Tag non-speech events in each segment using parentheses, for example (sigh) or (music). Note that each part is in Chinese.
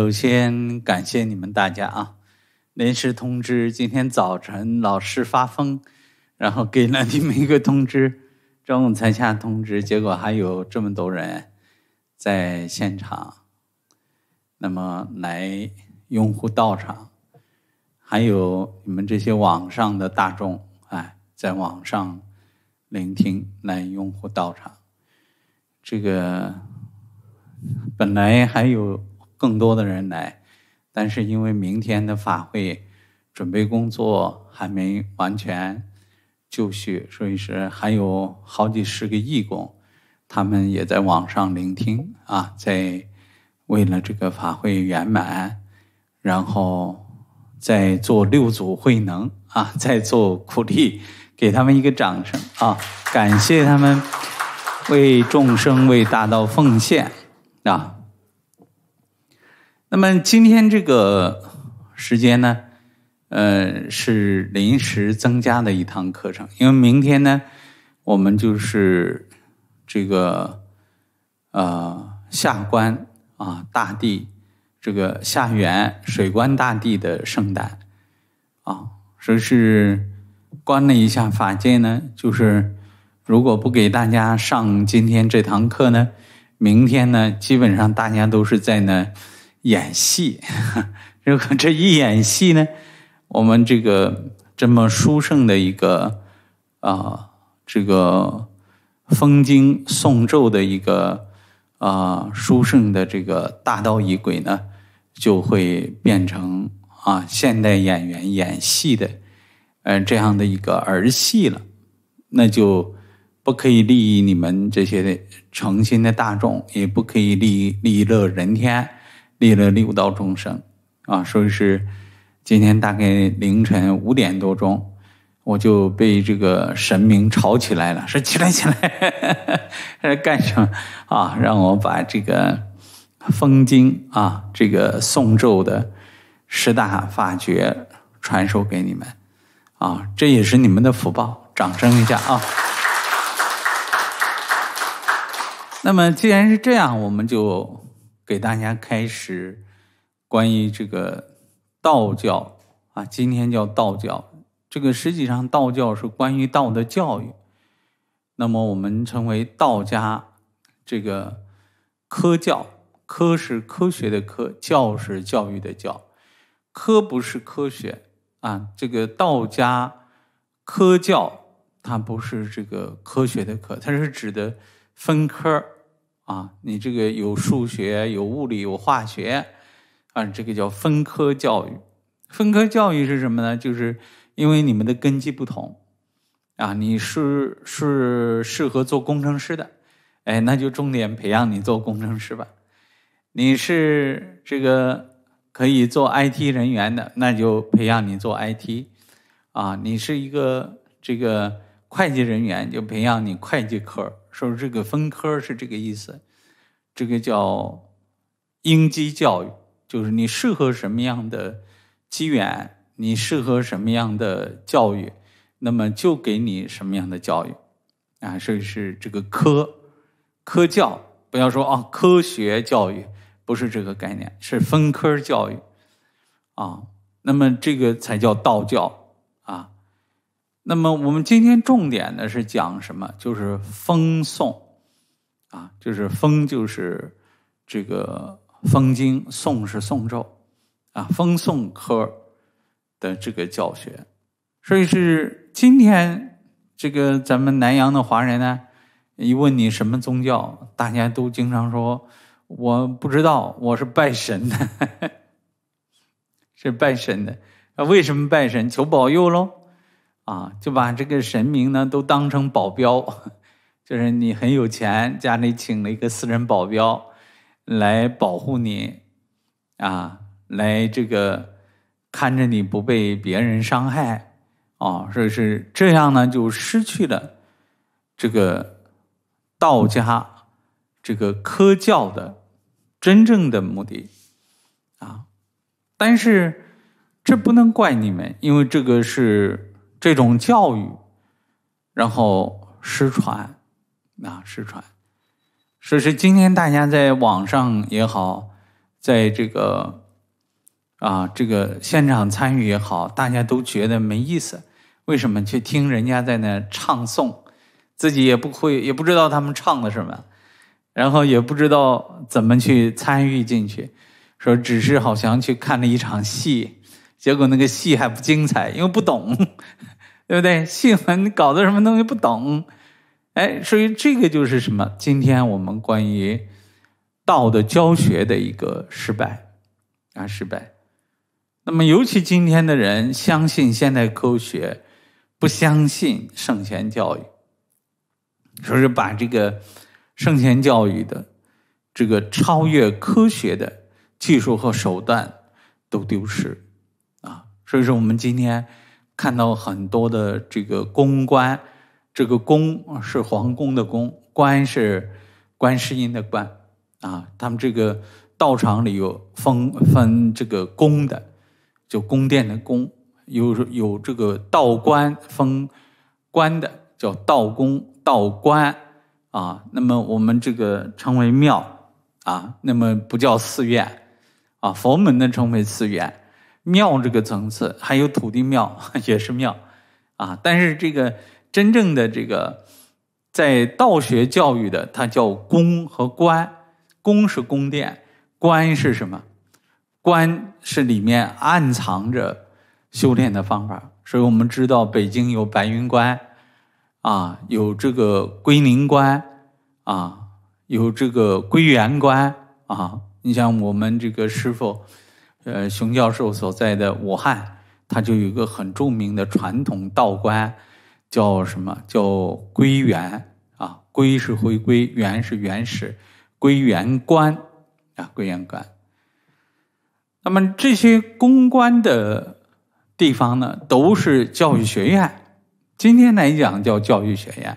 首先感谢你们大家啊！临时通知，今天早晨老师发疯，然后给了你们一个通知，中午才下通知，结果还有这么多人在现场，那么来拥护道场，还有你们这些网上的大众，哎，在网上聆听来拥护道场。这个本来还有。更多的人来，但是因为明天的法会准备工作还没完全就绪，所以是还有好几十个义工，他们也在网上聆听啊，在为了这个法会圆满，然后再做六组慧能啊，在做苦力，给他们一个掌声啊，感谢他们为众生为大道奉献啊。那么今天这个时间呢，呃，是临时增加的一堂课程，因为明天呢，我们就是这个，呃，下关啊，大地这个下元水关大地的圣诞啊，所以是关了一下法界呢。就是如果不给大家上今天这堂课呢，明天呢，基本上大家都是在呢。演戏，(laughs) 如果这一演戏呢，我们这个这么殊胜的一个啊，这个封经诵咒的一个啊殊胜的这个大道仪轨呢，就会变成啊现代演员演戏的呃这样的一个儿戏了，那就不可以利益你们这些诚心的大众，也不可以利益利益乐人天。立了六道众生啊，所以是今天大概凌晨五点多钟，我就被这个神明吵起来了，说起来起来，来 (laughs) 干什么啊？让我把这个《风经》啊，这个诵咒的十大法诀传授给你们啊，这也是你们的福报。掌声一下啊！那么，既然是这样，我们就。给大家开始，关于这个道教啊，今天叫道教，这个实际上道教是关于道的教育。那么我们称为道家，这个科教科是科学的科，教是教育的教，科不是科学啊，这个道家科教它不是这个科学的科，它是指的分科。啊，你这个有数学、有物理、有化学，啊，这个叫分科教育。分科教育是什么呢？就是因为你们的根基不同，啊，你是是适合做工程师的，哎，那就重点培养你做工程师吧。你是这个可以做 IT 人员的，那就培养你做 IT。啊，你是一个这个会计人员，就培养你会计科。说这个分科是这个意思，这个叫应机教育，就是你适合什么样的机缘，你适合什么样的教育，那么就给你什么样的教育啊。所以是这个科科教，不要说啊，科学教育不是这个概念，是分科教育啊。那么这个才叫道教。那么我们今天重点呢是讲什么？就是风诵，啊，就是风就是这个风经诵是诵咒，啊，风诵科的这个教学。所以是今天这个咱们南洋的华人呢，一问你什么宗教，大家都经常说我不知道，我是拜神的，(laughs) 是拜神的。为什么拜神？求保佑喽。啊，就把这个神明呢都当成保镖，就是你很有钱，家里请了一个私人保镖，来保护你，啊，来这个看着你不被别人伤害，啊，所以是这样呢，就失去了这个道家这个科教的真正的目的，啊，但是这不能怪你们，因为这个是。这种教育，然后失传，啊，失传。所以说，今天大家在网上也好，在这个啊这个现场参与也好，大家都觉得没意思。为什么？去听人家在那唱诵，自己也不会，也不知道他们唱的什么，然后也不知道怎么去参与进去，说只是好像去看了一场戏。结果那个戏还不精彩，因为不懂，(laughs) 对不对？戏文你搞的什么东西不懂？哎，所以这个就是什么？今天我们关于道的教学的一个失败啊，失败。那么，尤其今天的人相信现代科学，不相信圣贤教育，说是把这个圣贤教育的这个超越科学的技术和手段都丢失。所以说，我们今天看到很多的这个“公关”，这个“宫”是皇宫的“宫”，“关”是观世音的“观”啊。他们这个道场里有分分这个“宫”的，就宫殿的“宫”；有有这个道观封“关”的，叫道宫、道观啊。那么我们这个称为庙啊，那么不叫寺院啊。佛门的称为寺院。庙这个层次，还有土地庙 (laughs) 也是庙，啊，但是这个真正的这个在道学教育的，它叫宫和官，宫是宫殿，官是什么？官是里面暗藏着修炼的方法。所以我们知道，北京有白云观，啊，有这个归宁观，啊，有这个归元观，啊。你像我们这个师傅。呃，熊教授所在的武汉，它就有一个很著名的传统道观，叫什么？叫归元啊，归是回归，元是原始，归元观啊，归元观。那么这些公关的地方呢，都是教育学院，今天来讲叫教育学院，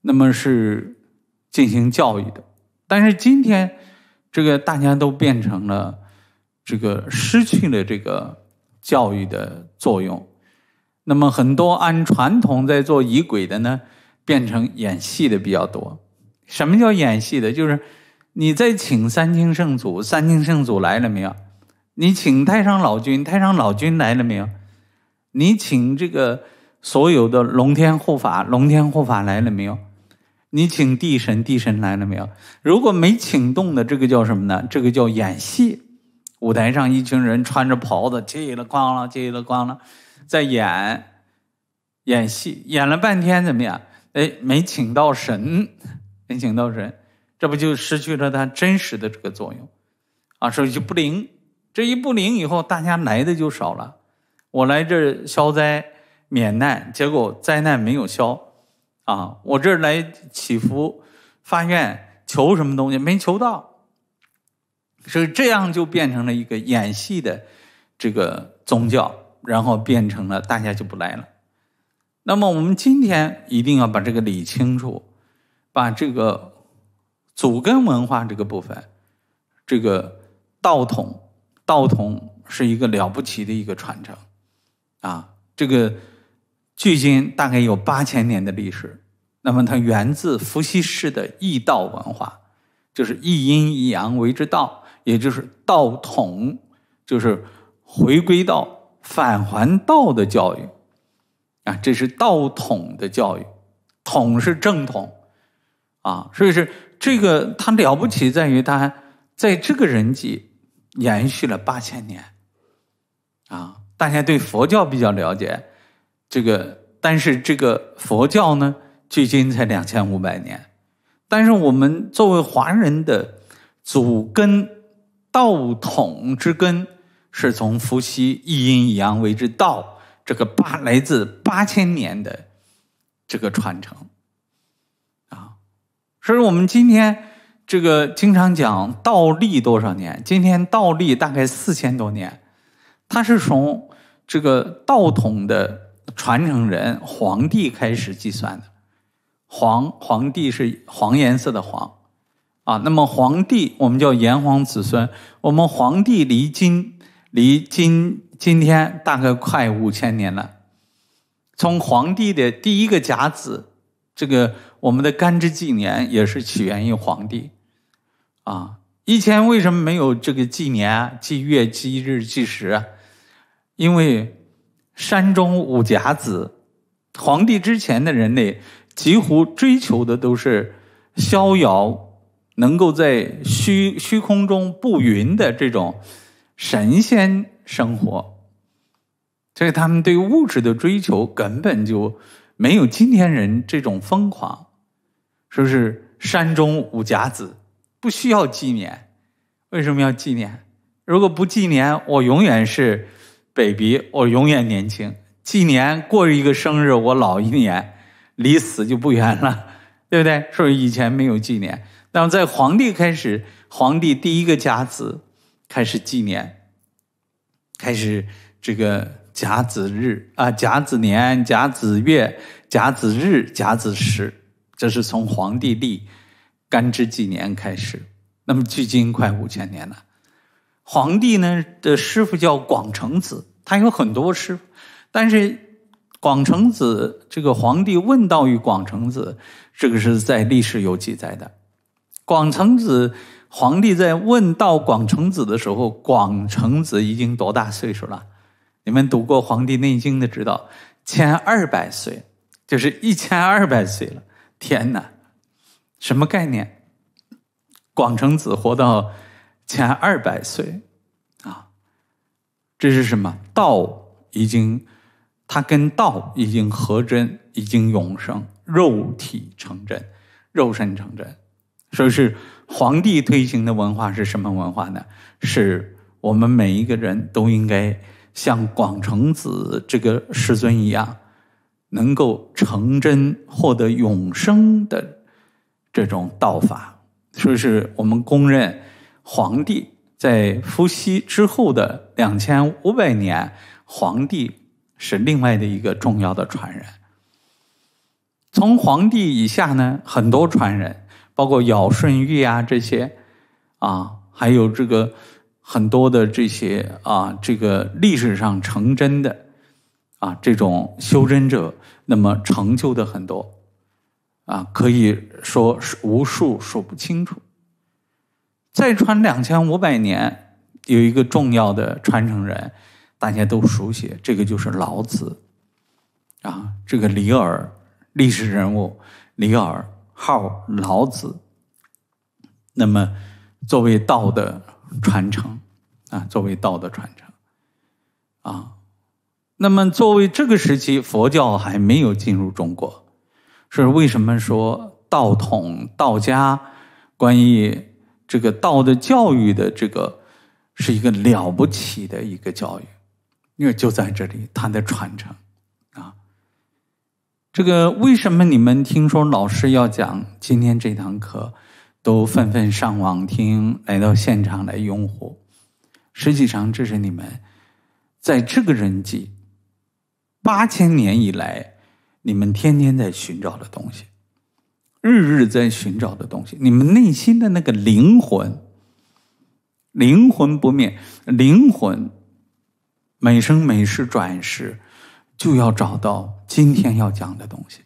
那么是进行教育的。但是今天这个大家都变成了。这个失去了这个教育的作用，那么很多按传统在做仪轨的呢，变成演戏的比较多。什么叫演戏的？就是你在请三清圣祖，三清圣祖来了没有？你请太上老君，太上老君来了没有？你请这个所有的龙天护法，龙天护法来了没有？你请地神，地神来了没有？如果没请动的，这个叫什么呢？这个叫演戏。舞台上一群人穿着袍子，叽里呱啦，叽里呱啦，在演演戏，演了半天怎么样？哎，没请到神，没请到神，这不就失去了它真实的这个作用啊？所以就不灵。这一不灵以后，大家来的就少了。我来这消灾免难，结果灾难没有消啊！我这儿来祈福、发愿、求什么东西，没求到。所以这样就变成了一个演戏的这个宗教，然后变成了大家就不来了。那么我们今天一定要把这个理清楚，把这个祖根文化这个部分，这个道统，道统是一个了不起的一个传承啊！这个距今大概有八千年的历史，那么它源自伏羲氏的易道文化，就是一阴一阳为之道。也就是道统，就是回归到返还道的教育，啊，这是道统的教育，统是正统，啊，所以是这个他了不起在于他在这个人际延续了八千年，啊，大家对佛教比较了解，这个但是这个佛教呢，距今才两千五百年，但是我们作为华人的祖根。道统之根是从伏羲一阴一阳为之道，这个八来自八千年的这个传承啊。所以我们今天这个经常讲道历多少年，今天道历大概四千多年，它是从这个道统的传承人黄帝开始计算的。黄皇帝是黄颜色的黄。啊，那么皇帝我们叫炎黄子孙，我们皇帝离今离今今天大概快五千年了。从皇帝的第一个甲子，这个我们的干支纪年也是起源于皇帝。啊，以前为什么没有这个纪年、纪月、纪日、纪时？啊？因为山中五甲子，皇帝之前的人类几乎追求的都是逍遥。能够在虚虚空中步云的这种神仙生活，所以他们对物质的追求根本就没有今天人这种疯狂。是不是山中无甲子，不需要纪念。为什么要纪念？如果不纪念，我永远是 baby，我永远年轻。纪念过一个生日，我老一年，离死就不远了，对不对？所以以前没有纪念。那么，在皇帝开始，皇帝第一个甲子开始纪年，开始这个甲子日啊，甲子年、甲子月、甲子日、甲子时，这是从皇帝立干支纪年开始。那么，距今快五千年了。皇帝呢的师傅叫广成子，他有很多师傅，但是广成子这个皇帝问道于广成子，这个是在历史有记载的。广成子皇帝在问到广成子的时候，广成子已经多大岁数了？你们读过《黄帝内经》的知道，千二百岁，就是一千二百岁了。天哪，什么概念？广成子活到千二百岁，啊，这是什么？道已经，他跟道已经合真，已经永生，肉体成真，肉身成真。所以是皇帝推行的文化是什么文化呢？是我们每一个人都应该像广成子这个师尊一样，能够成真、获得永生的这种道法。所以是我们公认，皇帝在伏羲之后的两千五百年，皇帝是另外的一个重要的传人。从皇帝以下呢，很多传人。包括尧、舜、禹啊，这些啊，还有这个很多的这些啊，这个历史上成真的啊，这种修真者，那么成就的很多啊，可以说无数数不清楚。再传两千五百年，有一个重要的传承人，大家都熟悉，这个就是老子啊，这个李耳，历史人物李耳。号老子，那么作为道的传承啊，作为道的传承，啊，那么作为这个时期佛教还没有进入中国，所以为什么说道统道家关于这个道的教育的这个是一个了不起的一个教育，因为就在这里，它的传承。这个为什么你们听说老师要讲今天这堂课，都纷纷上网听，来到现场来拥护？实际上，这是你们在这个人际八千年以来，你们天天在寻找的东西，日日在寻找的东西。你们内心的那个灵魂，灵魂不灭，灵魂每生每世转世。就要找到今天要讲的东西。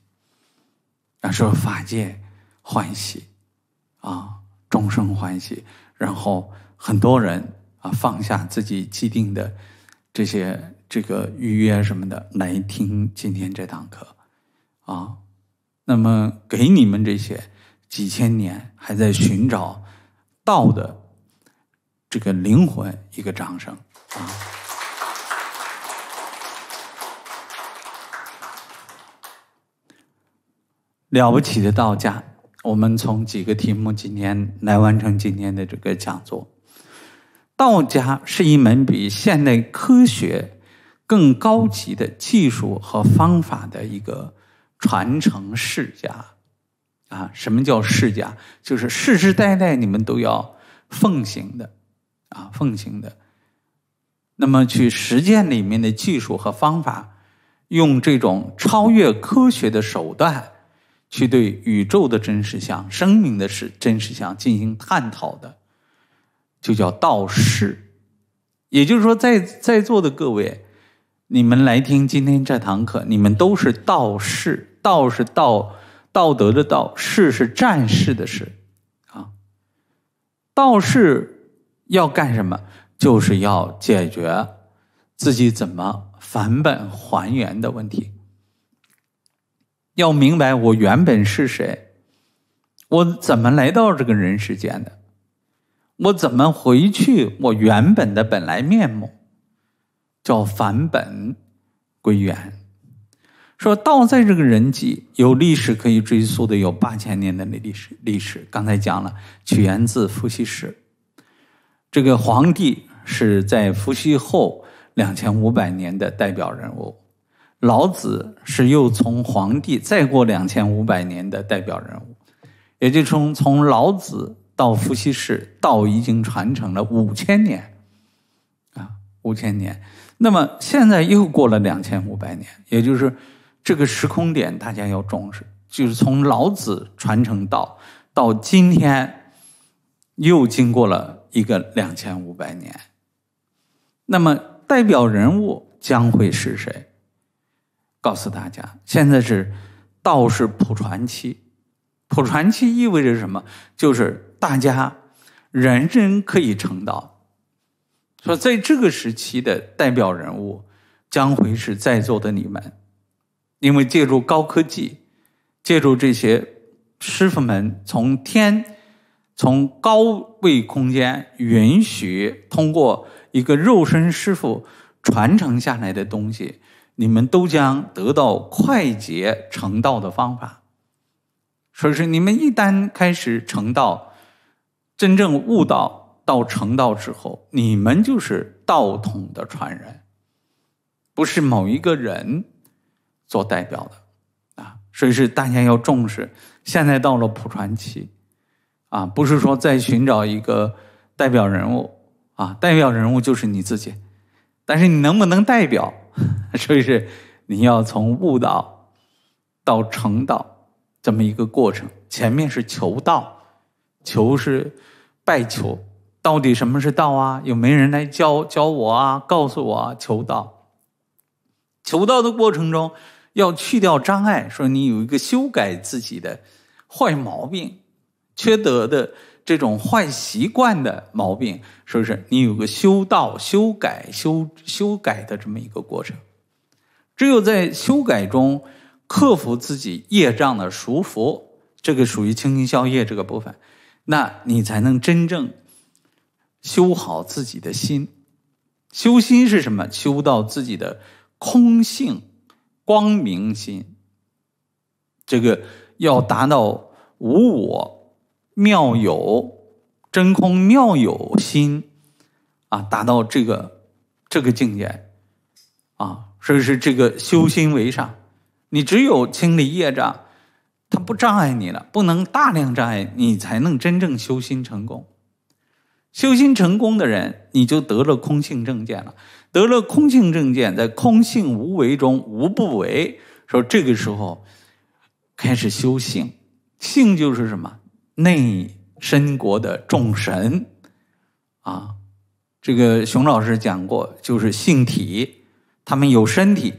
啊，说法界欢喜，啊，众生欢喜。然后很多人啊放下自己既定的这些这个预约什么的，来听今天这堂课，啊。那么给你们这些几千年还在寻找道的这个灵魂一个掌声，啊。了不起的道家，我们从几个题目今天来完成今天的这个讲座。道家是一门比现代科学更高级的技术和方法的一个传承世家，啊，什么叫世家？就是世世代代你们都要奉行的，啊，奉行的，那么去实践里面的技术和方法，用这种超越科学的手段。去对宇宙的真实相、生命的是真实相进行探讨的，就叫道士。也就是说，在在座的各位，你们来听今天这堂课，你们都是道士。道是道，道德的道；士是战士的士，啊。道士要干什么？就是要解决自己怎么返本还原的问题。要明白我原本是谁，我怎么来到这个人世间的？我怎么回去我原本的本来面目？叫返本归元。说道在这个人迹有历史可以追溯的有八千年的那历史，历史刚才讲了，起源自伏羲氏，这个皇帝是在伏羲后两千五百年的代表人物。老子是又从皇帝再过两千五百年的代表人物，也就从从老子到伏羲氏，道已经传承了五千年，啊，五千年。那么现在又过了两千五百年，也就是这个时空点，大家要重视，就是从老子传承道到今天，又经过了一个两千五百年，那么代表人物将会是谁？告诉大家，现在是道士普传期。普传期意味着什么？就是大家人人可以成道。说在这个时期的代表人物，将会是在座的你们，因为借助高科技，借助这些师傅们从天、从高位空间允许通过一个肉身师傅传承下来的东西。你们都将得到快捷成道的方法，所以说你们一旦开始成道，真正悟道到成道之后，你们就是道统的传人，不是某一个人做代表的啊。所以是大家要重视。现在到了普传期，啊，不是说在寻找一个代表人物啊，代表人物就是你自己，但是你能不能代表？所 (laughs) 以是，你要从悟道到成道这么一个过程，前面是求道，求是拜求，到底什么是道啊？有没人来教教我啊？告诉我啊，求道。求道的过程中要去掉障碍，说你有一个修改自己的坏毛病、缺德的。这种坏习惯的毛病，是不是你有个修道、修改、修修改的这么一个过程。只有在修改中克服自己业障的束缚，这个属于清净消业这个部分，那你才能真正修好自己的心。修心是什么？修到自己的空性、光明心。这个要达到无我。妙有真空，妙有心啊，达到这个这个境界啊，所以是这个修心为上。你只有清理业障，它不障碍你了，不能大量障碍，你才能真正修心成功。修心成功的人，你就得了空性正见了。得了空性正见，在空性无为中无不为。说这个时候开始修行，性就是什么？内申国的众神，啊，这个熊老师讲过，就是性体，他们有身体，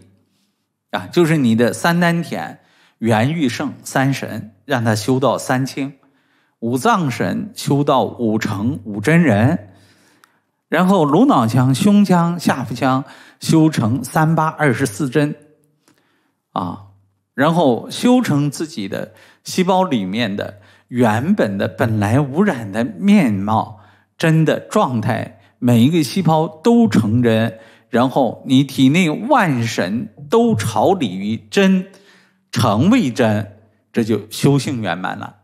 啊，就是你的三丹田、元玉圣三神，让他修到三清；五脏神修到五成五真人，然后颅脑腔、胸腔、下腹腔修成三八二十四针，啊，然后修成自己的细胞里面的。原本的本来污染的面貌，真的状态，每一个细胞都成真，然后你体内万神都朝礼于真，成为真，这就修性圆满了。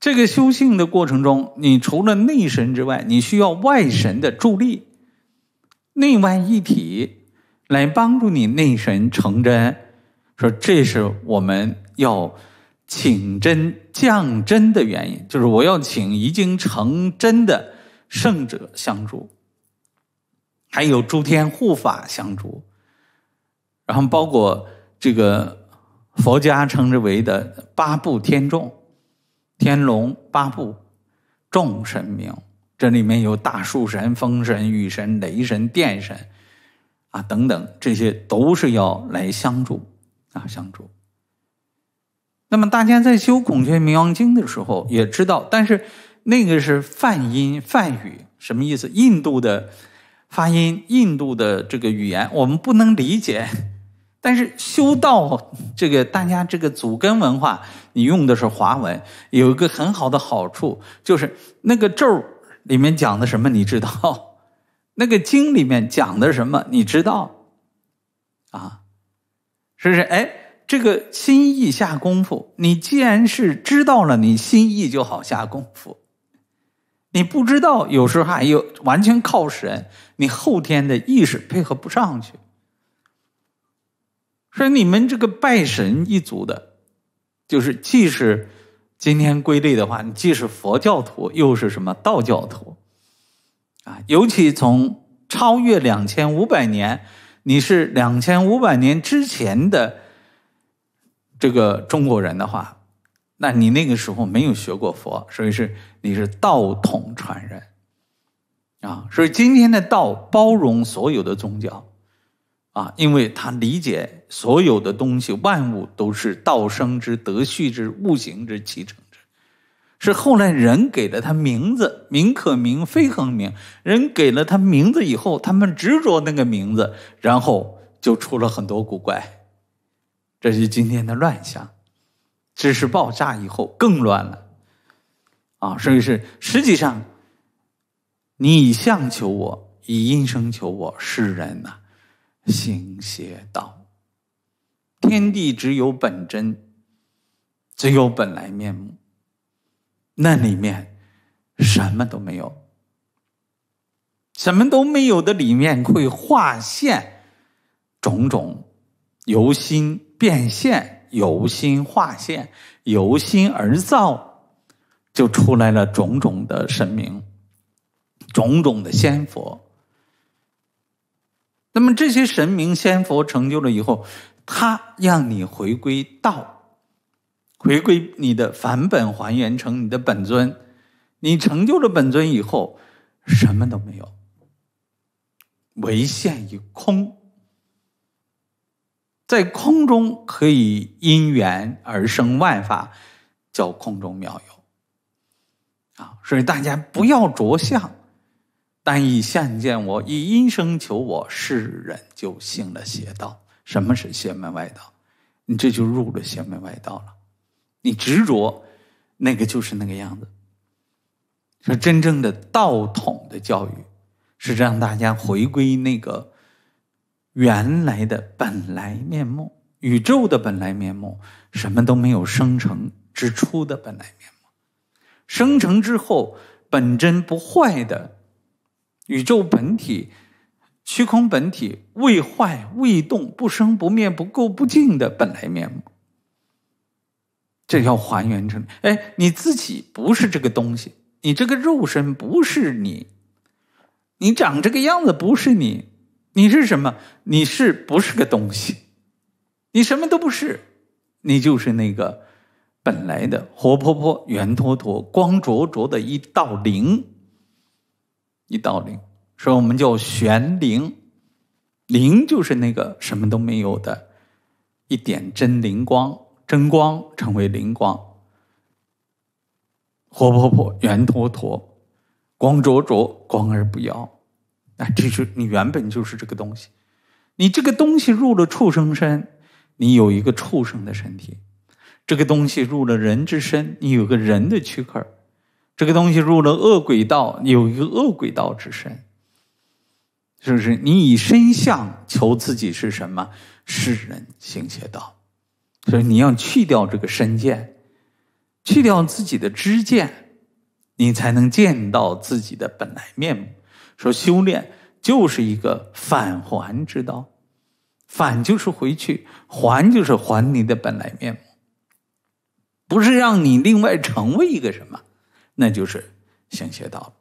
这个修性的过程中，你除了内神之外，你需要外神的助力，内外一体，来帮助你内神成真。说这是我们要。请真降真的原因，就是我要请已经成真的圣者相助，还有诸天护法相助，然后包括这个佛家称之为的八部天众、天龙八部众神明，这里面有大树神、风神、雨神、雷神、电神啊等等，这些都是要来相助啊相助。那么大家在修《孔雀明王经》的时候也知道，但是那个是梵音梵语，什么意思？印度的发音，印度的这个语言我们不能理解。(laughs) 但是修道这个大家这个祖根文化，你用的是华文，有一个很好的好处，就是那个咒里面讲的什么你知道？(laughs) 那个经里面讲的什么你知道？啊，是不是？哎。这个心意下功夫，你既然是知道了，你心意就好下功夫。你不知道，有时候还有完全靠神，你后天的意识配合不上去。所以你们这个拜神一族的，就是既是今天归类的话，你既是佛教徒，又是什么道教徒啊？尤其从超越两千五百年，你是两千五百年之前的。这个中国人的话，那你那个时候没有学过佛，所以是你是道统传人，啊，所以今天的道包容所有的宗教，啊，因为他理解所有的东西，万物都是道生之，德蓄之，物行之，气成之，是后来人给了他名字，名可名，非恒名，人给了他名字以后，他们执着那个名字，然后就出了很多古怪。这是今天的乱象，知识爆炸以后更乱了，啊，所以是实际上，你向求我，以音声求我，是人呐，行邪道。天地只有本真，只有本来面目，那里面什么都没有，什么都没有的里面会化现种种由心。变现由心化现，由心而造，就出来了种种的神明，种种的仙佛。那么这些神明、仙佛成就了以后，他让你回归道，回归你的返本还原成你的本尊。你成就了本尊以后，什么都没有，唯现一空。在空中可以因缘而生万法，叫空中妙有。啊，所以大家不要着相，但以相见我，以音声求我，世人就信了邪道。什么是邪门外道？你这就入了邪门外道了。你执着，那个就是那个样子。说真正的道统的教育，是让大家回归那个。原来的本来面目，宇宙的本来面目，什么都没有生成之初的本来面目，生成之后本真不坏的宇宙本体、虚空本体，未坏、未动、不生不灭、不垢不净的本来面目，这要还原成哎，你自己不是这个东西，你这个肉身不是你，你长这个样子不是你。你是什么？你是不是个东西？你什么都不是，你就是那个本来的活泼泼、圆坨坨、光灼灼的一道灵，一道灵。所以，我们叫玄灵。灵就是那个什么都没有的，一点真灵光，真光成为灵光，活泼泼、圆坨坨、光灼灼，光而不耀。啊，这就你原本就是这个东西。你这个东西入了畜生身，你有一个畜生的身体；这个东西入了人之身，你有个人的躯壳；这个东西入了恶鬼道，有一个恶鬼道之身。是不是？你以身相求，自己是什么？是人行邪道。所以你要去掉这个身见，去掉自己的知见，你才能见到自己的本来面目。说修炼就是一个返还之道，返就是回去，还就是还你的本来面目，不是让你另外成为一个什么，那就是行邪道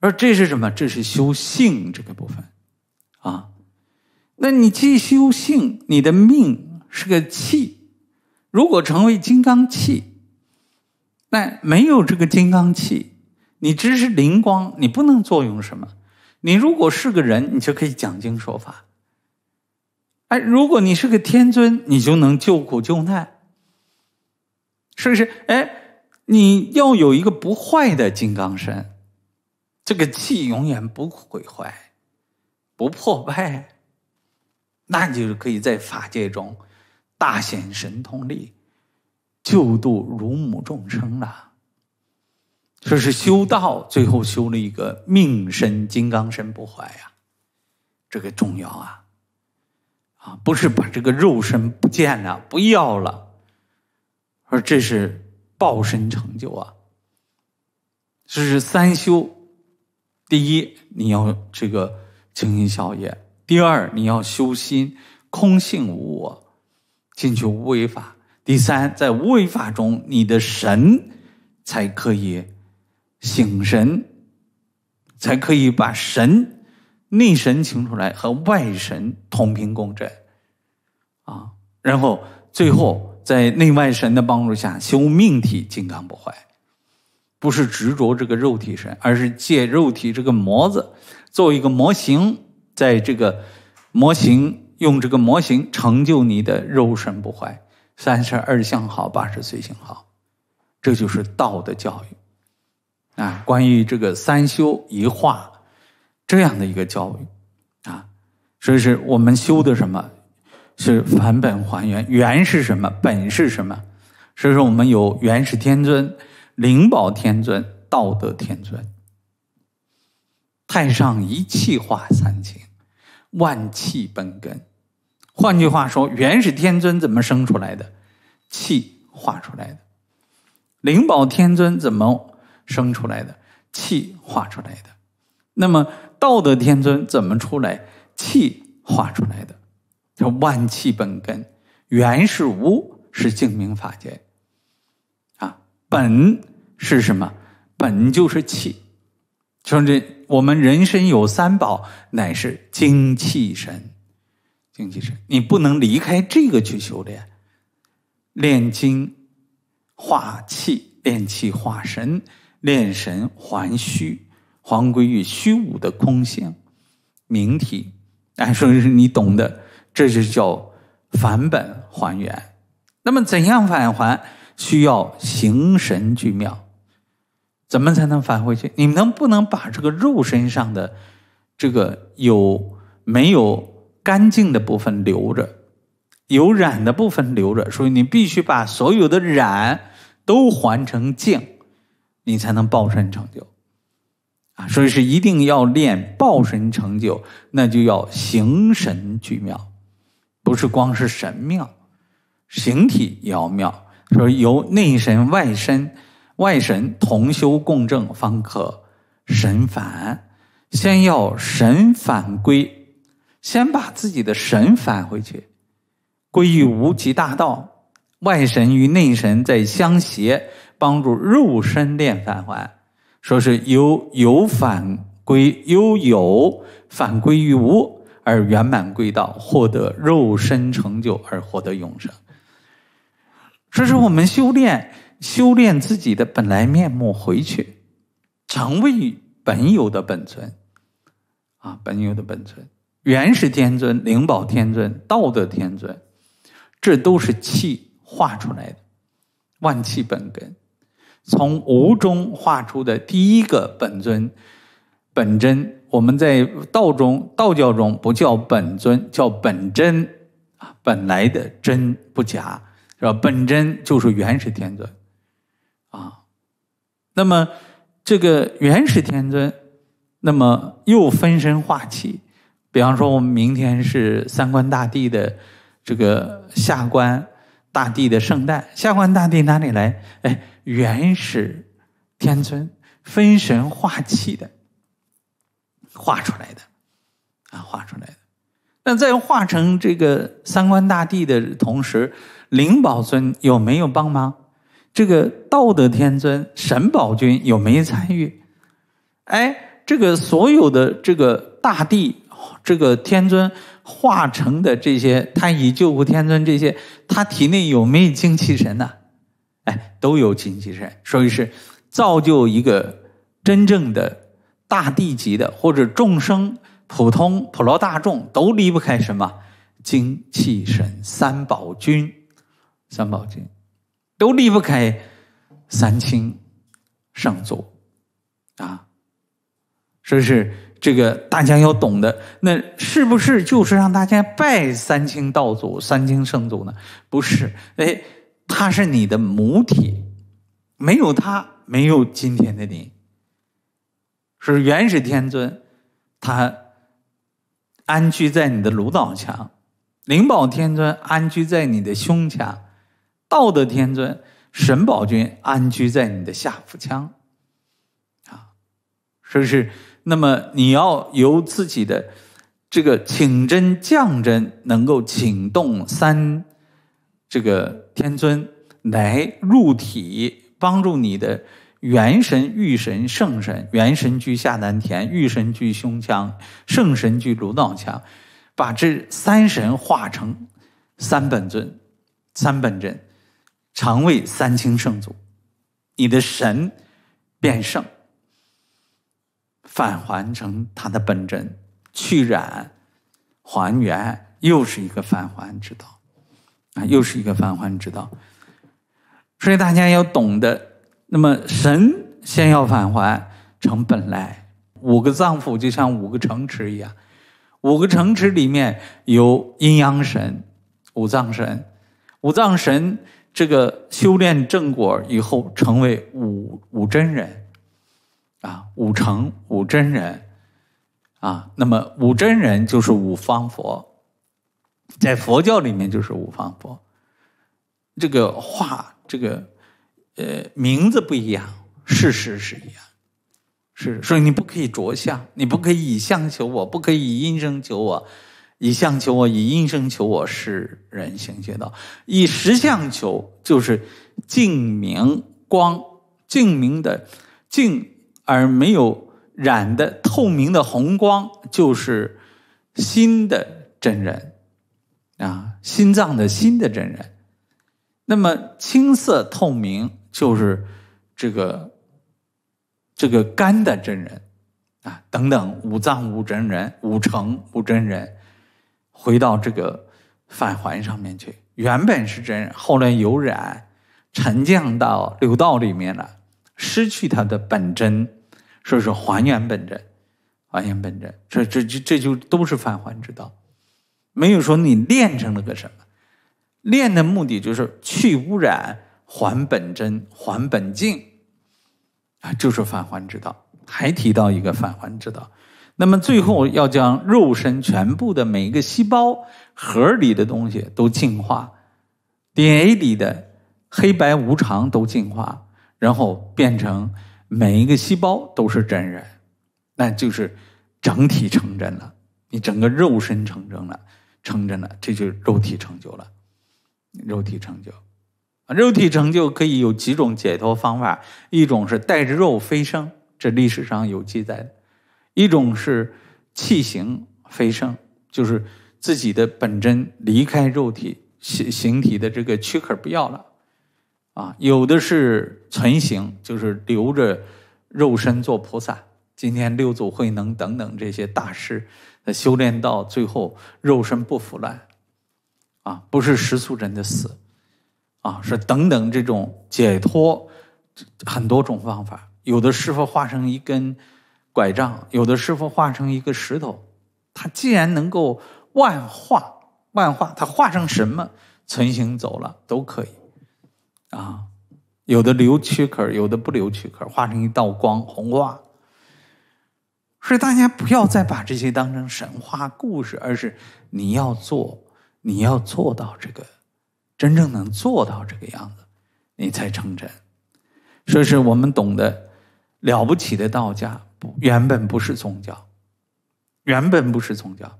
而这是什么？这是修性这个部分啊。那你既修性，你的命是个气，如果成为金刚气，那没有这个金刚气。你只是灵光，你不能作用什么。你如果是个人，你就可以讲经说法。哎，如果你是个天尊，你就能救苦救难。是不是？哎，你要有一个不坏的金刚身，这个气永远不会坏，不破败，那你就是可以在法界中大显神通力，救度如母众生了。说是修道，最后修了一个命身金刚身不坏呀，这个重要啊，啊，不是把这个肉身不见了不要了，而这是报身成就啊，这是三修：第一，你要这个清心消业；第二，你要修心，空性无我，进去无为法；第三，在无为法中，你的神才可以。醒神，才可以把神内神请出来，和外神同频共振，啊，然后最后在内外神的帮助下修命体金刚不坏，不是执着这个肉体神，而是借肉体这个模子做一个模型，在这个模型用这个模型成就你的肉身不坏，三十二相好，八十岁性好，这就是道的教育。啊，关于这个三修一化这样的一个教育，啊，所以是我们修的什么？是返本还原，原是什么？本是什么？所以说我们有元始天尊、灵宝天尊、道德天尊、太上一气化三清、万气本根。换句话说，元始天尊怎么生出来的？气化出来的。灵宝天尊怎么？生出来的气化出来的，那么道德天尊怎么出来？气化出来的，叫万气本根，原是无，是净明法界，啊，本是什么？本就是气，说这我们人身有三宝，乃是精气神，精气神，你不能离开这个去修炼，炼精化气，炼气化神。炼神还虚，还归于虚无的空性明体。哎，所以你懂的，这就叫返本还原。那么，怎样返还？需要形神俱妙。怎么才能返回去？你能不能把这个肉身上的这个有没有干净的部分留着，有染的部分留着？所以，你必须把所有的染都还成净。你才能报身成就，啊，所以是一定要练报神成就，那就要形神俱妙，不是光是神妙，形体也要妙。说由内神外身、外神同修共证，方可神返。先要神返归，先把自己的神返回去，归于无极大道。外神与内神在相携。帮助肉身链返还，说是由有返归，由有返归于无，而圆满归道，获得肉身成就，而获得永生。这是我们修炼，修炼自己的本来面目，回去，成为本有的本尊，啊，本有的本尊，元始天尊、灵宝天尊、道德天尊，这都是气化出来的，万气本根。从无中化出的第一个本尊本真，我们在道中道教中不叫本尊，叫本真本来的真不假，是吧？本真就是元始天尊，啊，那么这个元始天尊，那么又分身化起，比方说我们明天是三观大帝的这个下官大帝的圣诞，下官大帝哪里来？哎。原始天尊分神化气的画出来的啊，画出来的。那在化成这个三观大帝的同时，灵宝尊有没有帮忙？这个道德天尊、神宝君有没有参与？哎，这个所有的这个大帝、这个天尊化成的这些，太乙救苦天尊这些，他体内有没有精气神呢？都有精气神，所以是造就一个真正的大地级的或者众生普通普罗大众都离不开什么精气神三宝君，三宝君都离不开三清圣祖，啊，所以是这个大家要懂的。那是不是就是让大家拜三清道祖、三清圣祖呢？不是，哎。他是你的母体，没有他，没有今天的你。是元始天尊，他安居在你的颅脑腔；灵宝天尊安居在你的胸腔；道德天尊、神宝君安居在你的下腹腔。啊，是不是那么你要由自己的这个请真降真，能够请动三。这个天尊来入体，帮助你的元神、玉神、圣神。元神居下丹田，玉神居胸腔，圣神居颅脑腔。把这三神化成三本尊、三本真，成为三清圣祖。你的神变圣，返还成他的本真，去染还原，又是一个返还之道。啊，又是一个返还之道，所以大家要懂得。那么，神先要返还成本来，五个脏腑就像五个城池一样，五个城池里面有阴阳神、五脏神，五脏神这个修炼正果以后，成为五五真人，啊，五城五真人，啊，那么五真人就是五方佛。在佛教里面就是五方佛，这个话，这个呃名字不一样，事实是一样。是，所以你不可以着相，你不可以以相求我，不可以以音声求我，以相求我，以音声求我，是人行邪道。以实相求，就是净明光，净明的净而没有染的透明的红光，就是新的真人。啊，心脏的心的真人，那么青色透明就是这个这个肝的真人，啊，等等五脏五真人，五成五真人，回到这个返还上面去，原本是真人，后来有染，沉降到六道里面了，失去它的本真，所以说还原本真，还原本真，这这这这就都是返还之道。没有说你练成了个什么，练的目的就是去污染、还本真、还本净，啊，就是返还之道。还提到一个返还之道，那么最后要将肉身全部的每一个细胞核里的东西都净化，DNA 里的黑白无常都净化，然后变成每一个细胞都是真人，那就是整体成真了，你整个肉身成真了。撑着呢，这就是肉体成就了，肉体成就，啊，肉体成就可以有几种解脱方法，一种是带着肉飞升，这历史上有记载的；一种是气形飞升，就是自己的本真离开肉体形形体的这个躯壳不要了，啊，有的是存形，就是留着肉身做菩萨。今天六祖慧能等等这些大师。他修炼到最后，肉身不腐烂，啊，不是食素人的死，啊，是等等这种解脱，很多种方法。有的师傅化成一根拐杖，有的师傅化成一个石头。他既然能够万化万化，他化成什么，存行走了都可以，啊，有的留躯壳，有的不留躯壳，化成一道光，红光。是大家不要再把这些当成神话故事，而是你要做，你要做到这个真正能做到这个样子，你才成真。所以，是我们懂得了不起的道家，不原本不是宗教，原本不是宗教，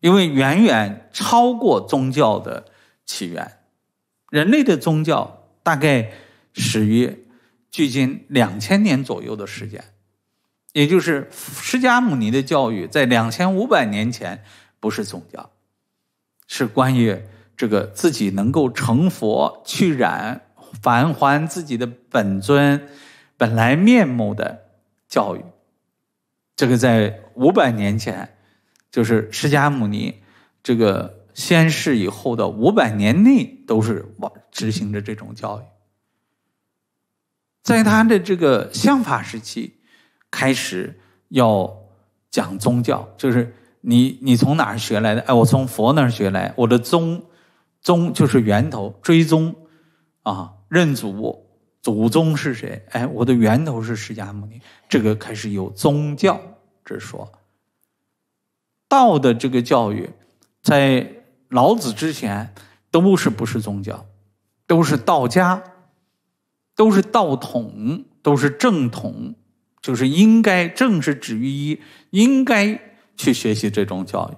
因为远远超过宗教的起源。人类的宗教大概始于距今两千年左右的时间。也就是释迦牟尼的教育，在两千五百年前不是宗教，是关于这个自己能够成佛、去染、返还自己的本尊、本来面目的教育。这个在五百年前，就是释迦牟尼这个先世以后的五百年内，都是执行着这种教育。在他的这个相法时期。开始要讲宗教，就是你你从哪儿学来的？哎，我从佛那儿学来。我的宗宗就是源头，追踪啊，认祖祖宗是谁？哎，我的源头是释迦牟尼。这个开始有宗教之说。道的这个教育，在老子之前都是不是宗教，都是道家，都是道统，都是正统。就是应该正是止于一，应该去学习这种教育。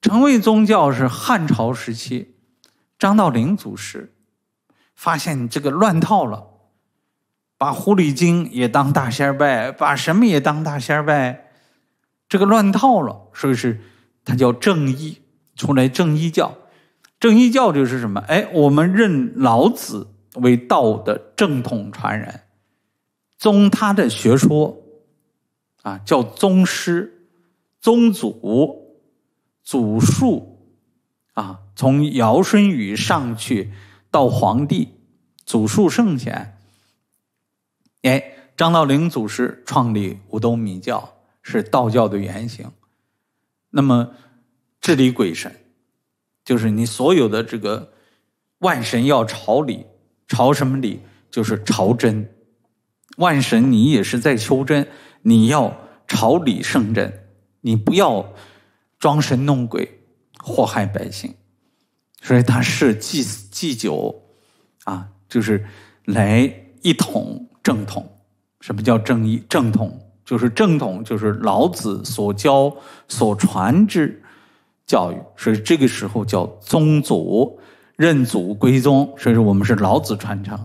成为宗教是汉朝时期，张道陵祖师发现这个乱套了，把狐狸精也当大仙儿拜，把什么也当大仙儿拜，这个乱套了。所以是他叫正一，出来正一教。正一教就是什么？哎，我们认老子为道的正统传人。宗他的学说，啊，叫宗师、宗祖、祖述，啊，从尧舜禹上去到皇帝，祖述圣贤。哎，张道陵祖师创立五斗米教，是道教的原型。那么，治理鬼神，就是你所有的这个万神要朝礼，朝什么礼？就是朝真。万神，你也是在修真，你要朝礼圣真，你不要装神弄鬼，祸害百姓。所以他是祭祭酒，啊，就是来一统正统。什么叫正义正统？就是正统，就是老子所教所传之教育。所以这个时候叫宗祖认祖归宗。所以说我们是老子传承，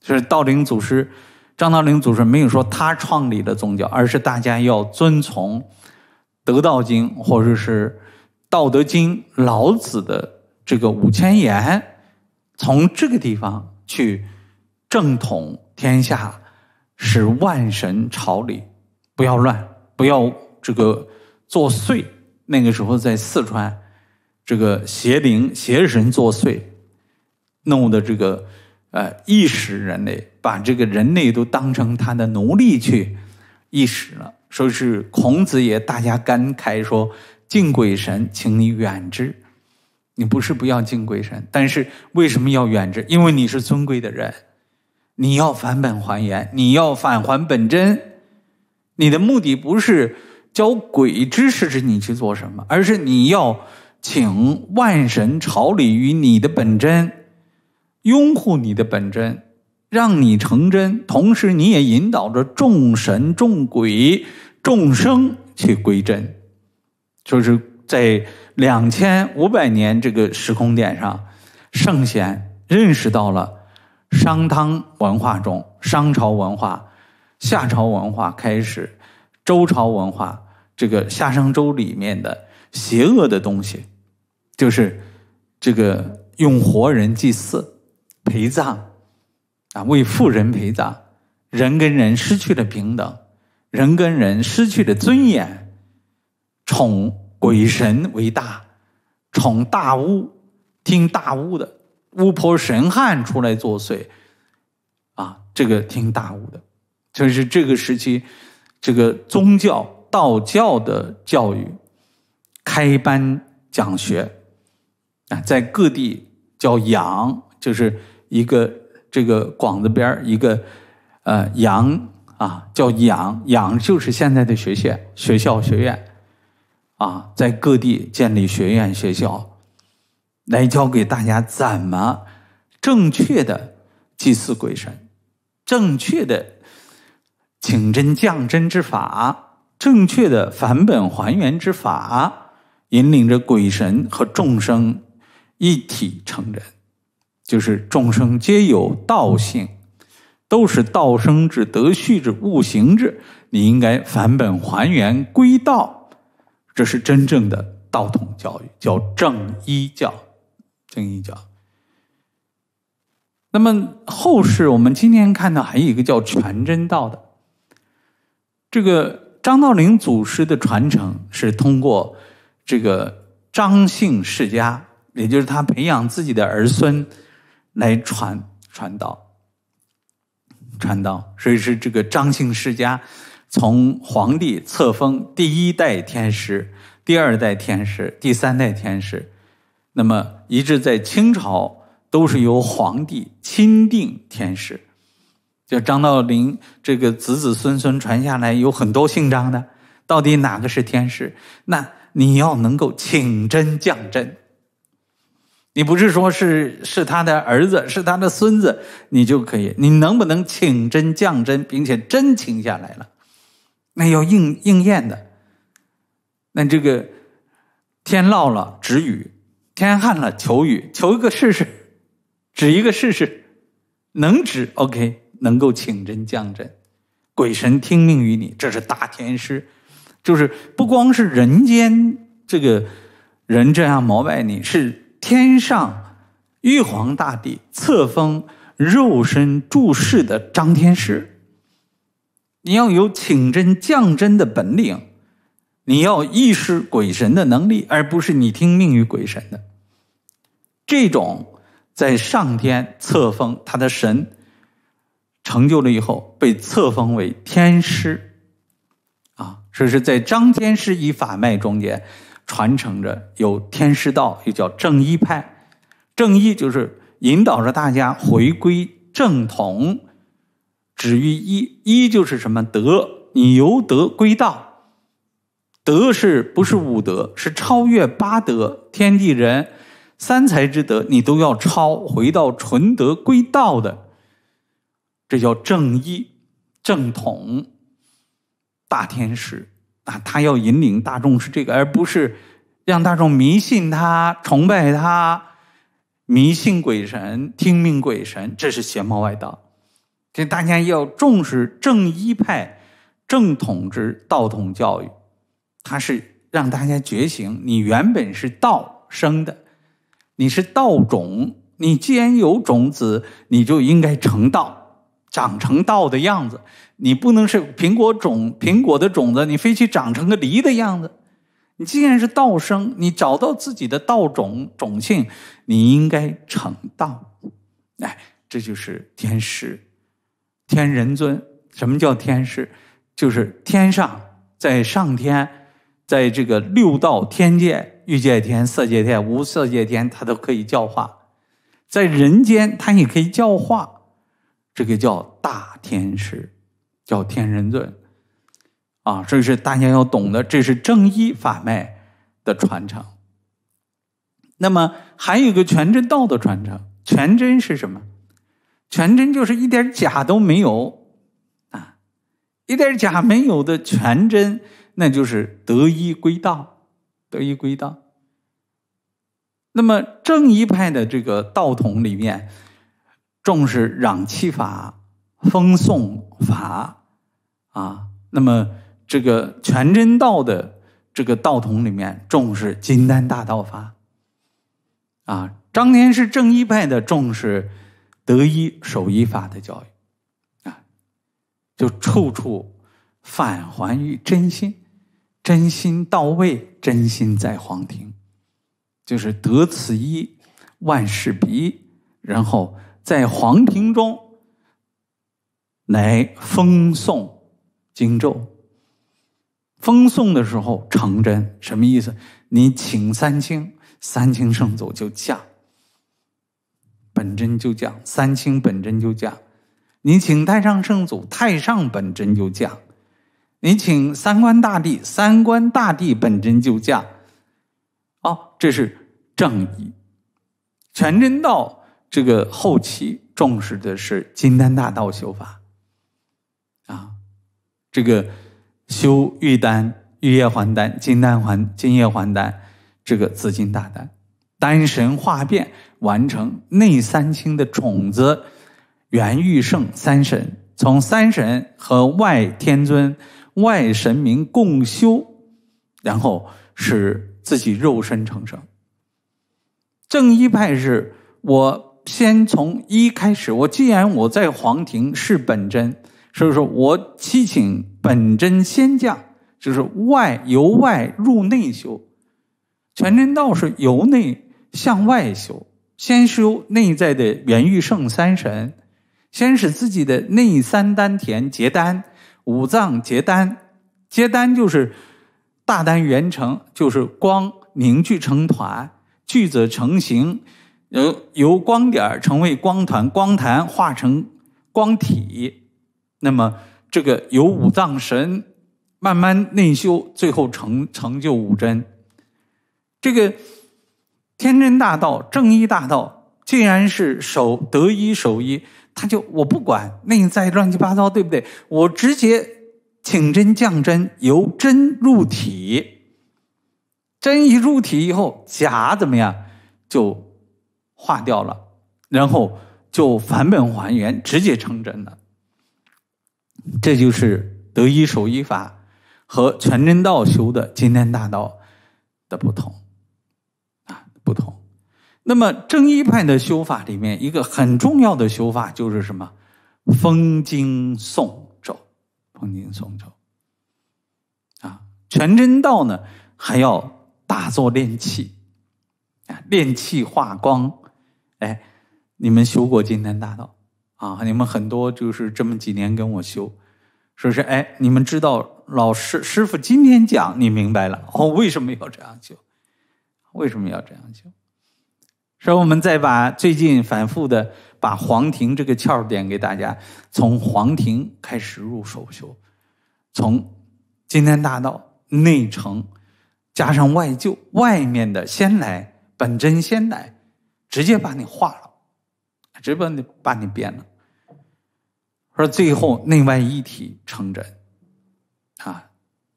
所以道陵祖师。张道陵祖师没有说他创立的宗教，而是大家要遵从《道德经》或者是《道德经》老子的这个五千言，从这个地方去正统天下，使万神朝礼，不要乱，不要这个作祟。那个时候在四川，这个邪灵邪神作祟，弄得这个。呃，意识人类，把这个人类都当成他的奴隶去意识了。说是孔子也，大家感慨说：“敬鬼神，请你远之。你不是不要敬鬼神，但是为什么要远之？因为你是尊贵的人，你要返本还原，你要返还本真。你的目的不是教鬼知识指你去做什么，而是你要请万神朝礼于你的本真。”拥护你的本真，让你成真，同时你也引导着众神、众鬼、众生去归真，就是在两千五百年这个时空点上，圣贤认识到了商汤文化中、商朝文化、夏朝文化开始，周朝文化这个夏商周里面的邪恶的东西，就是这个用活人祭祀。陪葬，啊，为富人陪葬，人跟人失去了平等，人跟人失去了尊严，宠鬼神为大，宠大巫，听大巫的巫婆神汉出来作祟，啊，这个听大巫的，就是这个时期，这个宗教道教的教育，开班讲学，啊，在各地叫养，就是。一个这个广子边一个呃，阳啊，叫阳阳，就是现在的学学学校、学院啊，在各地建立学院、学校，来教给大家怎么正确的祭祀鬼神，正确的请真降真之法，正确的返本还原之法，引领着鬼神和众生一体成人。就是众生皆有道性，都是道生之、德畜之、物行之。你应该返本还原归道，这是真正的道统教育，叫正一教。正一教。那么后世我们今天看到还有一个叫全真道的，这个张道陵祖师的传承是通过这个张姓世家，也就是他培养自己的儿孙。来传传道，传道，所以是这个张姓世家，从皇帝册封第一代天师、第二代天师、第三代天师，那么一直在清朝都是由皇帝钦定天师。就张道陵这个子子孙孙传下来有很多姓张的，到底哪个是天师？那你要能够请真降真。你不是说，是是他的儿子，是他的孙子，你就可以？你能不能请真降真，并且真请下来了？那要应应验的。那这个天涝了止雨，天旱了求雨，求一个试试，指一个试试，能指 OK，能够请真降真，鬼神听命于你，这是大天师，就是不光是人间这个人这样膜拜你，是。天上玉皇大帝册封肉身注世的张天师，你要有请真降真的本领，你要意识鬼神的能力，而不是你听命于鬼神的。这种在上天册封他的神成就了以后，被册封为天师啊，说是在张天师一法脉中间。传承着有天师道，又叫正一派。正一就是引导着大家回归正统，止于一。一就是什么德？你由德归道，德是不是五德？是超越八德、天地人、三才之德，你都要超，回到纯德归道的。这叫正一正统大天师。啊，他要引领大众是这个，而不是让大众迷信他、崇拜他、迷信鬼神、听命鬼神，这是邪魔外道。这大家要重视正一派正统之道统教育，它是让大家觉醒。你原本是道生的，你是道种，你既然有种子，你就应该成道。长成道的样子，你不能是苹果种苹果的种子，你非去长成个梨的样子。你既然是道生，你找到自己的道种种性，你应该成道。哎，这就是天师天人尊。什么叫天师？就是天上在上天，在这个六道天界、欲界天、色界天、无色界天，他都可以教化；在人间，他也可以教化。这个叫大天师，叫天人尊，啊，所以是大家要懂得，这是正一法脉的传承。那么还有个全真道的传承，全真是什么？全真就是一点假都没有啊，一点假没有的全真，那就是得一归道，得一归道。那么正一派的这个道统里面。重视攘气法、风送法，啊，那么这个全真道的这个道统里面重视金丹大道法。啊，张天师正一派的重视德一守一法的教育，啊，就处处返还于真心，真心到位，真心在皇庭，就是得此一，万事比，然后。在皇庭中来封送荆州。封送的时候成真，什么意思？你请三清，三清圣祖就驾。本真就降，三清本真就降；你请太上圣祖，太上本真就降；你请三观大帝，三观大帝本真就降。哦，这是正义全真道。这个后期重视的是金丹大道修法，啊，这个修玉丹、玉液还丹、金丹还金液还丹，这个紫金大丹，丹神化变，完成内三清的种子元玉圣三神，从三神和外天尊、外神明共修，然后使自己肉身成圣。正一派是我。先从一开始，我既然我在皇庭是本真，所以说我七请本真仙将，就是外由外入内修，全真道是由内向外修，先修内在的元玉圣三神，先使自己的内三丹田结丹，五脏结丹，结丹就是大丹元成，就是光凝聚成团，聚则成形。由由光点成为光团，光团化成光体，那么这个由五脏神慢慢内修，最后成成就五真。这个天真大道、正一大道，既然是守得一守一，他就我不管，内在乱七八糟，对不对？我直接请真降真，由真入体，真一入体以后，假怎么样就。化掉了，然后就返本还原，直接成真了。这就是得一守一法和全真道修的金丹大道的不同啊，不同。那么正一派的修法里面，一个很重要的修法就是什么？风经诵咒，风经诵咒啊。全真道呢，还要打坐练气啊，练气化光。哎，你们修过金丹大道啊？你们很多就是这么几年跟我修，说是哎，你们知道老师师傅今天讲，你明白了哦，为什么要这样修？为什么要这样修？说我们再把最近反复的把黄庭这个窍点给大家，从黄庭开始入手修，从金丹大道内城加上外就外面的先来本真先来。直接把你化了，直接把你把你变了。说最后内外一体成真，啊，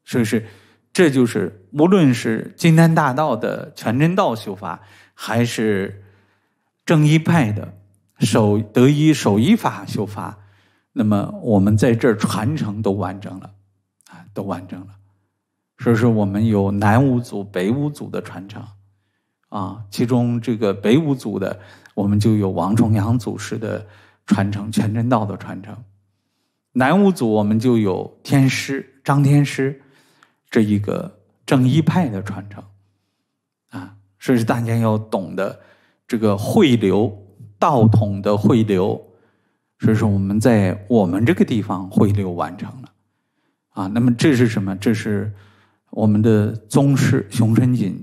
所以是，这就是无论是金丹大道的全真道修法，还是正一派的守德一守一法修法，那么我们在这儿传承都完整了，啊，都完整了。所以说，我们有南五祖、北五祖的传承。啊，其中这个北五祖的，我们就有王重阳祖师的传承，全真道的传承；南五祖我们就有天师张天师这一个正一派的传承。啊，这是大家要懂的这个汇流道统的汇流，所以说我们在我们这个地方汇流完成了。啊，那么这是什么？这是我们的宗师熊春锦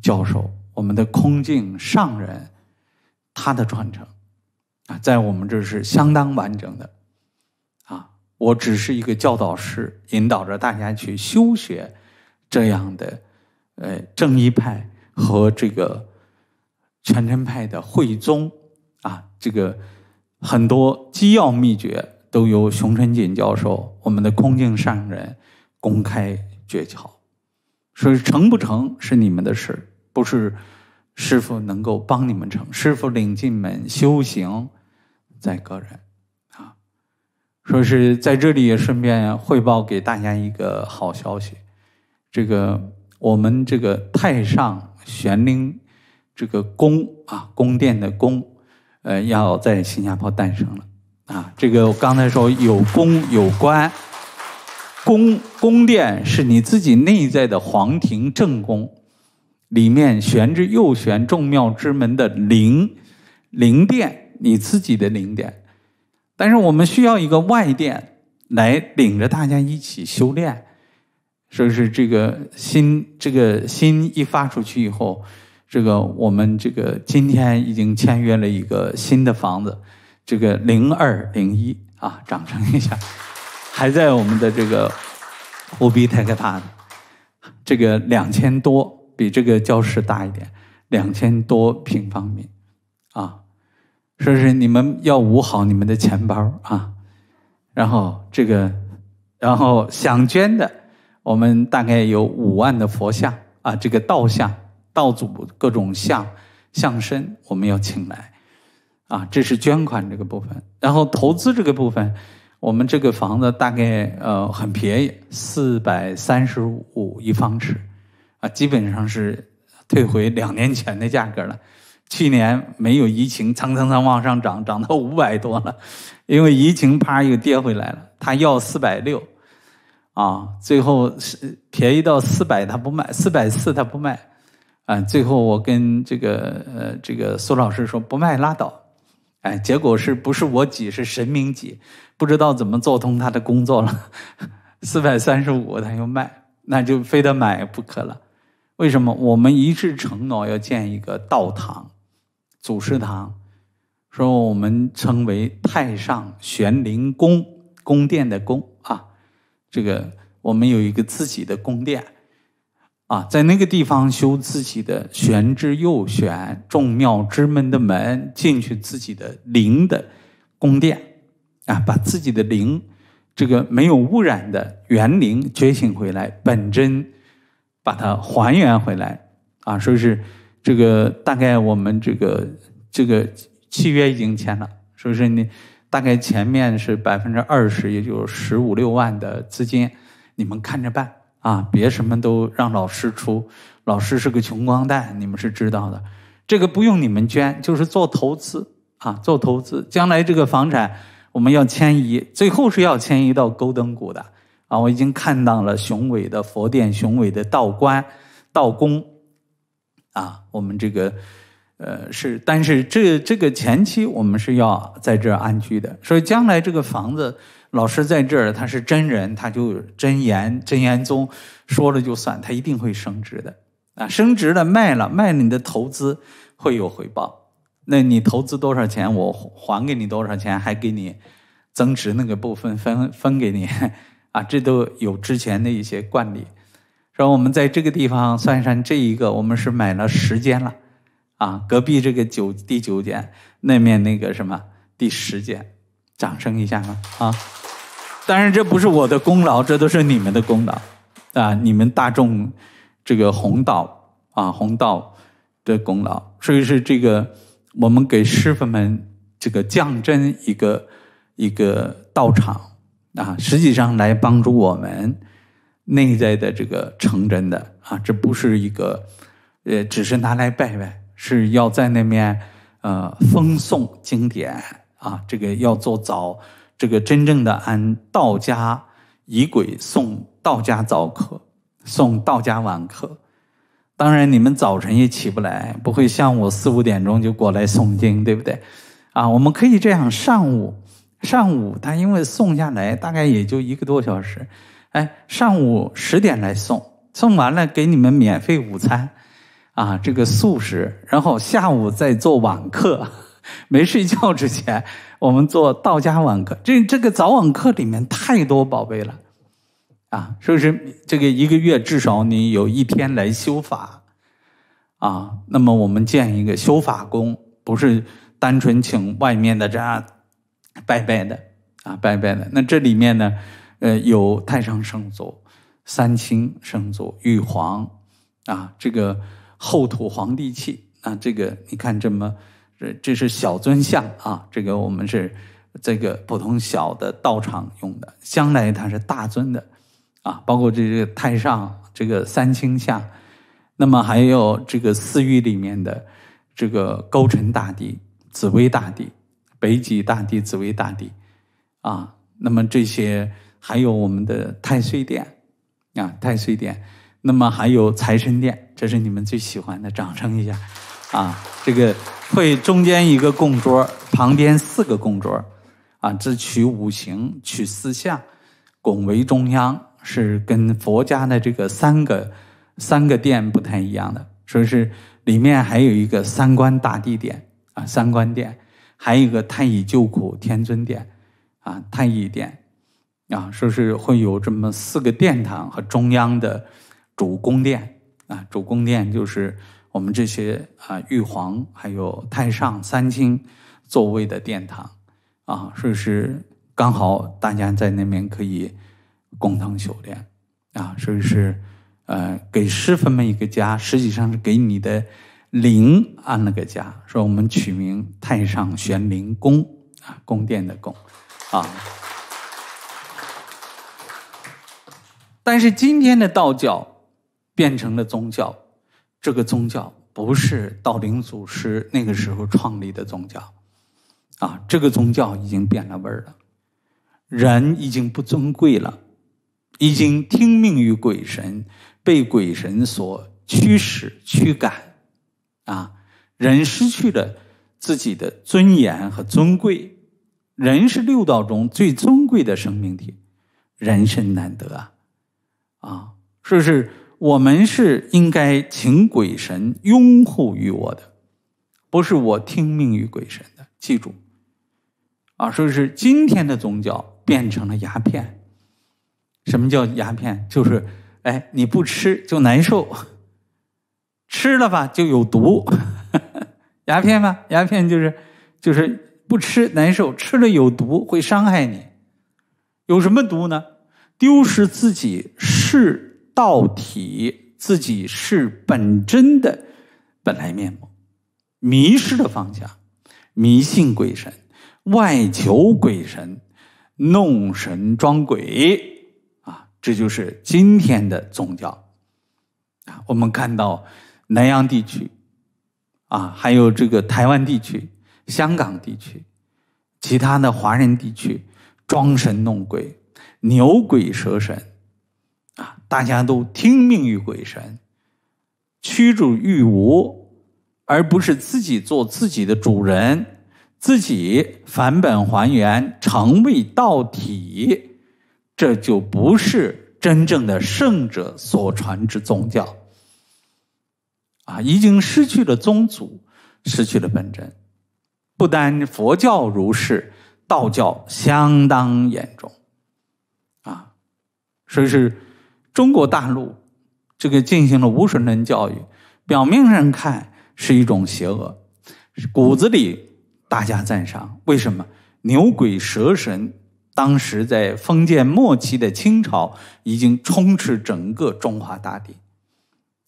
教授。我们的空净上人，他的传承啊，在我们这是相当完整的啊。我只是一个教导师，引导着大家去修学这样的呃正一派和这个全真派的会宗啊。这个很多机要秘诀都由熊春锦教授、我们的空净上人公开诀窍，所以成不成是你们的事不是。师傅能够帮你们成，师傅领进门，修行在个人，啊，说是在这里也顺便汇报给大家一个好消息，这个我们这个太上玄灵这个宫啊宫殿的宫，呃，要在新加坡诞生了，啊，这个我刚才说有宫有官，宫宫殿是你自己内在的皇庭正宫。里面悬着右悬众妙之门的灵灵殿，你自己的灵殿，但是我们需要一个外殿来领着大家一起修炼。说是这个心，这个心一发出去以后，这个我们这个今天已经签约了一个新的房子，这个零二零一啊，掌声一下，还在我们的这个，UB 泰克塔，这个两千多。比这个教室大一点，两千多平方米，啊，说是你们要捂好你们的钱包啊。然后这个，然后想捐的，我们大概有五万的佛像啊，这个道像、道祖各种像、像身，我们要请来，啊，这是捐款这个部分。然后投资这个部分，我们这个房子大概呃很便宜，四百三十五一方尺。啊，基本上是退回两年前的价格了。去年没有疫情，蹭蹭蹭往上涨，涨到五百多了。因为疫情啪又跌回来了，他要四百六，啊，最后是便宜到四百他不卖，四百四他不卖，啊，最后我跟这个呃这个苏老师说不卖拉倒，哎，结果是不是我挤是神明挤，不知道怎么做通他的工作了，四百三十五他又卖，那就非得买不可了。为什么我们一致承诺要建一个道堂、祖师堂，说我们称为太上玄灵宫宫殿的宫啊，这个我们有一个自己的宫殿啊，在那个地方修自己的玄之又玄众妙之门的门，进去自己的灵的宫殿啊，把自己的灵这个没有污染的园灵觉醒回来本真。把它还原回来，啊，说是这个大概我们这个这个契约已经签了，所以说你大概前面是百分之二十，也就十五六万的资金，你们看着办啊，别什么都让老师出，老师是个穷光蛋，你们是知道的，这个不用你们捐，就是做投资啊，做投资，将来这个房产我们要迁移，最后是要迁移到高登谷的。啊，我已经看到了雄伟的佛殿，雄伟的道观，道宫，啊，我们这个，呃，是，但是这这个前期我们是要在这儿安居的，所以将来这个房子，老师在这儿他是真人，他就真言真言宗说了就算，他一定会升值的，啊，升值了卖了，卖了你的投资会有回报，那你投资多少钱，我还给你多少钱，还给你增值那个部分分分给你。啊，这都有之前的一些惯例，说我们在这个地方算上这一个，我们是买了十间了，啊，隔壁这个九第九间，那面那个什么第十间，掌声一下嘛啊，当然这不是我的功劳，这都是你们的功劳，啊，你们大众这个红岛啊红岛的功劳，所以是这个我们给师傅们这个降真一个一个道场。啊，实际上来帮助我们内在的这个成真的啊，这不是一个，呃，只是拿来拜拜，是要在那面呃，奉诵经典啊，这个要做早，这个真正的按道家仪轨送道家早课，送道家晚课。当然，你们早晨也起不来，不会像我四五点钟就过来诵经，对不对？啊，我们可以这样，上午。上午他因为送下来，大概也就一个多小时。哎，上午十点来送，送完了给你们免费午餐，啊，这个素食。然后下午再做晚课，(laughs) 没睡觉之前，我们做道家晚课。这这个早晚课里面太多宝贝了，啊，说是这个一个月至少你有一天来修法，啊，那么我们建一个修法宫，不是单纯请外面的这样。拜拜的啊，拜拜的。那这里面呢，呃，有太上圣祖、三清圣祖、玉皇啊，这个后土皇帝气啊。这个你看，这么这这是小尊像啊，这个我们是这个普通小的道场用的。将来它是大尊的啊，包括这这个太上这个三清像，那么还有这个四御里面的这个勾陈大帝、紫薇大帝。北极大帝、紫薇大帝，啊，那么这些还有我们的太岁殿，啊，太岁殿，那么还有财神殿，这是你们最喜欢的，掌声一下，啊，这个会中间一个供桌，旁边四个供桌，啊，自取五行，取四象，拱为中央，是跟佛家的这个三个三个殿不太一样的，说是里面还有一个三观大帝殿，啊，三观殿。还有一个太乙救苦天尊殿，啊，太乙殿，啊，说是会有这么四个殿堂和中央的主宫殿，啊，主宫殿就是我们这些啊玉皇还有太上三清座位的殿堂，啊，说是刚好大家在那边可以共同修炼，啊，说是呃给师傅们一个家，实际上是给你的。灵安了个家，说我们取名太上玄灵宫啊，宫殿的宫，啊。但是今天的道教变成了宗教，这个宗教不是道林祖师那个时候创立的宗教，啊，这个宗教已经变了味儿了，人已经不尊贵了，已经听命于鬼神，被鬼神所驱使驱赶。啊，人失去了自己的尊严和尊贵。人是六道中最尊贵的生命体，人生难得啊！啊，说是我们是应该请鬼神拥护于我的，不是我听命于鬼神的。记住，啊，说是今天的宗教变成了鸦片。什么叫鸦片？就是，哎，你不吃就难受。吃了吧就有毒，鸦 (laughs) 片吧，鸦片就是，就是不吃难受，吃了有毒会伤害你。有什么毒呢？丢失自己是道体，自己是本真的本来面目，迷失的方向，迷信鬼神，外求鬼神，弄神装鬼啊，这就是今天的宗教啊。我们看到。南洋地区，啊，还有这个台湾地区、香港地区，其他的华人地区，装神弄鬼、牛鬼蛇神，啊，大家都听命于鬼神，驱逐于无，而不是自己做自己的主人，自己返本还原，成为道体，这就不是真正的圣者所传之宗教。啊，已经失去了宗祖，失去了本真，不单佛教如是，道教相当严重，啊，所以是中国大陆这个进行了无神论教育，表面上看是一种邪恶，骨子里大加赞赏。为什么牛鬼蛇神？当时在封建末期的清朝，已经充斥整个中华大地。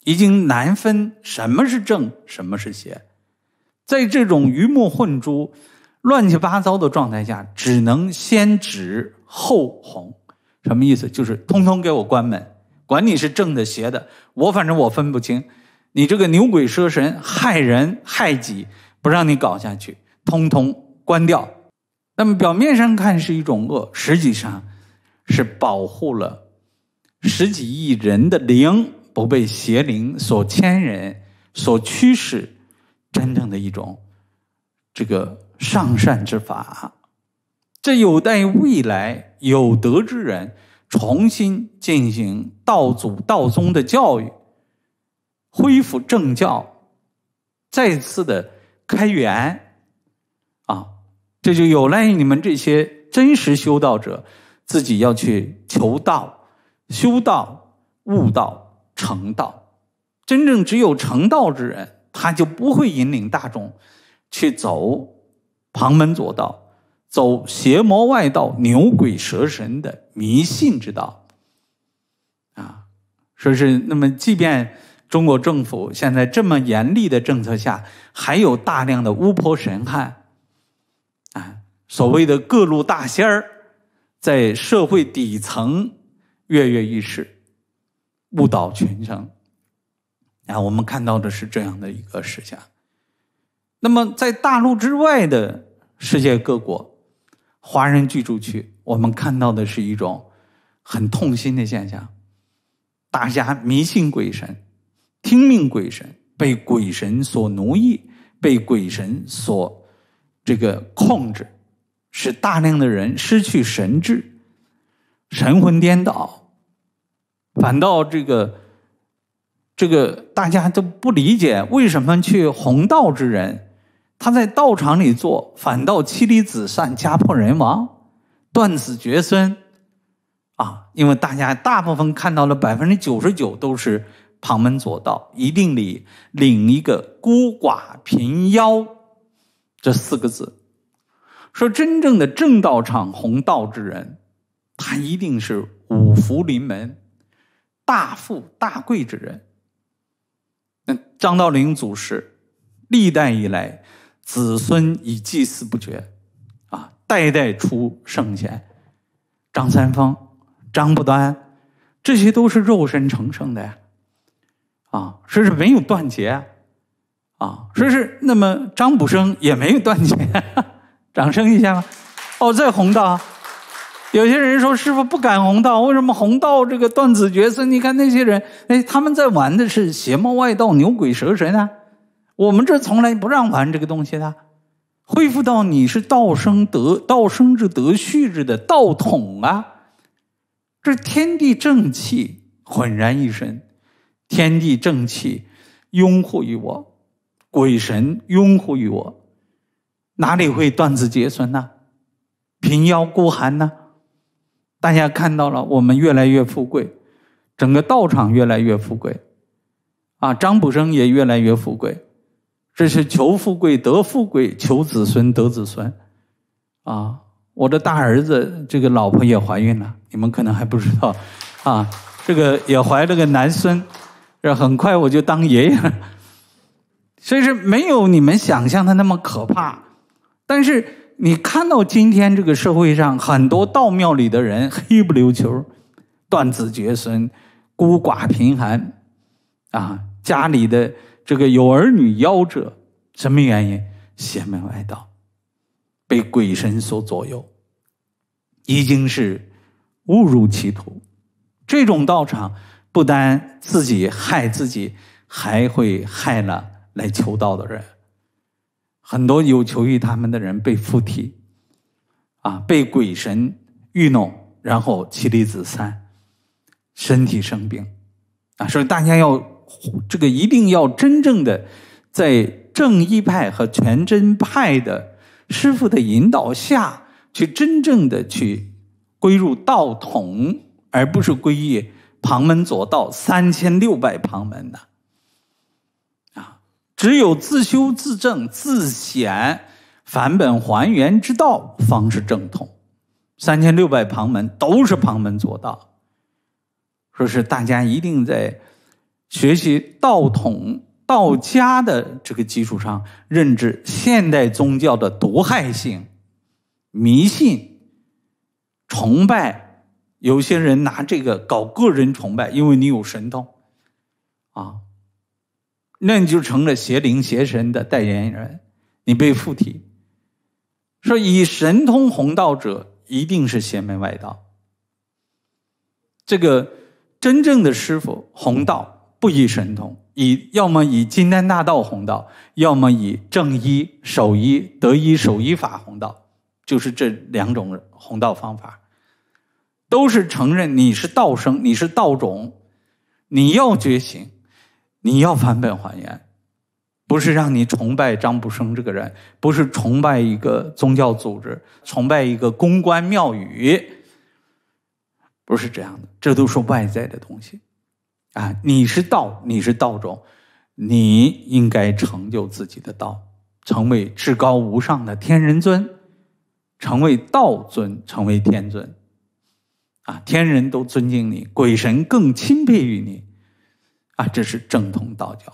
已经难分什么是正，什么是邪，在这种鱼目混珠、乱七八糟的状态下，只能先止后红。什么意思？就是通通给我关门，管你是正的、邪的，我反正我分不清。你这个牛鬼蛇神，害人害己，不让你搞下去，通通关掉。那么表面上看是一种恶，实际上是保护了十几亿人的灵。不被邪灵所牵引、所驱使，真正的一种这个上善之法，这有待于未来有德之人重新进行道祖道宗的教育，恢复正教，再次的开源。啊，这就有赖于你们这些真实修道者自己要去求道、修道、悟道。成道，真正只有成道之人，他就不会引领大众去走旁门左道，走邪魔外道、牛鬼蛇神的迷信之道。啊，说是那么，即便中国政府现在这么严厉的政策下，还有大量的巫婆神汉，啊，所谓的各路大仙儿，在社会底层跃跃欲试。误导群生。啊，我们看到的是这样的一个事情。那么，在大陆之外的世界各国华人居住区，我们看到的是一种很痛心的现象：大家迷信鬼神，听命鬼神，被鬼神所奴役，被鬼神所这个控制，使大量的人失去神智，神魂颠倒。反倒这个，这个大家都不理解，为什么去弘道之人，他在道场里做，反倒妻离子散、家破人亡、断子绝孙，啊！因为大家大部分看到了百分之九十九都是旁门左道，一定里领一个孤寡贫夭这四个字。说真正的正道场弘道之人，他一定是五福临门。大富大贵之人，那张道陵祖师，历代以来子孙以祭祀不绝，啊，代代出圣贤，张三丰、张不端，这些都是肉身成圣的呀，啊，说是没有断绝，啊，说是那么张卜生也没有断绝，(laughs) 掌声一下吧。哦，再红的。有些人说：“师傅不敢弘道，为什么弘道这个断子绝孙？你看那些人，哎，他们在玩的是邪魔外道、牛鬼蛇神呢。我们这从来不让玩这个东西的，恢复到你是道生德，道生之德续之的道统啊。这天地正气浑然一身，天地正气拥护于我，鬼神拥护于我，哪里会断子绝孙呢？贫夭孤寒呢？”大家看到了，我们越来越富贵，整个道场越来越富贵，啊，张卜生也越来越富贵，这是求富贵得富贵，求子孙得子孙，啊，我的大儿子这个老婆也怀孕了，你们可能还不知道，啊，这个也怀了个男孙，这很快我就当爷爷了，所以说没有你们想象的那么可怕，但是。你看到今天这个社会上很多道庙里的人 (laughs) 黑不溜秋，断子绝孙，孤寡贫寒，啊，家里的这个有儿女夭折，什么原因？邪门歪道，被鬼神所左右，已经是误入歧途。这种道场不单自己害自己，还会害了来求道的人。很多有求于他们的人被附体，啊，被鬼神愚弄，然后妻离子散，身体生病，啊，所以大家要这个一定要真正的在正一派和全真派的师傅的引导下去真正的去归入道统，而不是归于旁门左道三千六百旁门的。只有自修自正自显返本还原之道，方是正统。三千六百旁门都是旁门左道，说是大家一定在学习道统道家的这个基础上，认知现代宗教的毒害性、迷信、崇拜。有些人拿这个搞个人崇拜，因为你有神通啊。那你就成了邪灵邪神的代言人，你被附体。说以神通弘道者，一定是邪门外道。这个真正的师傅弘道，不以神通，以要么以金丹大道弘道，要么以正一守一得一守一法弘道，就是这两种弘道方法，都是承认你是道生，你是道种，你要觉醒。你要返本还原，不是让你崇拜张卜生这个人，不是崇拜一个宗教组织，崇拜一个公关庙宇，不是这样的。这都是外在的东西，啊！你是道，你是道种，你应该成就自己的道，成为至高无上的天人尊，成为道尊，成为天尊，啊！天人都尊敬你，鬼神更钦佩于你。啊，这是正统道教，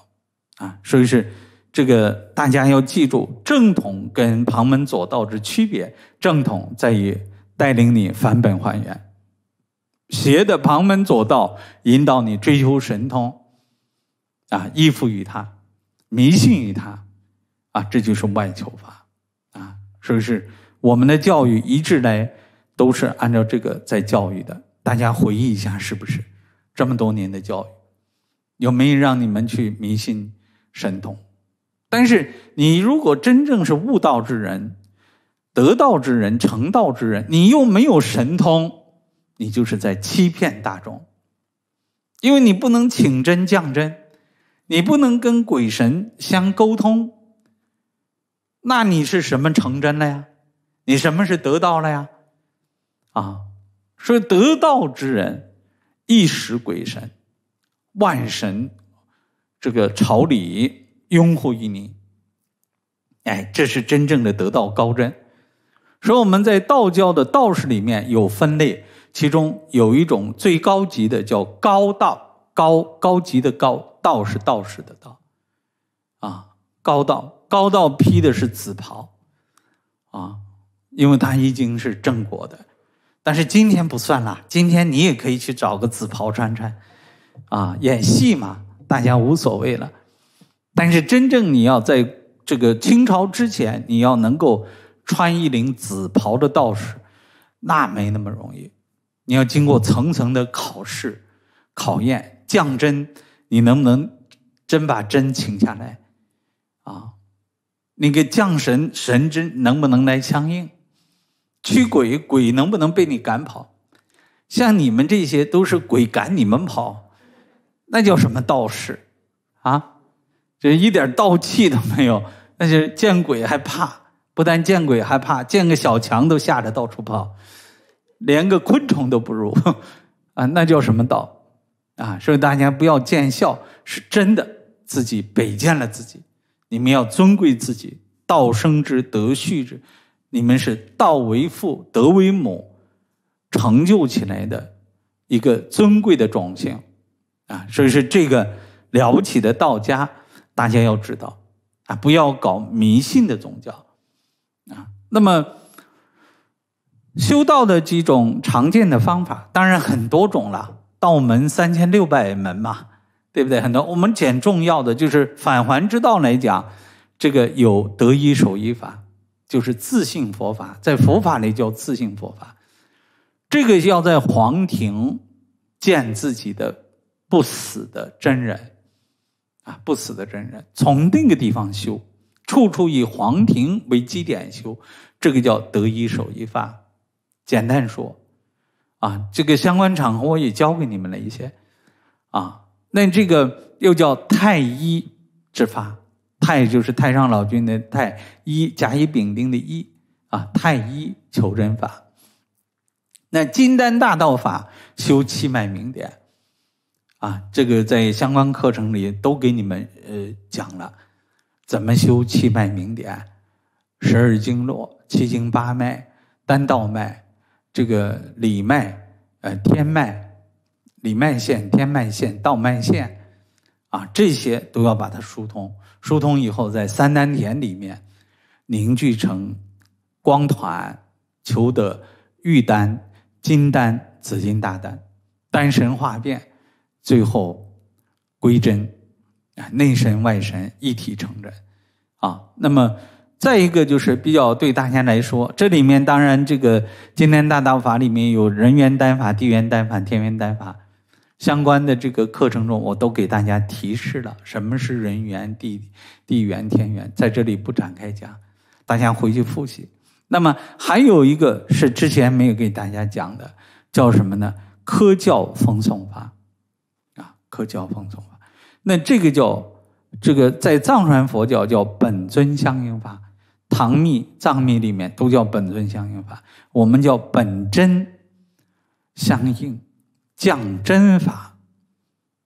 啊，所以是这个大家要记住正统跟旁门左道之区别。正统在于带领你返本还原，邪的旁门左道引导你追求神通，啊，依附于他，迷信于他，啊，这就是外求法，啊，所以是我们的教育一直来都是按照这个在教育的，大家回忆一下，是不是这么多年的教育？有没有让你们去迷信神通？但是你如果真正是悟道之人、得道之人、成道之人，你又没有神通，你就是在欺骗大众，因为你不能请真降真，你不能跟鬼神相沟通，那你是什么成真了呀？你什么是得道了呀？啊，所以得道之人，一时鬼神。万神这个朝礼拥护于你，哎，这是真正的得道高真。所以我们在道教的道士里面有分类，其中有一种最高级的叫高道，高高级的高道士道士的道，啊，高道高道披的是紫袍，啊，因为他已经是正果的，但是今天不算啦，今天你也可以去找个紫袍穿穿。啊，演戏嘛，大家无所谓了。但是真正你要在这个清朝之前，你要能够穿一领紫袍的道士，那没那么容易。你要经过层层的考试、考验、降真，你能不能真把真请下来？啊，那个降神神真能不能来相应？驱鬼鬼能不能被你赶跑？像你们这些，都是鬼赶你们跑。那叫什么道士？啊，这一点道气都没有，那就见鬼还怕，不但见鬼还怕，见个小强都吓着到处跑，连个昆虫都不如，(laughs) 啊，那叫什么道？啊，所以大家不要见笑，是真的，自己卑贱了自己，你们要尊贵自己，道生之，德畜之，你们是道为父，德为母，成就起来的一个尊贵的种姓。啊，所以说这个了不起的道家，大家要知道啊，不要搞迷信的宗教，啊。那么修道的几种常见的方法，当然很多种了，道门三千六百门嘛，对不对？很多，我们捡重要的就是返还之道来讲，这个有得一守一法，就是自信佛法，在佛法里叫自信佛法，这个要在皇庭建自己的。不死的真人，啊，不死的真人，从那个地方修，处处以皇庭为基点修，这个叫得一手一法，简单说，啊，这个相关场合我也教给你们了一些，啊，那这个又叫太一之法，太就是太上老君的太一，甲乙丙丁的一，啊，太一求真法，那金丹大道法修气脉明点。啊，这个在相关课程里都给你们呃讲了，怎么修气脉明点，十二经络、七经八脉、丹道脉，这个里脉、呃天脉、里脉线、天脉线、道脉线，啊，这些都要把它疏通，疏通以后，在三丹田里面凝聚成光团，求得玉丹、金丹、紫金大丹，丹神化变。最后归真啊，内神外神一体成真啊。那么再一个就是比较对大家来说，这里面当然这个《金天大道法》里面有人缘丹法、地缘丹法、天缘丹法相关的这个课程中，我都给大家提示了什么是人缘、地地缘、天缘，在这里不展开讲，大家回去复习。那么还有一个是之前没有给大家讲的，叫什么呢？科教封送法。科教奉送法，那这个叫这个在藏传佛教叫本尊相应法，唐密、藏密里面都叫本尊相应法。我们叫本真相应降真法，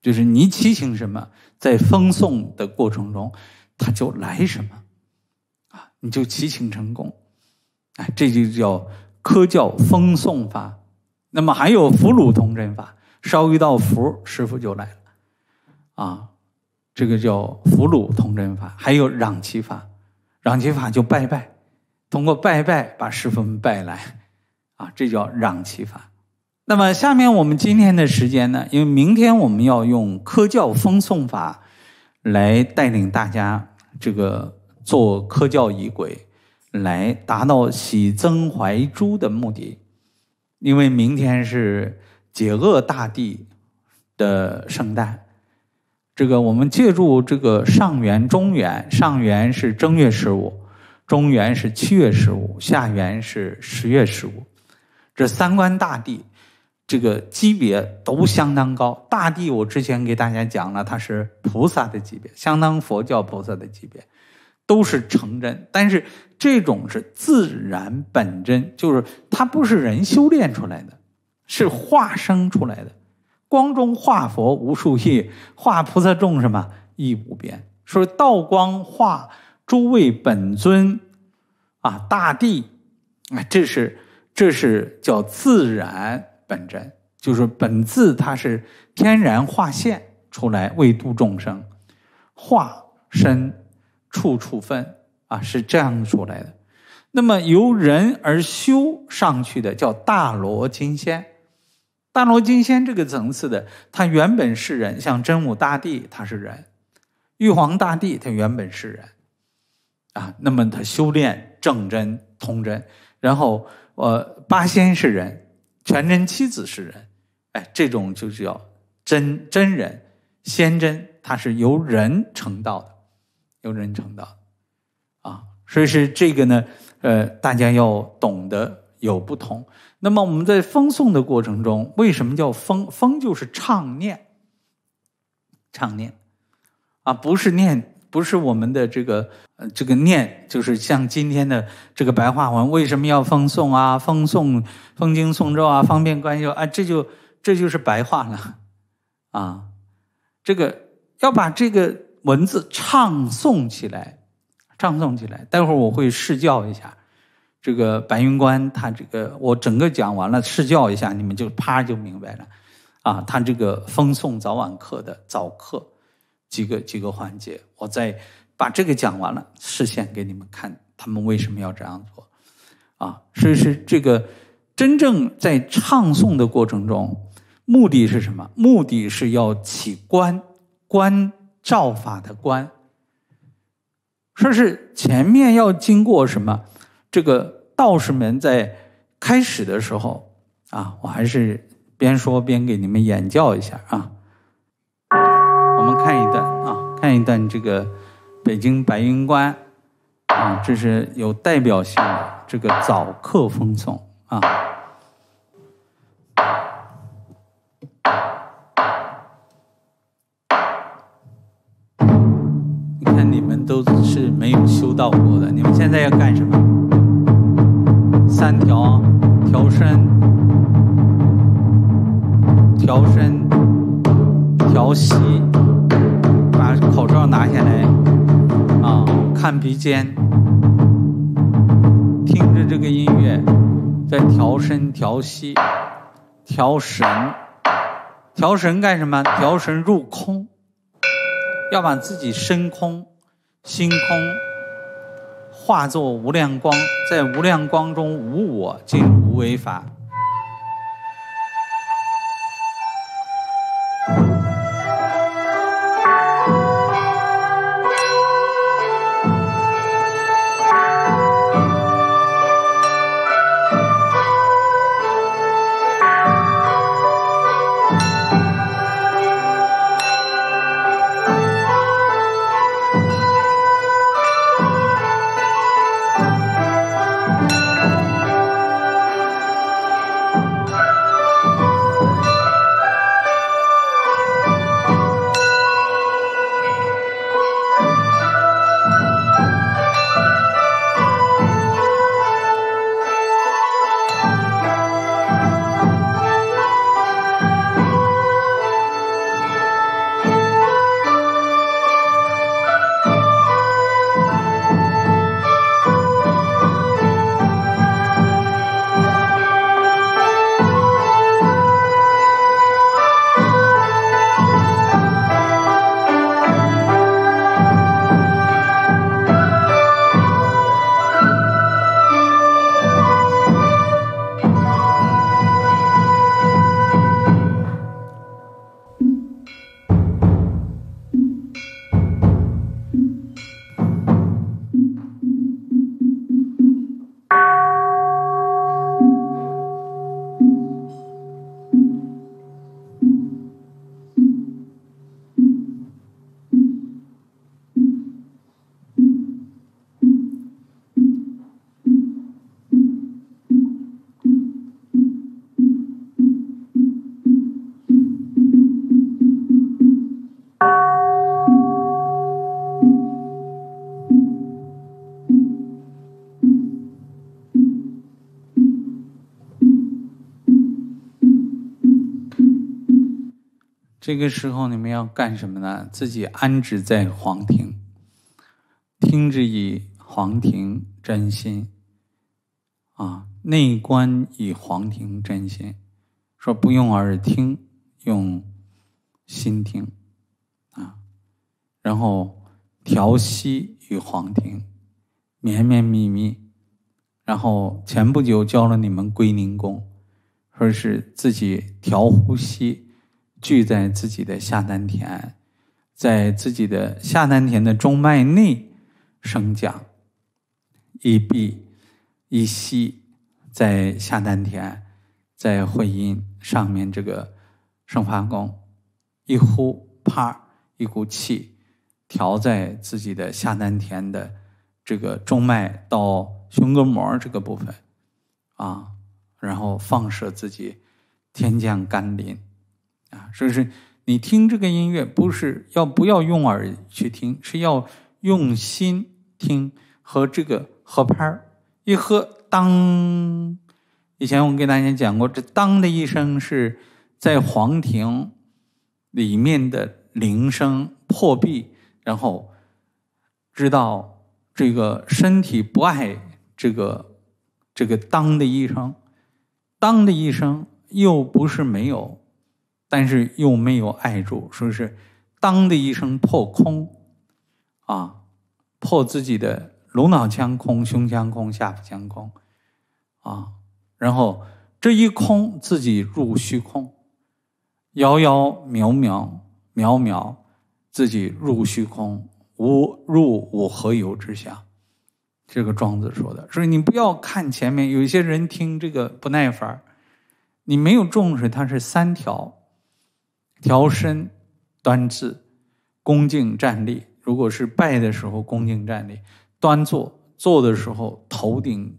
就是你祈请什么，在风诵的过程中，它就来什么，啊，你就祈请成功，哎，这就叫科教风诵法。那么还有俘虏童真法。烧一道符，师傅就来了。啊，这个叫俘虏通真法，还有攘其法。攘其法就拜拜，通过拜拜把师傅们拜来。啊，这叫攘其法。那么，下面我们今天的时间呢？因为明天我们要用科教风送法来带领大家这个做科教仪轨，来达到喜增怀珠的目的。因为明天是。解厄大帝的圣诞，这个我们借助这个上元、中元、上元是正月十五，中元是七月十五，下元是十月十五。这三观大帝，这个级别都相当高。大帝，我之前给大家讲了，他是菩萨的级别，相当佛教菩萨的级别，都是成真，但是这种是自然本真，就是它不是人修炼出来的。是化生出来的，光中化佛无数亿，化菩萨众什么亦无边，说道光化诸位本尊，啊大地啊，这是这是叫自然本真，就是本自它是天然化现出来为度众生，化身处处分啊是这样出来的，那么由人而修上去的叫大罗金仙。大罗金仙这个层次的，他原本是人，像真武大帝他是人，玉皇大帝他原本是人，啊，那么他修炼正真通真，然后呃八仙是人，全真七子是人，哎，这种就叫真真人，仙真，他是由人成道的，由人成道，啊，所以是这个呢，呃，大家要懂得有不同。那么我们在风诵的过程中，为什么叫风？风就是唱念，唱念，啊，不是念，不是我们的这个呃这个念，就是像今天的这个白话文，为什么要风诵啊？风诵，风经诵咒啊，方便关系啊，这就这就是白话了，啊，这个要把这个文字唱诵起来，唱诵起来。待会儿我会试教一下。这个白云观，他这个我整个讲完了，试教一下，你们就啪就明白了，啊，他这个风送早晚课的早课几个几个环节，我再把这个讲完了，示现给你们看，他们为什么要这样做啊？所以是这个真正在唱诵的过程中，目的是什么？目的是要起观观照法的观，说是前面要经过什么？这个道士们在开始的时候啊，我还是边说边给你们演教一下啊。我们看一段啊，看一段这个北京白云观啊，这是有代表性的这个早课风颂啊。你看你们都是没有修道过的，你们现在要干什么？单调，调身，调身，调息，把口罩拿下来，啊，看鼻尖，听着这个音乐，再调身，调息，调神，调神干什么？调神入空，要把自己升空，心空。化作无量光，在无量光中无我，即无为法。这个时候你们要干什么呢？自己安置在黄庭，听之以黄庭真心，啊，内观以黄庭真心，说不用耳听，用心听，啊，然后调息与黄庭绵绵密密。然后前不久教了你们归宁功，说是自己调呼吸。聚在自己的下丹田，在自己的下丹田的中脉内升降，一闭一吸，在下丹田，在会阴上面这个生发宫，一呼啪，一股气调在自己的下丹田的这个中脉到胸膈膜这个部分啊，然后放射自己天降甘霖。啊，所以是，你听这个音乐不是要不要用耳去听，是要用心听和这个合拍儿。一合，当。以前我给大家讲过，这当的一声是，在皇庭里面的铃声破壁，然后知道这个身体不爱这个这个当的一声，当的一声又不是没有。但是又没有碍住，说是“当”的一声破空，啊，破自己的颅脑腔空、胸腔空、下腹腔空，啊，然后这一空自己入虚空，遥遥渺渺渺渺，自己入虚空，无入五合游之下。这个庄子说的，所以你不要看前面有一些人听这个不耐烦，你没有重视它是三条。调身，端坐，恭敬站立。如果是拜的时候，恭敬站立；端坐坐的时候，头顶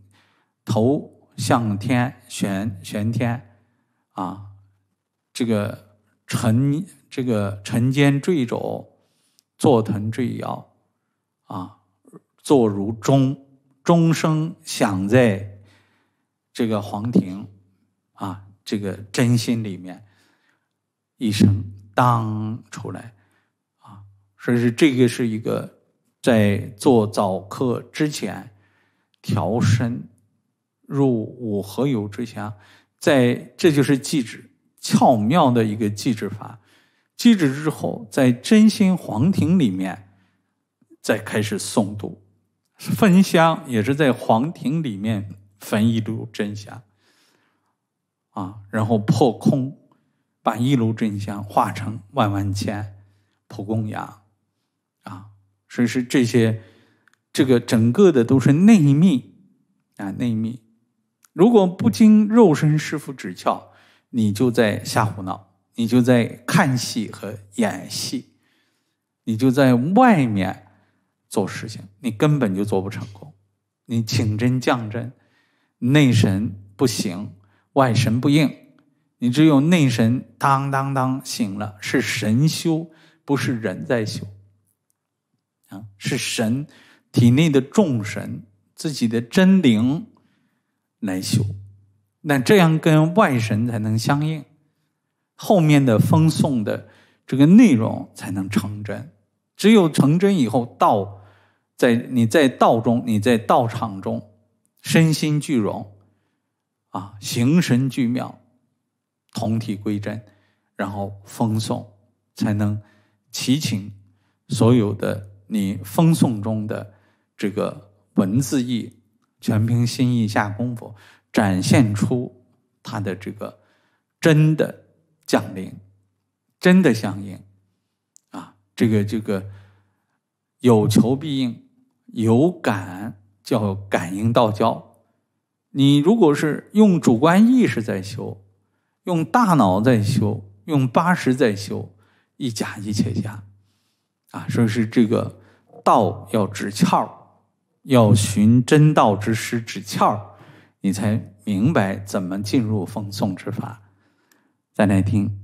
头向天，悬悬天，啊，这个沉这个沉肩坠肘，坐臀坠腰，啊，坐如钟，钟声响在，这个黄庭，啊，这个真心里面。一声当出来，啊，所以是这个是一个在做早课之前调身入五合油之前，在这就是祭纸巧妙的一个祭纸法，祭纸之后在真心皇庭里面再开始诵读焚香，也是在皇庭里面焚一炉真香，啊，然后破空。把一炉真香化成万万千蒲供养，啊！所以说这些，这个整个的都是内密啊，内密。如果不经肉身师傅指教，你就在瞎胡闹，你就在看戏和演戏，你就在外面做事情，你根本就做不成功。你请真降真，内神不行，外神不应。你只有内神当当当醒了，是神修，不是人在修，啊，是神体内的众神自己的真灵来修，那这样跟外神才能相应，后面的风送的这个内容才能成真。只有成真以后，道在你在道中，你在道场中，身心俱荣，啊，形神俱妙。同体归真，然后风送，才能齐情。所有的你风送中的这个文字意，全凭心意下功夫，展现出它的这个真的降临，真的相应啊！这个这个有求必应，有感叫感应道交。你如果是用主观意识在修。用大脑在修，用八十在修，一加一切加，啊，说是这个道要指窍，要寻真道之师指窍，你才明白怎么进入风送之法。再来听。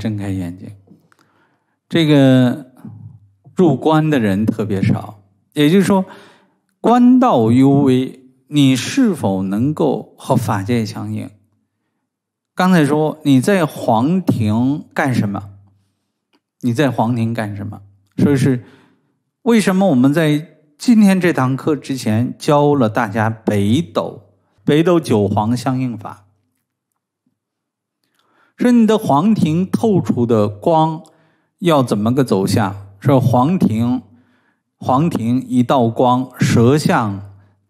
睁开眼睛，这个入关的人特别少，也就是说，官道幽微，你是否能够和法界相应？刚才说你在皇庭干什么？你在皇庭干什么？说是为什么？我们在今天这堂课之前教了大家北斗北斗九皇相应法。说你的黄庭透出的光，要怎么个走向？说黄庭，黄庭一道光射向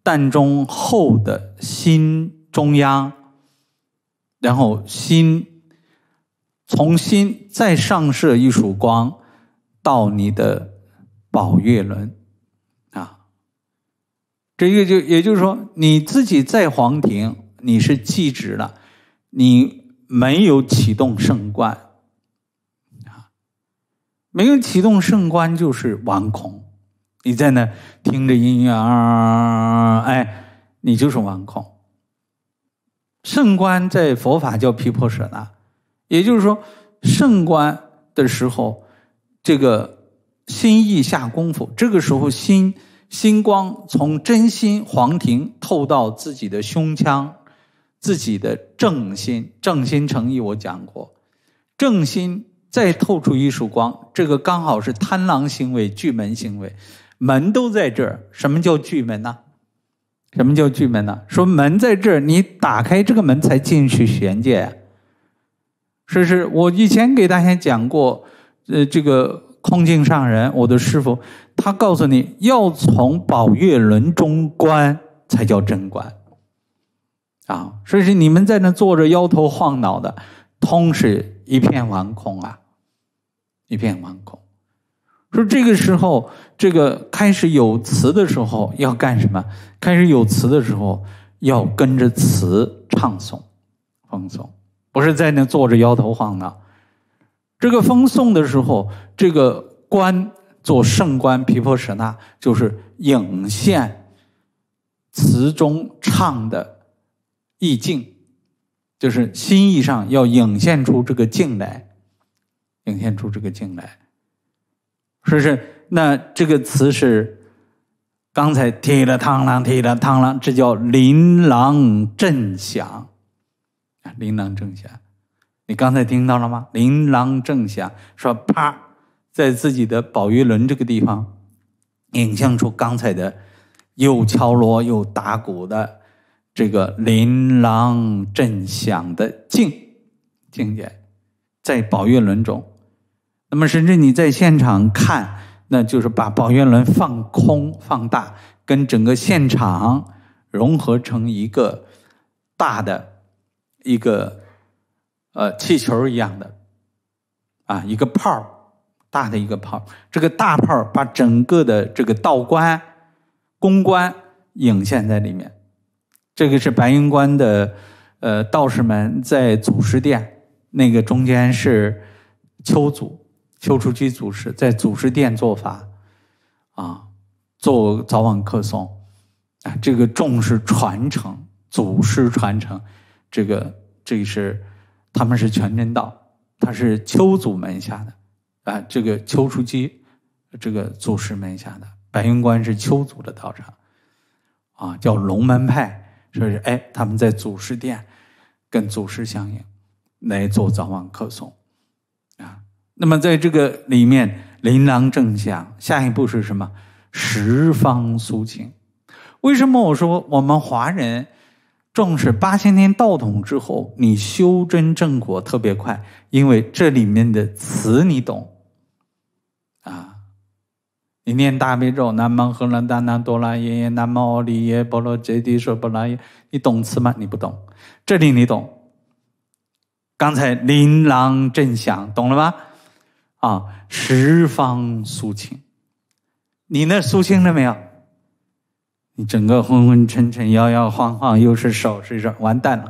蛋中后的心中央，然后心从心再上射一束光到你的宝月轮，啊，这也个就也就是说你自己在黄庭，你是寄指了，你。没有启动圣观，啊，没有启动圣观就是顽恐。你在那听着音乐啊，哎，你就是顽恐。圣观在佛法叫毗婆舍那，也就是说，圣观的时候，这个心意下功夫，这个时候心心光从真心黄庭透到自己的胸腔。自己的正心、正心诚意，我讲过，正心再透出一束光，这个刚好是贪狼行为、巨门行为，门都在这儿。什么叫巨门呢？什么叫巨门呢？说门在这儿，你打开这个门才进去玄界。是是我以前给大家讲过，呃，这个空镜上人，我的师傅，他告诉你要从宝月轮中观才叫真观。啊，所以你们在那坐着摇头晃脑的，通是一片惶空啊，一片惶空。说这个时候，这个开始有词的时候要干什么？开始有词的时候要跟着词唱诵、风送，不是在那坐着摇头晃脑。这个风送的时候，这个官做圣官皮婆舍那，就是影现词中唱的。意境，就是心意上要涌现出这个境来，涌现出这个境来。是不是？那这个词是刚才“踢了螳螂，踢了螳螂”，这叫琳琅震响啊！琳琅震响，你刚才听到了吗？琳琅震响，说啪，在自己的宝玉轮这个地方，影像出刚才的又敲锣又打鼓的。这个琳琅震响的境境界，在宝月轮中。那么，甚至你在现场看，那就是把宝月轮放空放大，跟整个现场融合成一个大的一个呃气球一样的啊，一个泡大的一个泡。这个大泡把整个的这个道观、公观影现在里面。这个是白云观的，呃，道士们在祖师殿，那个中间是丘祖丘处机祖师在祖师殿做法，啊，做早晚客送，啊，这个重是传承，祖师传承，这个这个是他们是全真道，他是丘祖门下的，啊，这个丘处机这个祖师门下的白云观是丘祖的道场，啊，叫龙门派。说是哎，他们在祖师殿跟祖师相应，来做早晚客送啊，那么在这个里面琳琅正响。下一步是什么？十方苏醒。为什么我说我们华人重视八千年道统之后，你修真正果特别快？因为这里面的词你懂。你念大悲咒：南无喝啰怛那哆啰夜耶，南无阿利耶跋罗揭帝烁钵啰耶。你懂词吗？你不懂，这里你懂。刚才琳琅震响，懂了吧？啊，十方肃清，你那肃清了没有？你整个昏昏沉沉、摇摇晃晃，又是手，是手，完蛋了，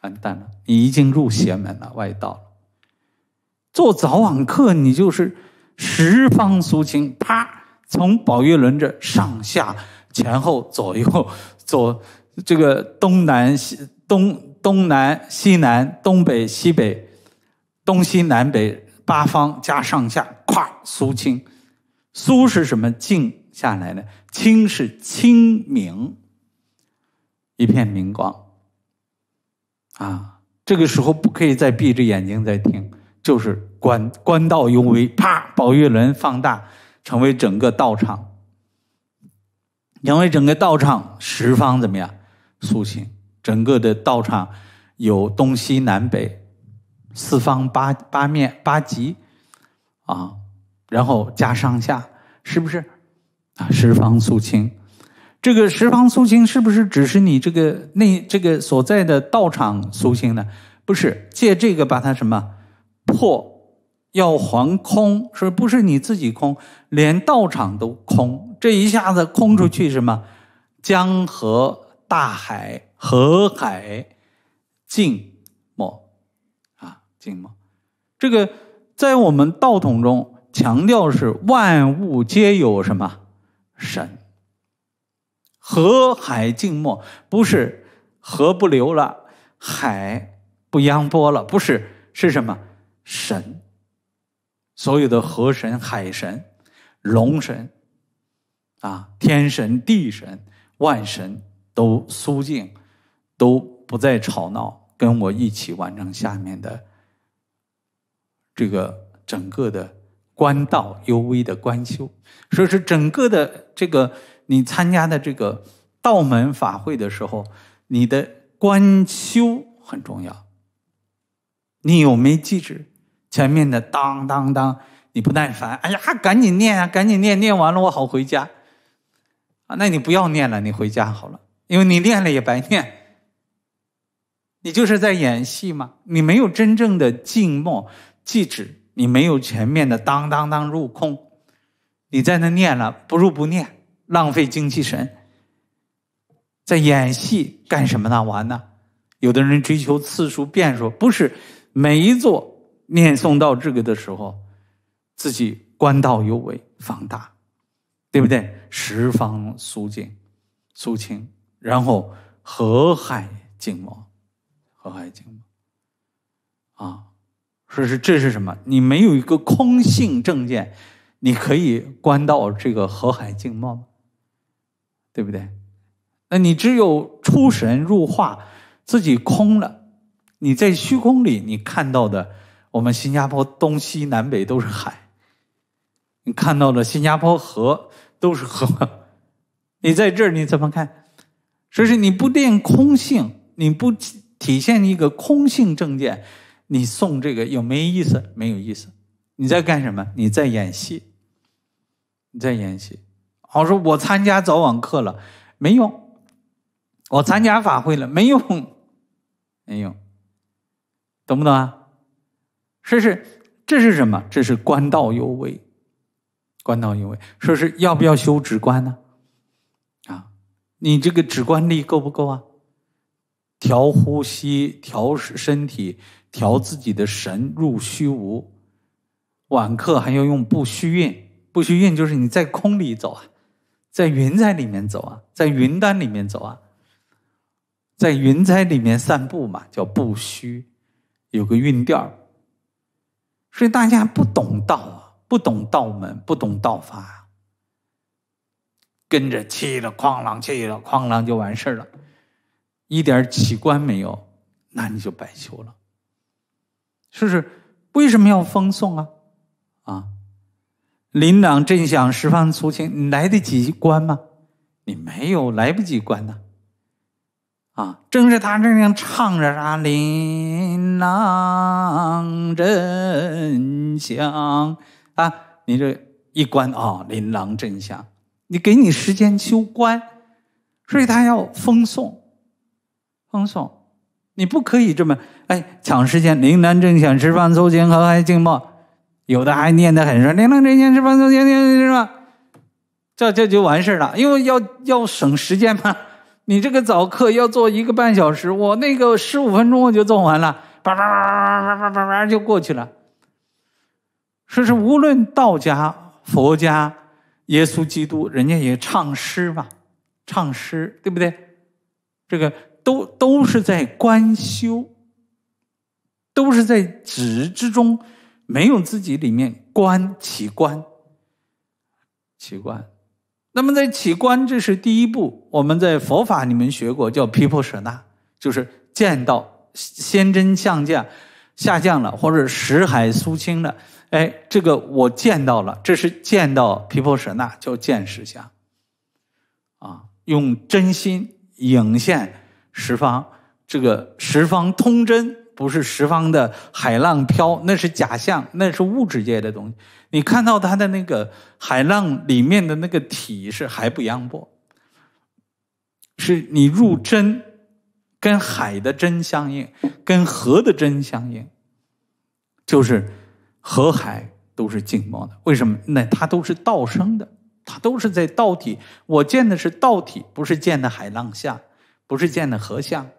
完蛋了！你已经入邪门了，外道了。做早晚课，你就是。十方苏清，啪！从宝玉轮这上下、前后、左右、左这个东南西东、东南西南、东北西北、东西南北八方加上下，咵，苏清。苏是什么？静下来的，清是清明，一片明光。啊，这个时候不可以再闭着眼睛在听，就是。观观道尤为啪，宝月轮放大，成为整个道场，因为整个道场十方怎么样苏清？整个的道场有东西南北四方八八面八极，啊，然后加上下，是不是啊？十方苏清，这个十方苏清是不是只是你这个那这个所在的道场苏清呢？不是，借这个把它什么破。要还空，是不是你自己空，连道场都空，这一下子空出去什么？江河大海，河海静默啊，静默。这个在我们道统中强调是万物皆有什么神？河海静默不是河不流了，海不扬波了，不是是什么神？所有的河神、海神、龙神，啊，天神、地神、万神都肃静，都不再吵闹，跟我一起完成下面的这个整个的官道尤为的官修。所以说，整个的这个你参加的这个道门法会的时候，你的官修很重要。你有没记住？前面的当当当，你不耐烦，哎呀，赶紧念啊，赶紧念，念完了我好回家。啊，那你不要念了，你回家好了，因为你念了也白念。你就是在演戏嘛，你没有真正的静默、即止，你没有前面的当当当入空，你在那念了不入不念，浪费精气神，在演戏干什么呢？玩呢？有的人追求次数、变数，不是每一座。念诵到这个的时候，自己观到有为放大，对不对？十方苏静、苏清，然后河海静默，河海静默，啊！说是这是什么？你没有一个空性证件，你可以观到这个河海静默吗？对不对？那你只有出神入化，自己空了，你在虚空里你看到的。我们新加坡东西南北都是海，你看到了新加坡河都是河你在这儿你怎么看？所以你不练空性，你不体现一个空性证件，你送这个又没意思，没有意思。你在干什么？你在演戏。你在演戏。我说我参加早晚课了，没用。我参加法会了，没用，没用。懂不懂啊？这是这是什么？这是观道有为，观道有为。说是要不要修止观呢？啊，你这个止观力够不够啊？调呼吸，调身体，调自己的神入虚无。晚课还要用不虚运，不虚运就是你在空里走啊，在云彩里面走啊，在云端里面走啊，在云彩里面散步嘛，叫不虚，有个韵调所以大家不懂道啊，不懂道门，不懂道法，跟着去了，哐啷去了，哐啷就完事儿了，一点起观没有，那你就白求了，是不是？为什么要封送啊？啊，琳琅正想十方粗情，你来得及观吗？你没有，来不及观呢。啊，正是他这样唱着“啥琳琅真香”啊！你这一关啊，琳琅真香。你给你时间修关，所以他要封送，封送，你不可以这么哎抢时间。琳琅真香，吃饭奏琴，和海静默。有的还念得很顺，琳琅真香，吃饭奏琴，琴是吧？这这就完事了，因为要要省时间嘛。你这个早课要做一个半小时，我那个十五分钟我就做完了，叭叭叭叭叭叭叭叭就过去了。说是无论道家、佛家、耶稣基督，人家也唱诗嘛，唱诗对不对？这个都都是在观修，都是在止之中，没有自己里面观其观，其观。那么在起观，这是第一步。我们在佛法里面学过，叫皮破舍那，就是见到先真相降，下降了，或者识海苏清了。哎，这个我见到了，这是见到皮破舍那，叫见实相。啊，用真心影现十方，这个十方通真。不是十方的海浪飘，那是假象，那是物质界的东西。你看到它的那个海浪里面的那个体是海不央波，是你入真，跟海的真相应，跟河的真相应，就是河海都是静默的。为什么？那它都是道生的，它都是在道体。我见的是道体，不是见的海浪像，不是见的河像。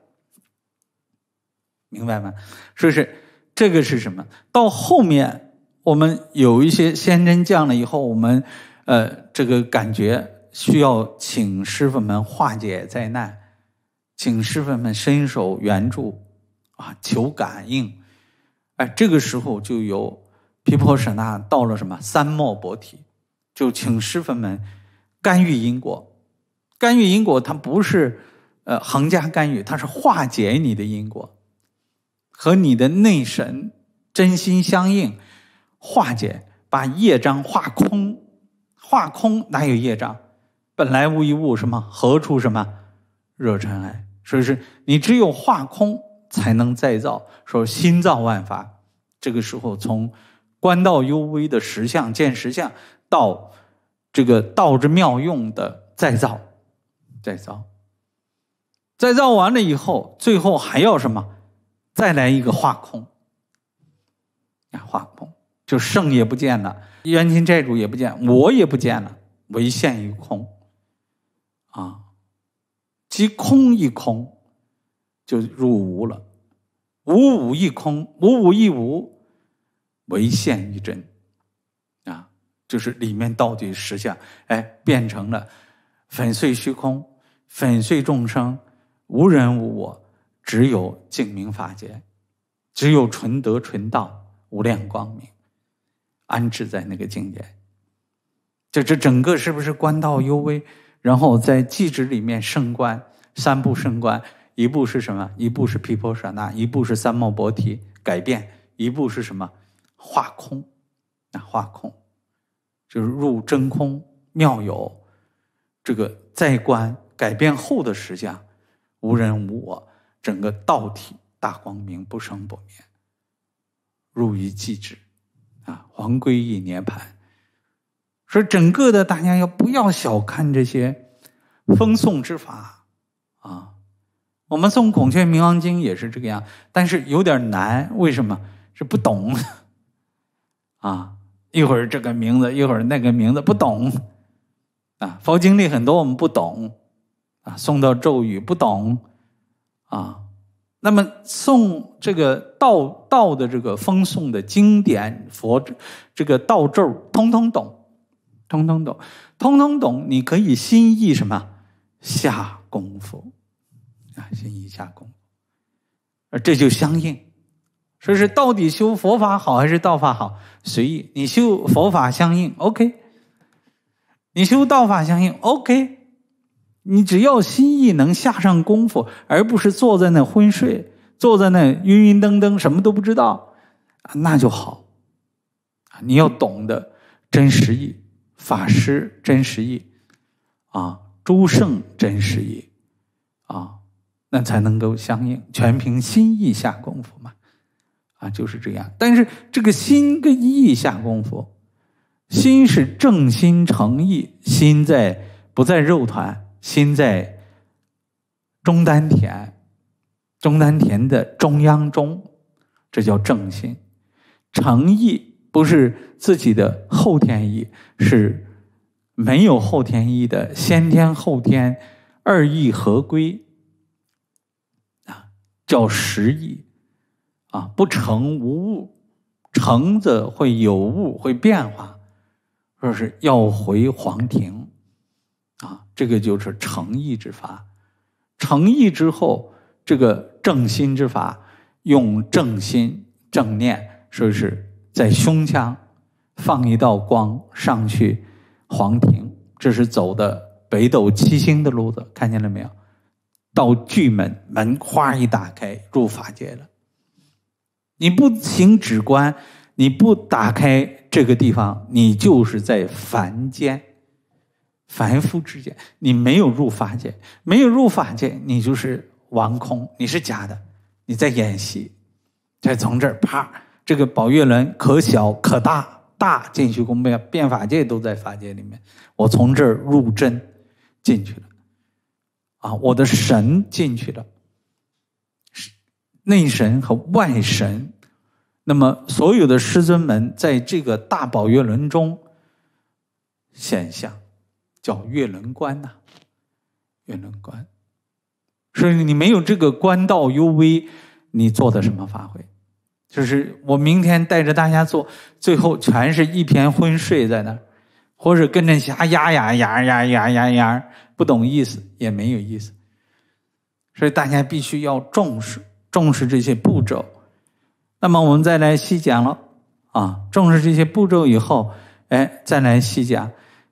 明白吗？说是这个是什么？到后面我们有一些仙真降了以后，我们呃这个感觉需要请师傅们化解灾难，请师傅们伸手援助啊，求感应。哎，这个时候就有皮婆舍那到了什么三貌薄提，就请师傅们干预因果。干预因果，它不是呃横加干预，它是化解你的因果。和你的内神真心相应，化解，把业障化空，化空哪有业障？本来无一物，什么何处什么惹尘埃？所以是，你只有化空才能再造。说心造万法，这个时候从观道幽微的实相见实相，到这个道之妙用的再造，再造，再造完了以后，最后还要什么？再来一个化空，化空就圣也不见了，冤亲债主也不见，我也不见了，唯现于空，啊，即空一空，就入无了，无无一空，无无一无，唯现于真，啊，就是里面到底实相，哎，变成了粉碎虚空，粉碎众生，无人无我。只有净明法界，只有纯德纯道无量光明，安置在那个境界。就这整个是不是观道幽微？然后在寂止里面升观，三步升观，一步是什么？一步是毗婆舍那，一步是三貌薄提改变，一步是什么？化空，啊化空，就是入真空妙有。这个在观改变后的实相，无人无我。整个道体大光明不生不灭，入于寂止，啊，还归一涅盘。说整个的大家要不要小看这些风送之法啊？我们诵《孔雀明王经》也是这个样，但是有点难，为什么？是不懂啊！一会儿这个名字，一会儿那个名字，不懂啊！佛经里很多我们不懂啊，送到咒语不懂。啊，那么诵这个道道的这个风诵的经典佛，这个道咒通通懂，通通懂，通通懂，你可以心意什么下功夫啊，心意下功夫，而这就相应。说是到底修佛法好还是道法好，随意。你修佛法相应，OK；你修道法相应，OK。你只要心意能下上功夫，而不是坐在那昏睡，坐在那晕晕瞪瞪，什么都不知道，啊，那就好，你要懂得真实意，法师真实意，啊，诸圣真实意，啊，那才能够相应，全凭心意下功夫嘛，啊，就是这样。但是这个心跟意下功夫，心是正心诚意，心在不在肉团。心在中丹田，中丹田的中央中，这叫正心。诚意不是自己的后天意，是没有后天意的先天后天二意合归啊，叫实意啊。不诚无物，诚则会有物会变化，说是要回皇庭。这个就是诚意之法，诚意之后，这个正心之法，用正心正念，说是在胸腔放一道光上去，黄庭，这是走的北斗七星的路子，看见了没有？到巨门门花一打开，入法界了。你不行止观，你不打开这个地方，你就是在凡间。凡夫之间，你没有入法界，没有入法界，你就是王空，你是假的，你在演戏，在从这儿啪，这个宝月轮可小可大，大进去，宫变变法界都在法界里面，我从这儿入真进去了，啊，我的神进去了，内神和外神，那么所有的师尊们在这个大宝月轮中显象。叫月轮观呐，月轮观，所以你没有这个观道 U V，你做的什么发挥？就是我明天带着大家做，最后全是一片昏睡在那儿，或者跟着瞎压压压压压压压，不懂意思也没有意思。所以大家必须要重视重视这些步骤。那么我们再来细讲了啊，重视这些步骤以后，哎，再来细讲，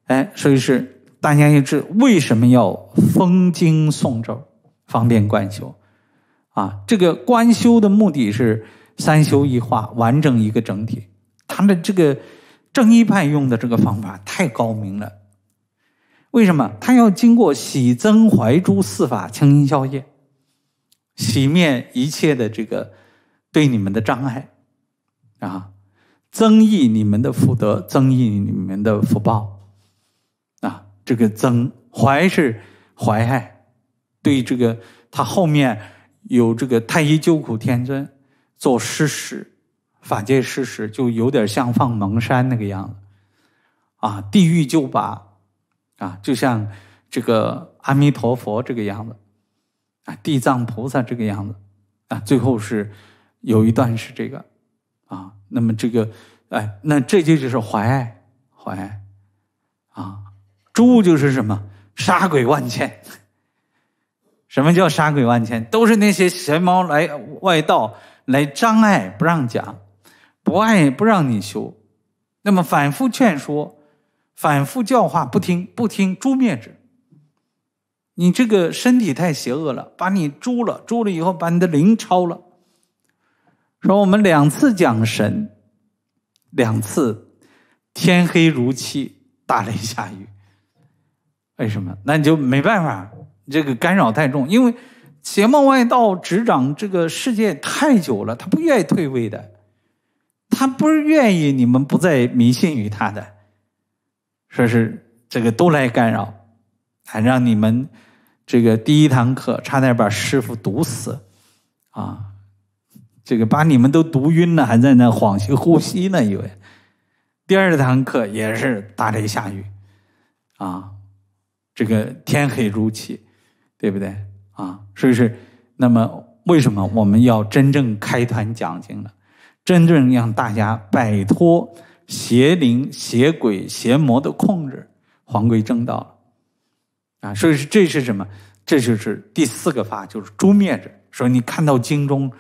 哎，所以是。大家要知为什么要封经送咒，方便观修，啊，这个观修的目的是三修一化，完整一个整体。他们这个正一派用的这个方法太高明了，为什么？他要经过喜增怀诸四法清心消业，洗灭一切的这个对你们的障碍，啊，增益你们的福德，增益你们的福报。这个增怀是怀爱，对这个他后面有这个太一救苦天尊做师使，法界师使就有点像放蒙山那个样子，啊，地狱就把啊，就像这个阿弥陀佛这个样子，啊，地藏菩萨这个样子，啊，最后是有一段是这个啊，那么这个哎，那这就就是怀爱怀爱啊。诛就是什么杀鬼万千。什么叫杀鬼万千？都是那些邪魔来外道来障碍不让讲，不爱不让你修，那么反复劝说，反复教化不听不听诛灭之。你这个身体太邪恶了，把你诛了诛了以后把你的灵超了。说我们两次讲神，两次天黑如漆，大雷下雨。为什么？那你就没办法，这个干扰太重。因为邪魔外道执掌这个世界太久了，他不愿意退位的，他不是愿意你们不再迷信于他的，说是这个都来干扰，还让你们这个第一堂课差点把师傅毒死，啊，这个把你们都毒晕了，还在那恍气呼吸呢，以为第二堂课也是大雷下雨，啊。这个天黑如漆，对不对啊？所以是，那么为什么我们要真正开坛讲经呢？真正让大家摆脱邪灵、邪鬼、邪魔的控制，还归正道啊？所以是，这是什么？这就是第四个法，就是诛灭之。所以你看到经中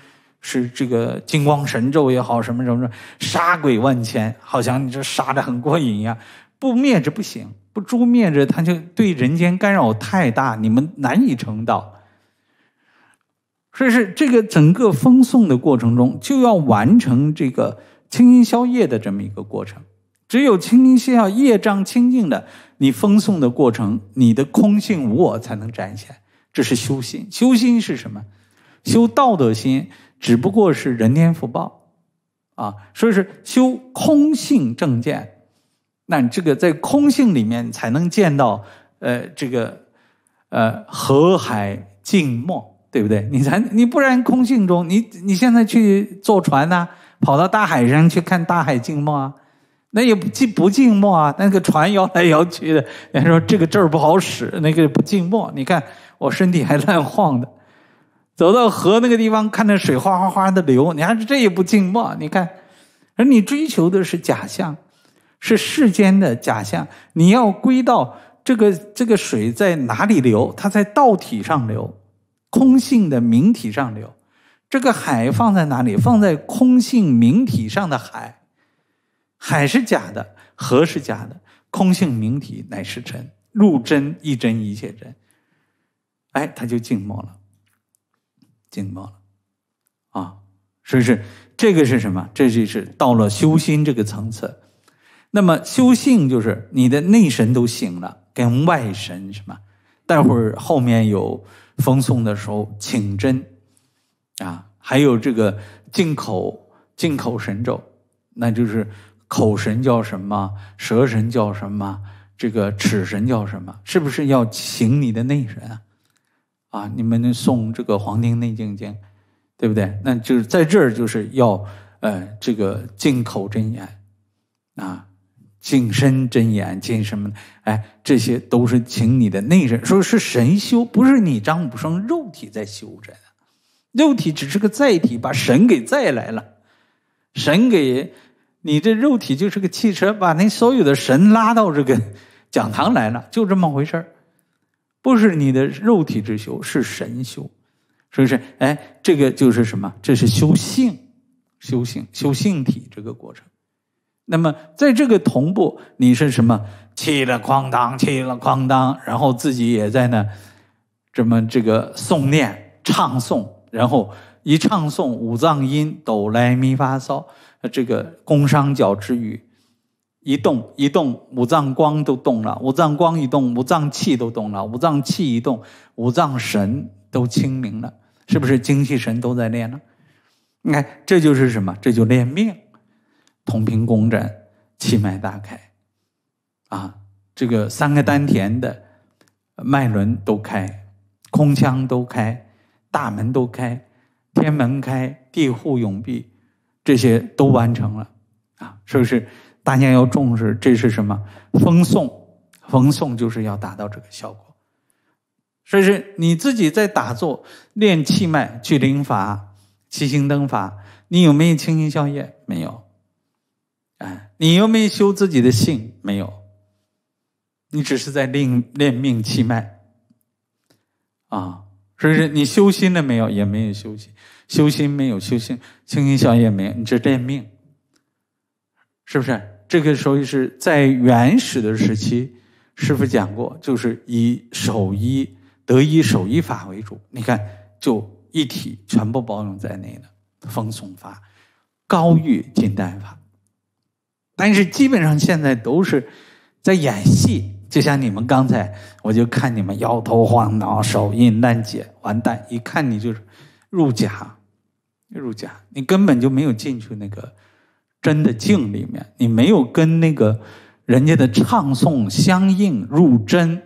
是这个金光神咒也好，什么什么杀鬼万千，好像你这杀的很过瘾一样。不灭之不行。不诛灭着，他就对人间干扰太大，你们难以成道。所以是这个整个风送的过程中，就要完成这个清净消业的这么一个过程。只有清净消业障清净的，你风送的过程，你的空性无我才能展现。这是修心，修心是什么？修道德心只不过是人天福报啊。所以是修空性正见。那这个在空性里面才能见到，呃，这个，呃，河海静默，对不对？你才你不然空性中，你你现在去坐船呐，跑到大海上去看大海静默啊，那也不静不静默啊，那个船摇来摇去的，人家说这个这儿不好使，那个不静默。你看我身体还乱晃的，走到河那个地方看那水哗哗哗的流，你看这也不静默。你看，而你追求的是假象。是世间的假象，你要归到这个这个水在哪里流？它在道体上流，空性的明体上流。这个海放在哪里？放在空性明体上的海，海是假的，河是假的，空性明体乃是真。入真一真一切真，哎，它就静默了，静默了，啊！所以是这个是什么？这就是到了修心这个层次。那么修性就是你的内神都醒了，跟外神什么？待会儿后面有封送的时候，请真啊，还有这个进口进口神咒，那就是口神叫什么？舌神叫什么？这个齿神叫什么？是不是要请你的内神啊？啊，你们送这个《黄庭内经》经，对不对？那就是在这儿就是要呃，这个进口真言啊。净身真言，净什么？哎，这些都是请你的内人。说是神修，不是你张武生肉体在修真，肉体只是个载体，把神给载来了。神给，你这肉体就是个汽车，把那所有的神拉到这个讲堂来了，就这么回事儿。不是你的肉体之修，是神修。是不是？哎，这个就是什么？这是修性，修性，修性体这个过程。那么，在这个同步，你是什么？气了哐当，气了哐当，然后自己也在那，这么这个诵念、唱诵，然后一唱诵，五脏音哆来咪发嗦，这个宫商角之语一动一动，五脏光都动了，五脏光一动，五脏气都动了，五脏气一动，五脏神都清明了，是不是精气神都在练呢？你看，这就是什么？这就练命。同频共振，气脉大开，啊，这个三个丹田的脉轮都开，空腔都开，大门都开，天门开，地户永闭，这些都完成了，啊，是不是？大家要重视，这是什么？风送，风送就是要达到这个效果。所以说你自己在打坐练气脉聚灵法、七星灯法，你有没有清新消业？没有。哎，你又没修自己的性，没有。你只是在练练命气脉，啊，所以说你修心了没有？也没有修心，修心没有修心，清心消也没有，你这练命，是不是？这个时候是在原始的时期，师傅讲过，就是以守一得一守一法为主。你看，就一体全部包容在内的，风松法高于金丹法。但是基本上现在都是在演戏，就像你们刚才，我就看你们摇头晃脑、手淫难解，完蛋！一看你就是入假，入假，你根本就没有进去那个真的境里面，你没有跟那个人家的唱诵相应入真，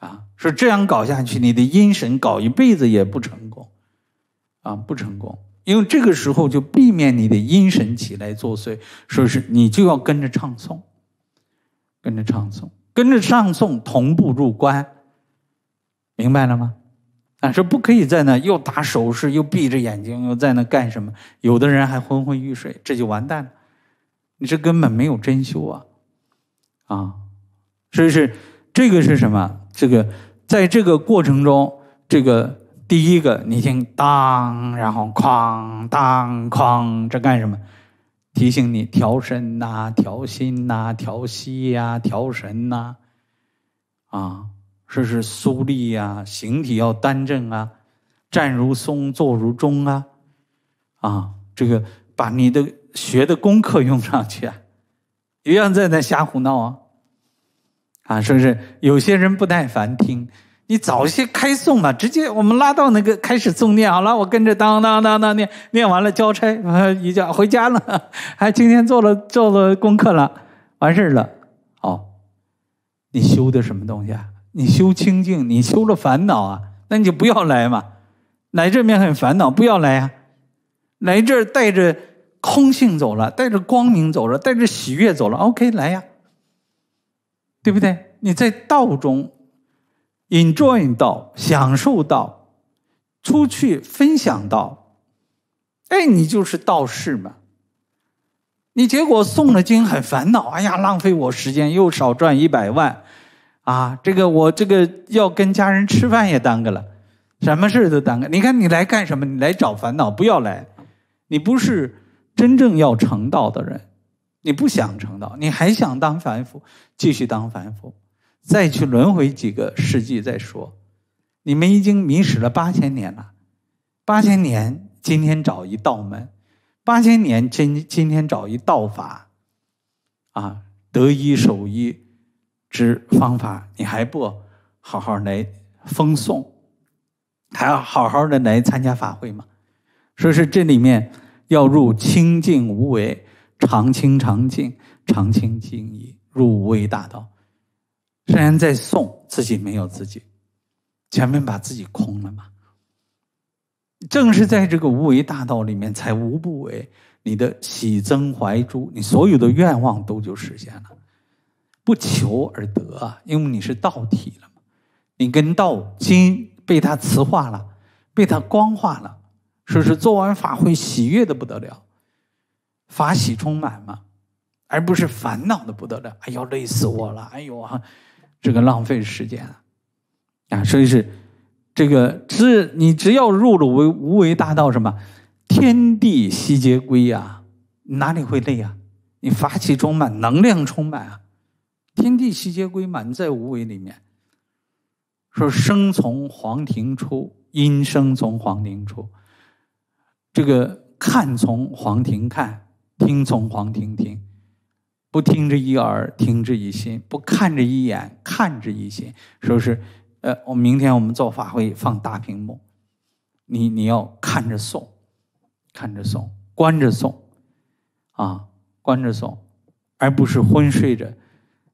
啊！是这样搞下去，你的音神搞一辈子也不成功，啊，不成功。因为这个时候就避免你的阴神起来作祟，说是你就要跟着唱诵，跟着唱诵，跟着唱诵同步入关，明白了吗？但是不可以在那又打手势又闭着眼睛又在那干什么？有的人还昏昏欲睡，这就完蛋了。你这根本没有真修啊，啊！所以是这个是什么？这个在这个过程中，这个。第一个，你听，当，然后哐，当哐，这干什么？提醒你调身呐，调心呐，调息呀，调神呐，啊，这是苏力呀，形体要端正啊，站如松，坐如钟啊，啊，这个把你的学的功课用上去，啊，别在那瞎胡闹啊，啊，是不是有些人不耐烦听。你早些开诵嘛，直接我们拉到那个开始诵念好了，我跟着当当当当念，念完了交差，一觉回家了。还今天做了做了功课了，完事儿了。哦，你修的什么东西啊？你修清净，你修了烦恼啊？那你就不要来嘛，来这边很烦恼，不要来呀。来这儿带着空性走了，带着光明走了，带着喜悦走了。OK，来呀，对不对？你在道中。enjoy 到，享受到，出去分享到，哎，你就是道士嘛？你结果诵了经很烦恼，哎呀，浪费我时间，又少赚一百万，啊，这个我这个要跟家人吃饭也耽搁了，什么事都耽搁。你看你来干什么？你来找烦恼，不要来，你不是真正要成道的人，你不想成道，你还想当凡夫，继续当凡夫。再去轮回几个世纪再说，你们已经迷失了八千年了，八千年今天找一道门，八千年今今天找一道法，啊，得一守一之方法，你还不好好来奉送，还要好好的来参加法会吗？说是这里面要入清净无为，常清常净，常清净意，入无为大道。虽然在送自己没有自己，前面把自己空了嘛。正是在这个无为大道里面，才无不为。你的喜增怀诸，你所有的愿望都就实现了，不求而得，因为你是道体了嘛。你跟道经被他磁化了，被他光化了，说是做完法会喜悦的不得了，法喜充满嘛，而不是烦恼的不得了。哎呦，累死我了！哎呦啊！这个浪费时间啊，啊，所以是这个，只你只要入了为无为大道，什么天地悉皆归啊，哪里会累啊？你法气充满，能量充满啊，天地悉皆归，满在无为里面。说生从黄庭出，因生从黄庭出，这个看从黄庭看，听从黄庭听。不听之一耳，听之一心；不看之一眼，看之一心。说是，呃，我明天我们做法会放大屏幕，你你要看着诵，看着诵，关着诵，啊，关着诵，而不是昏睡着，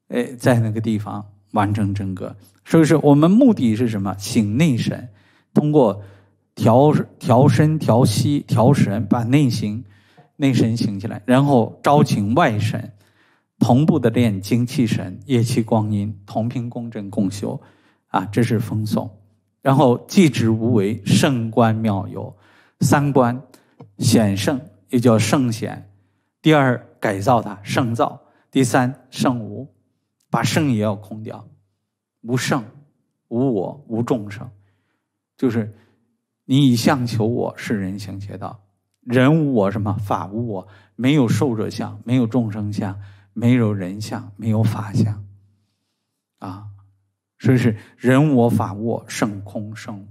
哎，在那个地方完成真格。所以说，我们目的是什么？醒内神，通过调调身、调息、调神，把内行、内神醒起来，然后招请外神。同步的练精气神，夜气光阴，同频共振共修，啊，这是风颂。然后寂止无为，圣观妙有，三观，显圣也叫圣显。第二改造它，圣造。第三圣无，把圣也要空掉，无圣，无我，无众生，就是你以相求我，是人行邪道。人无我什么？法无我，没有受者相，没有众生相。没有人相，没有法相，啊，所以是人我法我圣空圣。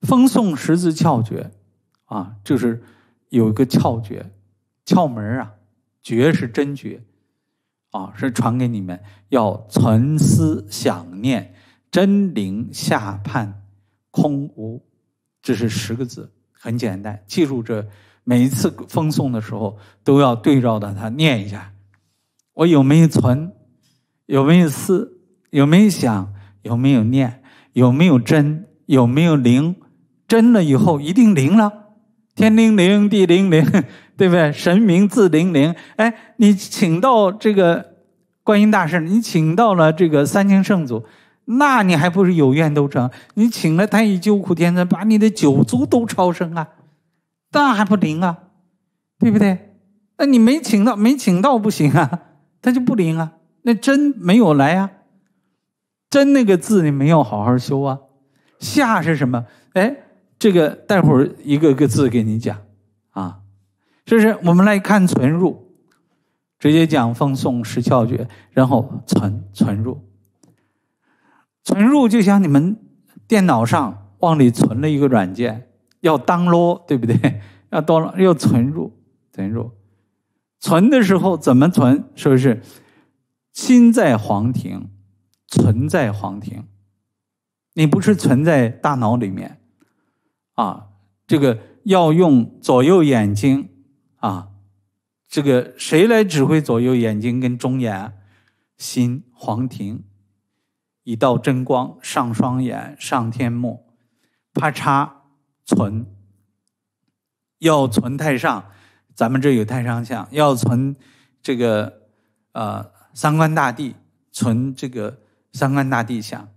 风送十字窍诀，啊，就是有一个窍诀、窍门啊，诀是真诀，啊，是传给你们要存思想念真灵下判空无，这是十个字，很简单，记住这每一次风送的时候都要对照着它念一下。我有没有存？有没有思？有没有想？有没有念？有没有真？有没有灵？真了以后一定灵了，天灵灵，地灵灵，(laughs) 对不对？神明自灵灵。哎，你请到这个观音大士，你请到了这个三清圣祖，那你还不是有愿都成？你请了太一救苦天尊，把你的九族都超生啊，那还不灵啊？对不对？那你没请到，没请到不行啊！它就不灵啊！那真没有来啊，真那个字你没有好好修啊。下是什么？哎，这个待会儿一个个字给你讲啊。这是我们来看存入，直接讲奉送十窍诀，然后存存入。存入就像你们电脑上往里存了一个软件，要 download 对不对？要多 o 要存入存入。存的时候怎么存？是不是心在皇庭，存在皇庭。你不是存在大脑里面啊？这个要用左右眼睛啊？这个谁来指挥左右眼睛跟中眼？心皇庭一道真光上双眼上天目，啪嚓存。要存太上。咱们这有太上相，要存这个呃三观大帝，存这个三观大帝相，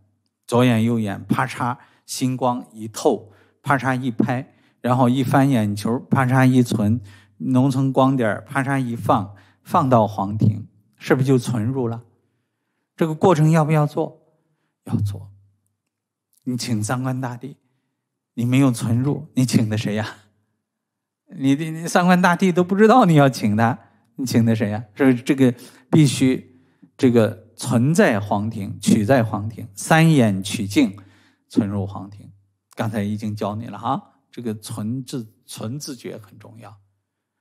左眼右眼啪嚓，星光一透，啪嚓一拍，然后一翻眼球，啪嚓一存，农村光点，啪嚓一放，放到皇庭，是不是就存入了？这个过程要不要做？要做。你请三观大帝，你没有存入，你请的谁呀？你的三官大帝都不知道你要请他，你请的谁呀？是这个必须这个存在黄庭，取在黄庭，三眼取静，存入黄庭。刚才已经教你了啊，这个存自存自觉很重要。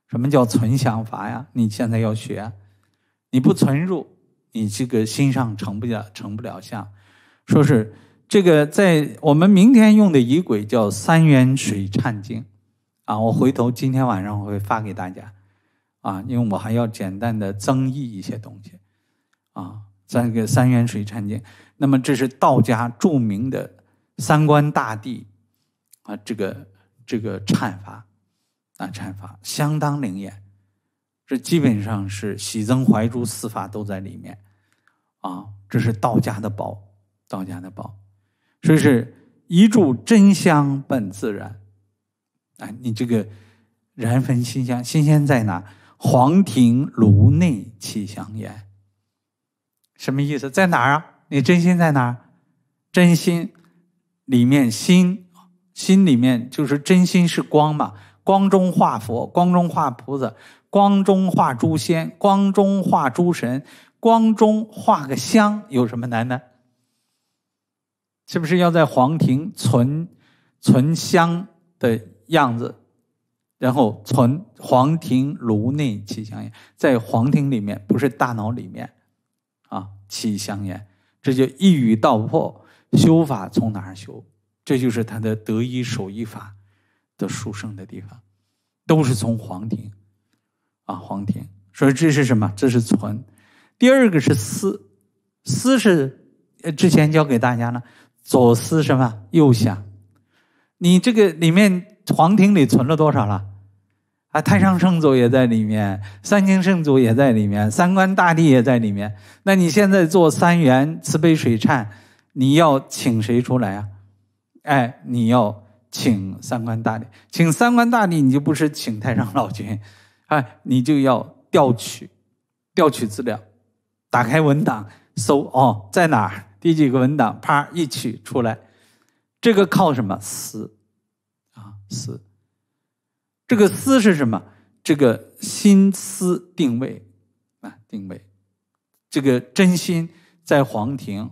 什么叫存想法呀？你现在要学，你不存入，你这个心上成不了成不了相。说是这个在我们明天用的仪轨叫三元水忏经。啊，我回头今天晚上我会发给大家，啊，因为我还要简单的增益一些东西，啊，在个三元水禅经，那么这是道家著名的三观大帝，啊，这个这个阐法，啊，阐法相当灵验，这基本上是喜增怀珠四法都在里面，啊，这是道家的宝，道家的宝，所以是一炷真香本自然。啊，你这个燃焚馨香，馨香在哪？皇庭炉内起香烟，什么意思？在哪儿啊？你真心在哪儿？真心里面，心心里面就是真心是光嘛？光中化佛，光中化菩萨，光中化诸仙，光中化诸神，光中化个香有什么难的？是不是要在皇庭存存香的？样子，然后存黄庭炉内起香烟，在黄庭里面，不是大脑里面，啊，起香烟，这叫一语道破修法从哪儿修？这就是他的得一守一法的殊胜的地方，都是从黄庭，啊，黄庭。所以这是什么？这是存。第二个是思，思是之前教给大家了，左思什么，右想，你这个里面。皇庭里存了多少了？啊，太上圣祖也在里面，三清圣祖也在里面，三观大帝也在里面。那你现在做三元慈悲水忏，你要请谁出来啊？哎，你要请三观大帝，请三观大帝你就不是请太上老君，哎，你就要调取，调取资料，打开文档搜哦，在哪儿？第几个文档？啪，一取出来，这个靠什么？思。思，这个思是什么？这个心思定位啊，定位。这个真心在皇庭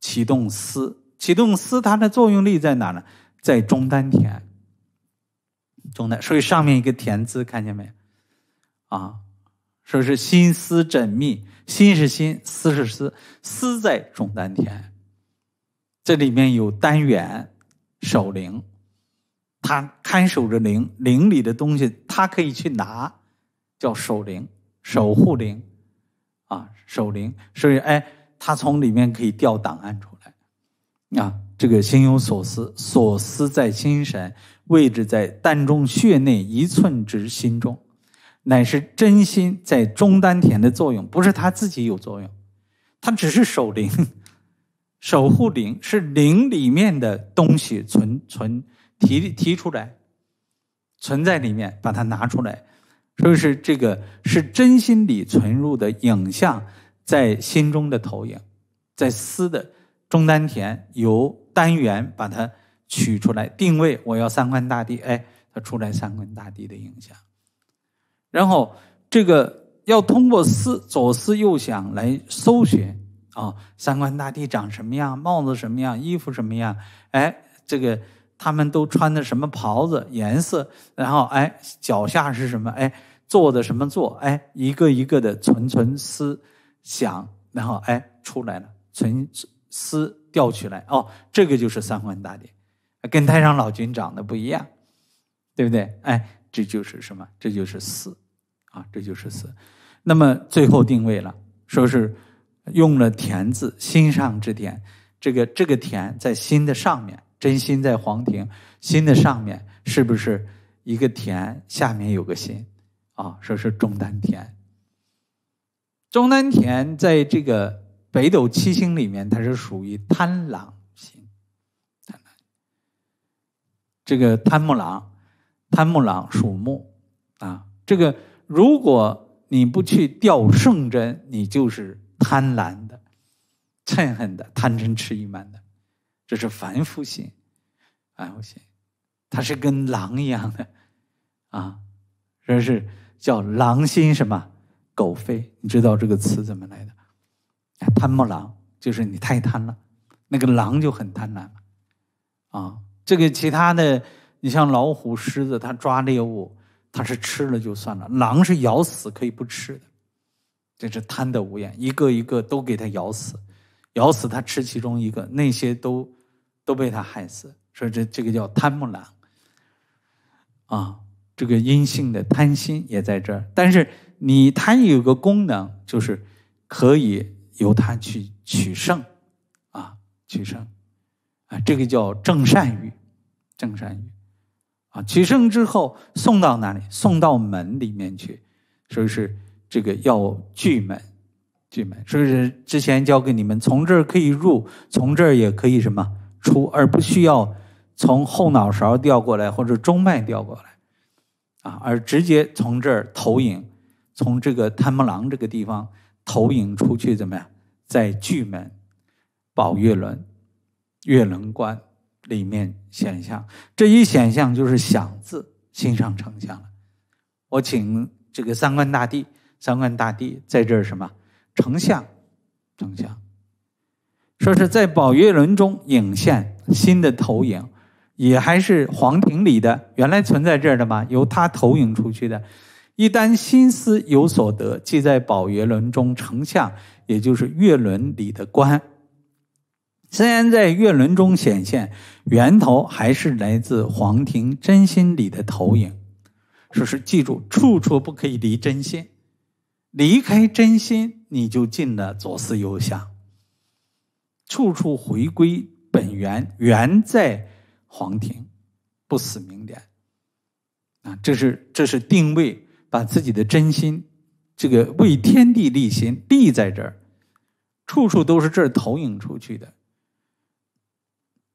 启动思，启动思，它的作用力在哪呢？在中丹田，中丹，所以上面一个田字，看见没啊，说是心思缜密，心是心，思是思，思在中丹田，这里面有丹元守灵。他看守着灵，灵里的东西他可以去拿，叫守灵、守护灵，啊，守灵，所以哎，他从里面可以调档案出来，啊，这个心有所思，所思在心神，位置在丹中穴内一寸之心中，乃是真心在中丹田的作用，不是他自己有作用，他只是守灵、(laughs) 守护灵，是灵里面的东西存存。提提出来，存在里面，把它拿出来，就是这个是真心里存入的影像，在心中的投影，在思的中丹田，由丹元把它取出来定位。我要三观大地，哎，它出来三观大地的影像，然后这个要通过思左思右想来搜寻啊，三观大地长什么样，帽子什么样，衣服什么样，哎，这个。他们都穿的什么袍子？颜色，然后哎，脚下是什么？哎，坐的什么座？哎，一个一个的存存思想，然后哎出来了，存思调起来哦，这个就是三官大典，跟太上老君长得不一样，对不对？哎，这就是什么？这就是思，啊，这就是思。那么最后定位了，说是用了田字心上之田，这个这个田在心的上面。真心在皇庭，心的上面是不是一个田？下面有个心，啊，说是中丹田。中丹田在这个北斗七星里面，它是属于贪狼星。这个贪木狼，贪木狼属木，啊，这个如果你不去掉圣针，你就是贪婪的、嗔恨的、贪嗔痴欲满的。这是凡夫心，凡夫心，它是跟狼一样的，啊，这是叫狼心什么狗肺？你知道这个词怎么来的？贪墨狼就是你太贪了，那个狼就很贪婪，啊，这个其他的，你像老虎、狮子，它抓猎物，它是吃了就算了；狼是咬死可以不吃的，这是贪得无厌，一个一个都给它咬死，咬死它吃其中一个，那些都。都被他害死，说这这个叫贪木狼。啊，这个阴性的贪心也在这儿。但是你贪有个功能，就是可以由他去取胜，啊，取胜，啊，这个叫正善欲，正善欲，啊，取胜之后送到哪里？送到门里面去，所以是这个要聚门，聚门。所以是之前教给你们，从这儿可以入，从这儿也可以什么？出而不需要从后脑勺调过来或者中脉调过来啊，而直接从这儿投影，从这个贪木郎这个地方投影出去怎么样？在巨门、宝月轮、月轮关里面显象，这一显象就是想字欣赏成像了。我请这个三观大帝，三观大帝在这儿什么成像，成像。说是在宝月轮中影现新的投影，也还是黄庭里的原来存在这儿的嘛，由他投影出去的。一旦心思有所得，即在宝月轮中成像，也就是月轮里的观。虽然在月轮中显现，源头还是来自黄庭真心里的投影。说是记住，处处不可以离真心，离开真心，你就进了左思右想。处处回归本源，源在皇庭，不死名点。啊，这是这是定位，把自己的真心，这个为天地立心，立在这儿，处处都是这儿投影出去的。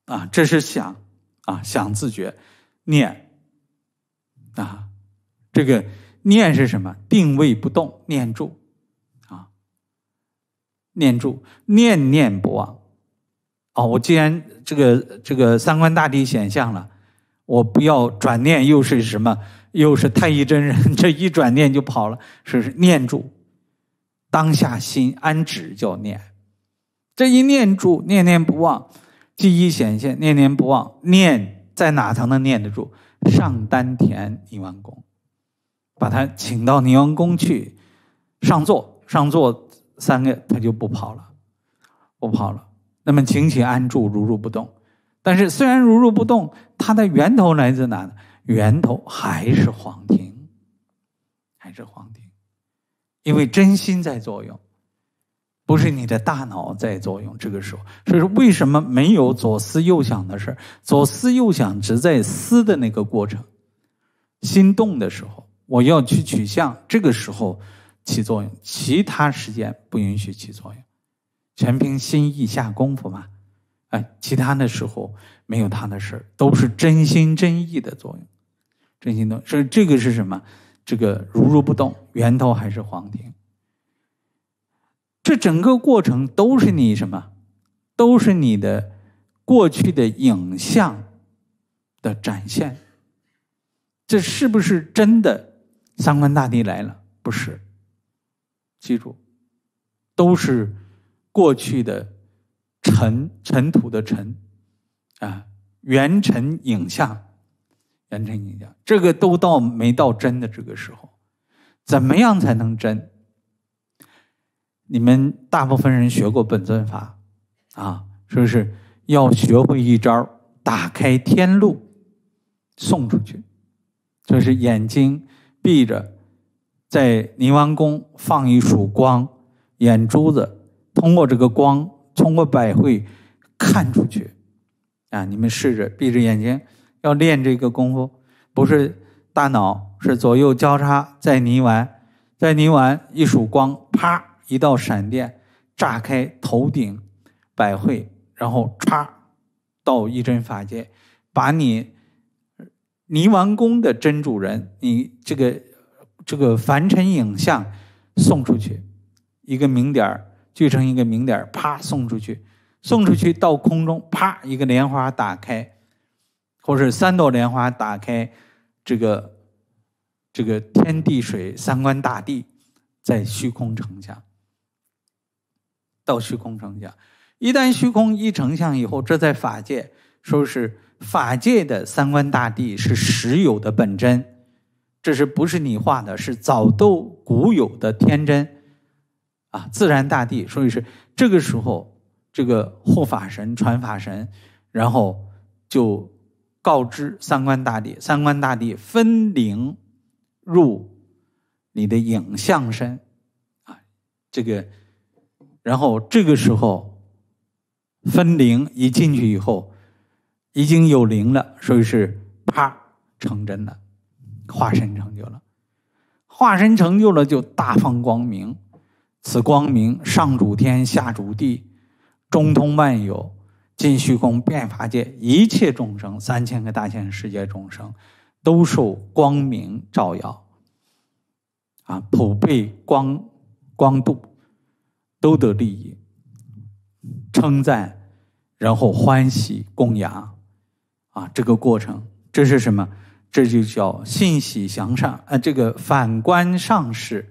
啊，这是想，啊想自觉，念，啊，这个念是什么？定位不动，念住，啊，念住，念念不忘。哦，我既然这个这个三观大体显象了，我不要转念又是什么？又是太乙真人，(laughs) 这一转念就跑了。是念住，当下心安止叫念，这一念住，念念不忘，记忆显现，念念不忘，念在哪才能念得住？上丹田宁王宫，把他请到宁王宫去，上座，上座三个，他就不跑了，不跑了。那么，紧紧安住，如如不动。但是，虽然如如不动，它的源头来自哪呢？源头还是黄庭，还是黄庭？因为真心在作用，不是你的大脑在作用。这个时候，所以说为什么没有左思右想的事左思右想只在思的那个过程，心动的时候，我要去取向，这个时候起作用，其他时间不允许起作用。全凭心意下功夫嘛，哎，其他的时候没有他的事儿，都是真心真意的作用，真心的。所以这个是什么？这个如如不动，源头还是黄庭。这整个过程都是你什么？都是你的过去的影像的展现。这是不是真的？三观大帝来了？不是。记住，都是。过去的尘尘土的尘啊，元尘影像，元尘影像，这个都到没到真的这个时候？怎么样才能真？你们大部分人学过本尊法啊，说是要学会一招打开天路，送出去，就是眼睛闭着，在宁王宫放一束光，眼珠子。通过这个光，通过百会看出去，啊！你们试着闭着眼睛，要练这个功夫，不是大脑，是左右交叉，在泥丸，在泥丸，一束光，啪，一道闪电炸开头顶百会，然后唰到一针法界，把你泥丸宫的真主人，你这个这个凡尘影像送出去，一个明点儿。聚成一个名点啪送出去，送出去到空中，啪一个莲花打开，或是三朵莲花打开，这个这个天地水三观大地，在虚空成像，到虚空成像，一旦虚空一成像以后，这在法界说是法界的三观大地是实有的本真，这是不是你画的？是早都古有的天真。啊，自然大地，所以是这个时候，这个护法神、传法神，然后就告知三观大帝，三观大帝分灵入你的影像身，啊，这个，然后这个时候分灵一进去以后，已经有灵了，所以是啪成真了，化身成就了，化身成就了就大放光明。此光明上主天下主地，中通万有，尽虚空遍法界一切众生，三千个大千世界众生，都受光明照耀。啊，普遍光光度，都得利益，称赞，然后欢喜供养，啊，这个过程，这是什么？这就叫信喜祥善，啊，这个反观上世。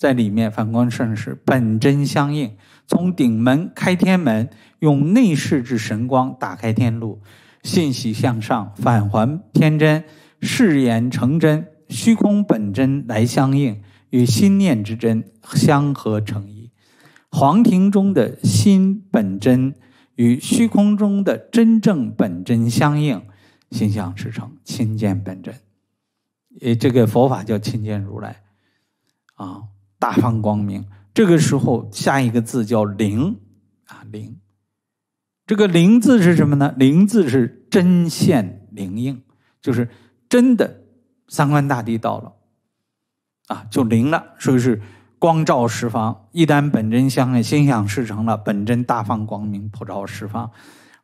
在里面反光，盛世，本真相应。从顶门开天门，用内视之神光打开天路，信息向上返还天真，誓言成真，虚空本真来相应，与心念之真相合成一。皇庭中的心本真与虚空中的真正本真相应，心想事成，亲见本真。呃，这个佛法叫亲见如来，啊。大放光明，这个时候下一个字叫灵啊灵，这个灵字是什么呢？灵字是真现灵应，就是真的三观大帝到了啊，就灵了，所以是光照十方。一旦本真相现，心想事成了，本真大放光明，普照十方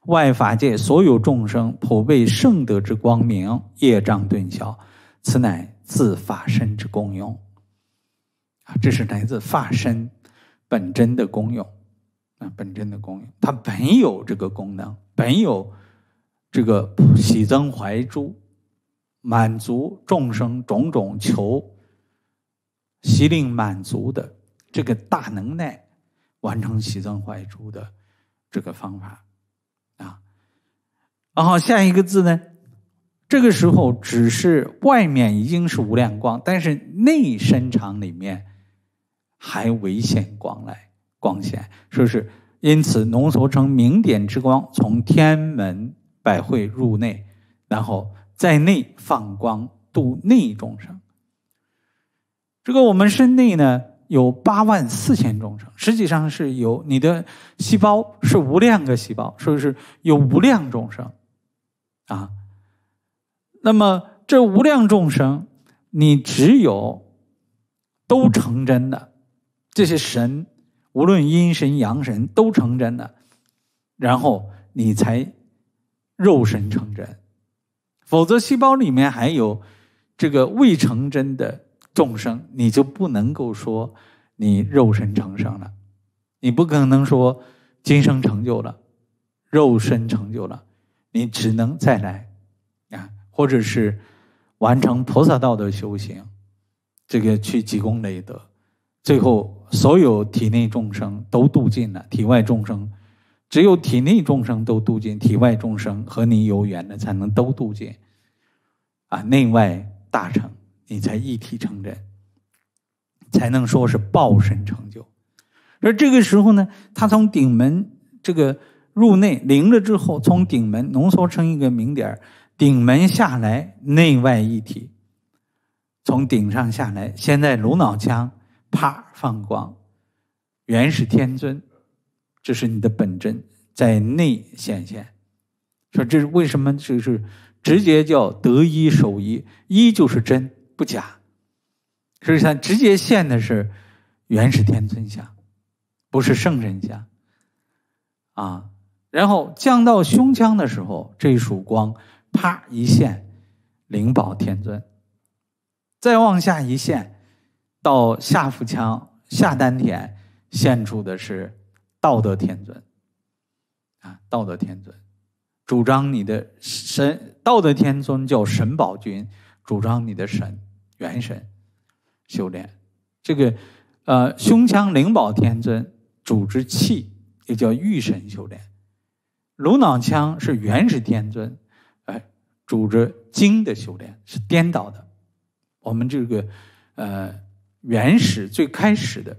外法界所有众生，普被圣德之光明，业障顿消，此乃自法身之功用。啊，这是来自法身本真的功用，啊，本真的功用，它本有这个功能，本有这个喜增怀诸满足众生种种求悉令满足的这个大能耐，完成喜增怀诸的这个方法，啊，然后下一个字呢，这个时候只是外面已经是无量光，但是内身场里面。还唯现光来光显，说是因此浓缩成明点之光，从天门百会入内，然后在内放光度内众生。这个我们身内呢有八万四千众生，实际上是有你的细胞是无量个细胞，说是有无量众生啊。那么这无量众生，你只有都成真的。这些神，无论阴神阳神都成真了，然后你才肉身成真，否则细胞里面还有这个未成真的众生，你就不能够说你肉身成圣了，你不可能说今生成就了肉身成就了，你只能再来啊，或者是完成菩萨道的修行，这个去积功累德。最后，所有体内众生都度尽了，体外众生，只有体内众生都度尽，体外众生和你有缘的才能都度尽，啊，内外大成，你才一体成真，才能说是报身成就。而这个时候呢，他从顶门这个入内灵了之后，从顶门浓缩成一个明点，顶门下来，内外一体，从顶上下来，现在颅脑腔。啪放光，元始天尊，这是你的本真在内显现。说这是为什么？就是直接叫得一守一，一就是真不假，实际上，直接现的是元始天尊像，不是圣人像啊。然后降到胸腔的时候，这一束光啪一现，灵宝天尊，再往下一现。到下腹腔、下丹田，现出的是道德天尊啊！道德天尊主张你的神，道德天尊叫神宝君，主张你的神元神修炼。这个呃，胸腔灵宝天尊主之气，也叫御神修炼。颅脑腔是元始天尊，哎，主着精的修炼是颠倒的。我们这个呃。原始最开始的，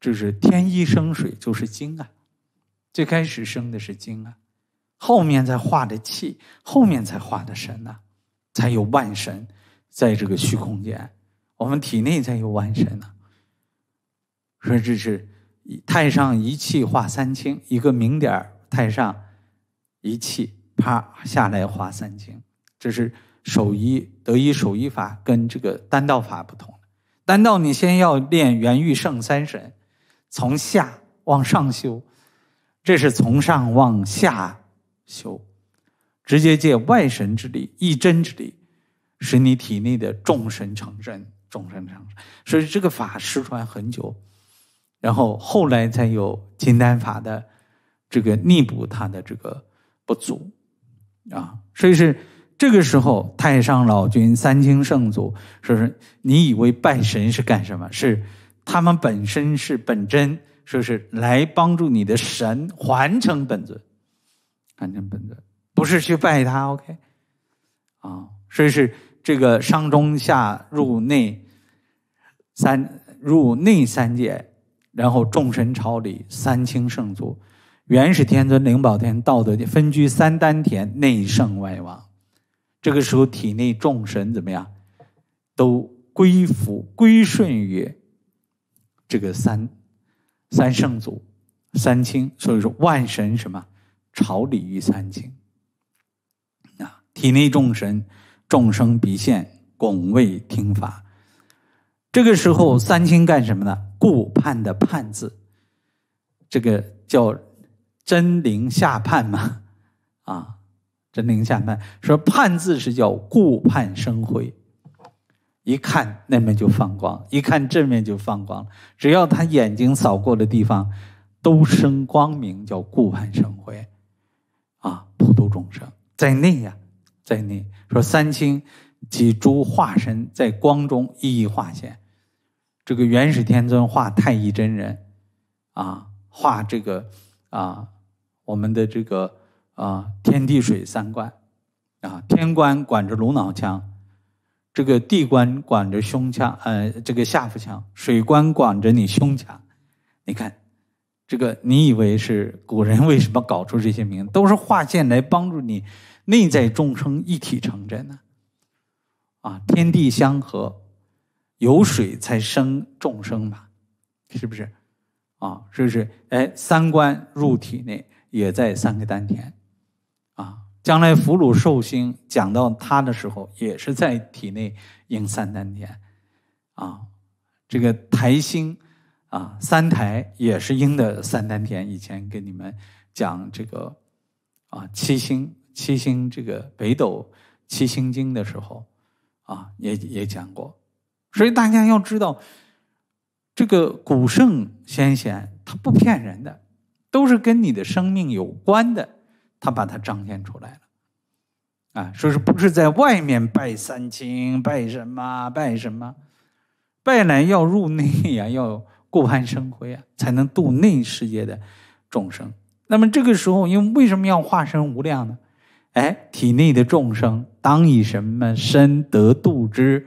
就是天一生水，就是精啊。最开始生的是精啊，后面才化的气，后面才化的神呐，才有万神在这个虚空间，我们体内才有万神呢。说这是太上一气化三清，一个明点儿，太上一气啪下来化三清，这是守一得一守一法跟这个单道法不同。难道你先要练元、玉、圣三神，从下往上修，这是从上往下修，直接借外神之力、一真之力，使你体内的众神成真，众神成神。所以这个法失传很久，然后后来才有金丹法的这个弥补它的这个不足啊。所以是。这个时候，太上老君、三清圣祖说是：“你以为拜神是干什么？是他们本身是本真，说是来帮助你的神还成本尊，还成本尊，不是去拜他。”OK，啊，所以是这个上中下入内三入内三界，然后众神朝礼三清圣祖、元始天尊、灵宝天、道德天，分居三丹田，内圣外王。这个时候，体内众神怎么样？都归服、归顺于这个三三圣祖、三清。所以说，万神什么朝礼于三清啊！体内众神、众生必现拱卫听法。这个时候，三清干什么呢？顾盼的“盼”字，这个叫真灵下盼嘛，啊。神灵下判说：“判字是叫顾盼生辉，一看那面就放光，一看正面就放光只要他眼睛扫过的地方，都生光明，叫顾盼生辉。啊，普度众生在内呀，在内。说三清及诸化身在光中一一化现，这个元始天尊化太乙真人，啊，化这个啊，我们的这个。”啊，天地水三观，啊，天官管着颅脑腔，这个地官管着胸腔，呃，这个下腹腔，水官管着你胸腔，你看，这个你以为是古人为什么搞出这些名都是划线来帮助你，内在众生一体成真呢。啊，天地相合，有水才生众生嘛，是不是？啊，是不是哎，三观入体内，也在三个丹田。将来俘虏寿星，讲到他的时候，也是在体内应三丹田，啊，这个台星，啊，三台也是应的三丹田。以前跟你们讲这个，啊，七星，七星这个北斗七星经的时候，啊，也也讲过。所以大家要知道，这个古圣先贤他不骗人的，都是跟你的生命有关的。他把它彰显出来了，啊，说是不是在外面拜三清、拜什么、拜什么，拜来要入内呀，要过岸生辉啊，才能度内世界的众生。那么这个时候，因为为什么要化身无量呢？哎，体内的众生当以什么身得度之，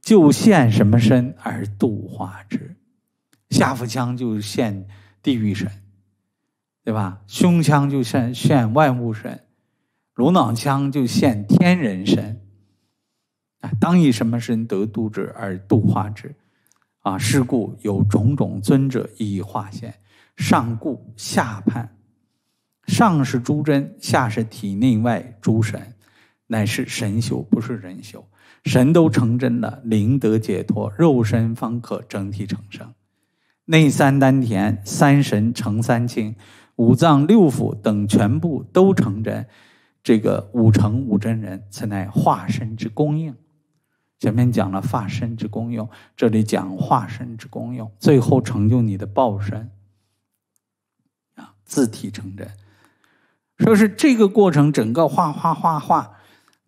就现什么身而度化之，下腹腔就现地狱身。对吧？胸腔就现现万物神，颅脑腔就现天人神。当以什么神得度之而度化之？啊，是故有种种尊者以化现上故下判，上是诸真，下是体内外诸神，乃是神修，不是人修。神都成真了，灵得解脱，肉身方可整体成圣。内三丹田，三神成三清。五脏六腑等全部都成真，这个五成五真人，此乃化身之功用。前面讲了化身之功用，这里讲化身之功用，最后成就你的报身，啊，自体成真。说是这个过程，整个化化化化，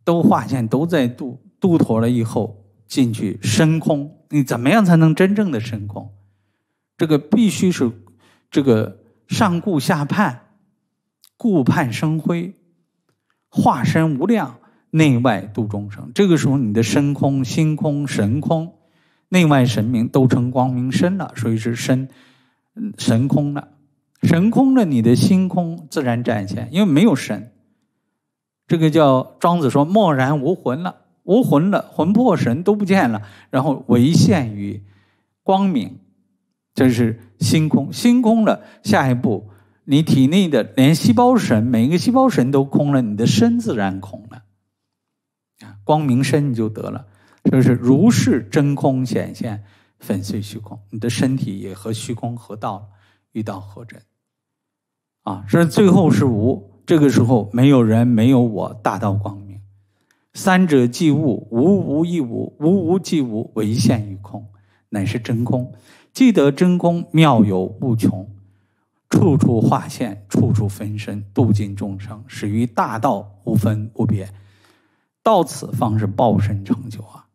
都化现，都在度度妥了以后，进去升空。你怎么样才能真正的升空？这个必须是，这个。上顾下盼，顾盼生辉，化身无量，内外度众生。这个时候，你的身空、心空、神空，内外神明都成光明身了，所以是身神空了。神空了，你的心空自然展现，因为没有神。这个叫庄子说：“漠然无魂了，无魂了，魂魄神都不见了，然后唯现于光明。”这是心空，心空了，下一步你体内的连细胞神，每一个细胞神都空了，你的身自然空了，啊，光明身你就得了。这是如是真空显现，粉碎虚空，你的身体也和虚空合道，遇到合真，啊，所最后是无，这个时候没有人，没有我，大道光明，三者即物，无无亦无，无无即无，唯现于空，乃是真空。既得真功，妙有无穷，处处化现，处处分身，度尽众生，始于大道无分无别，到此方是报身成就啊！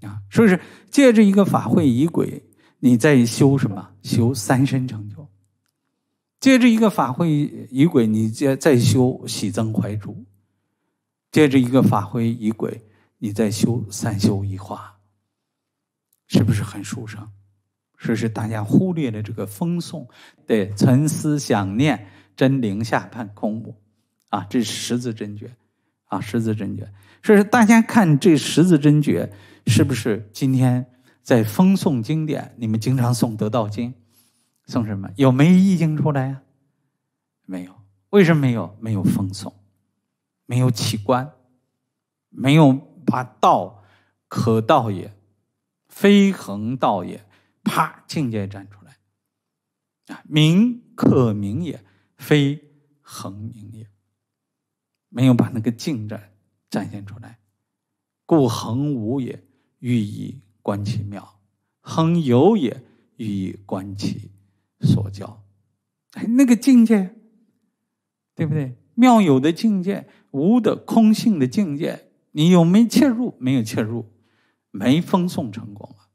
啊，是不是借着一个法会仪轨，你在修什么？修三身成就。借着一个法会仪轨，你在在修喜增怀诸；借着一个法会仪轨，你在修三修一化。是不是很殊胜？说是大家忽略了这个风诵，对沉思想念真灵下判空悟，啊，这十字真诀，啊，十字真诀。所以说大家看这十字真诀，是不是今天在风诵经典？你们经常诵《得道经》，诵什么？有没有意境出来呀？没有。为什么没有？没有风诵，没有起观，没有把道可道也，非恒道也。啪，境界站出来。啊，名可名也，非恒名也。没有把那个境界展现出来，故恒无也，欲以观其妙；恒有也，欲以观其所教。哎，那个境界，对不对？妙有的境界，无的空性的境界，你有没切入？没有切入，没封送成功啊。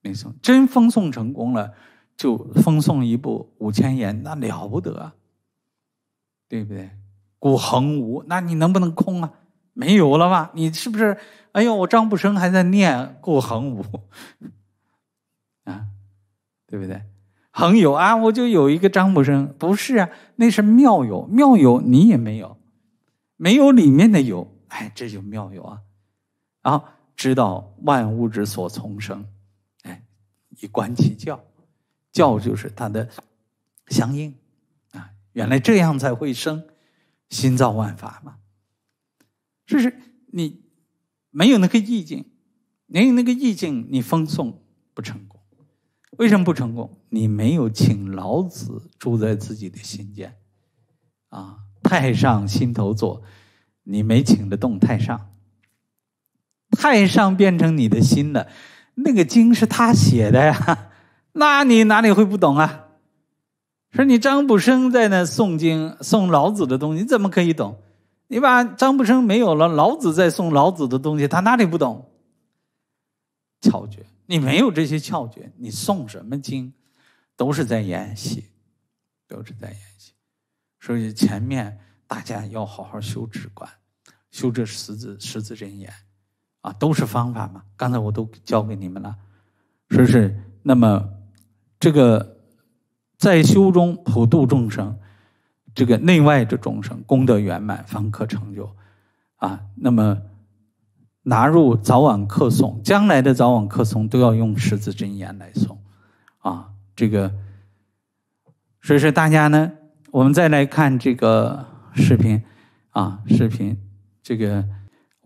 没错，真封送成功了，就封送一部五千言，那了不得，对不对？故恒无，那你能不能空啊？没有了吧？你是不是？哎呦，我张不生还在念故恒无，啊，对不对？恒有啊，我就有一个张不生，不是啊，那是妙有，妙有你也没有，没有里面的有，哎，这就妙有啊，然后知道万物之所从生。以观其教，教就是他的相应啊。原来这样才会生心造万法嘛。就是你没有那个意境，没有那个意境，你奉送不成功。为什么不成功？你没有请老子住在自己的心间啊！太上心头坐，你没请得动太上。太上变成你的心了。那个经是他写的呀，(laughs) 那你哪里会不懂啊？说你张不生在那诵经诵老子的东西，你怎么可以懂？你把张不生没有了，老子在诵老子的东西，他哪里不懂？窍诀，你没有这些窍诀，你诵什么经，都是在演戏，都是在演戏。所以前面大家要好好修止观，修这十字十字真言。啊，都是方法嘛，刚才我都教给你们了，说是那么这个在修中普度众生，这个内外的众生功德圆满方可成就，啊，那么拿入早晚客送，将来的早晚客送都要用十字真言来送啊，这个所以说大家呢，我们再来看这个视频，啊，视频这个。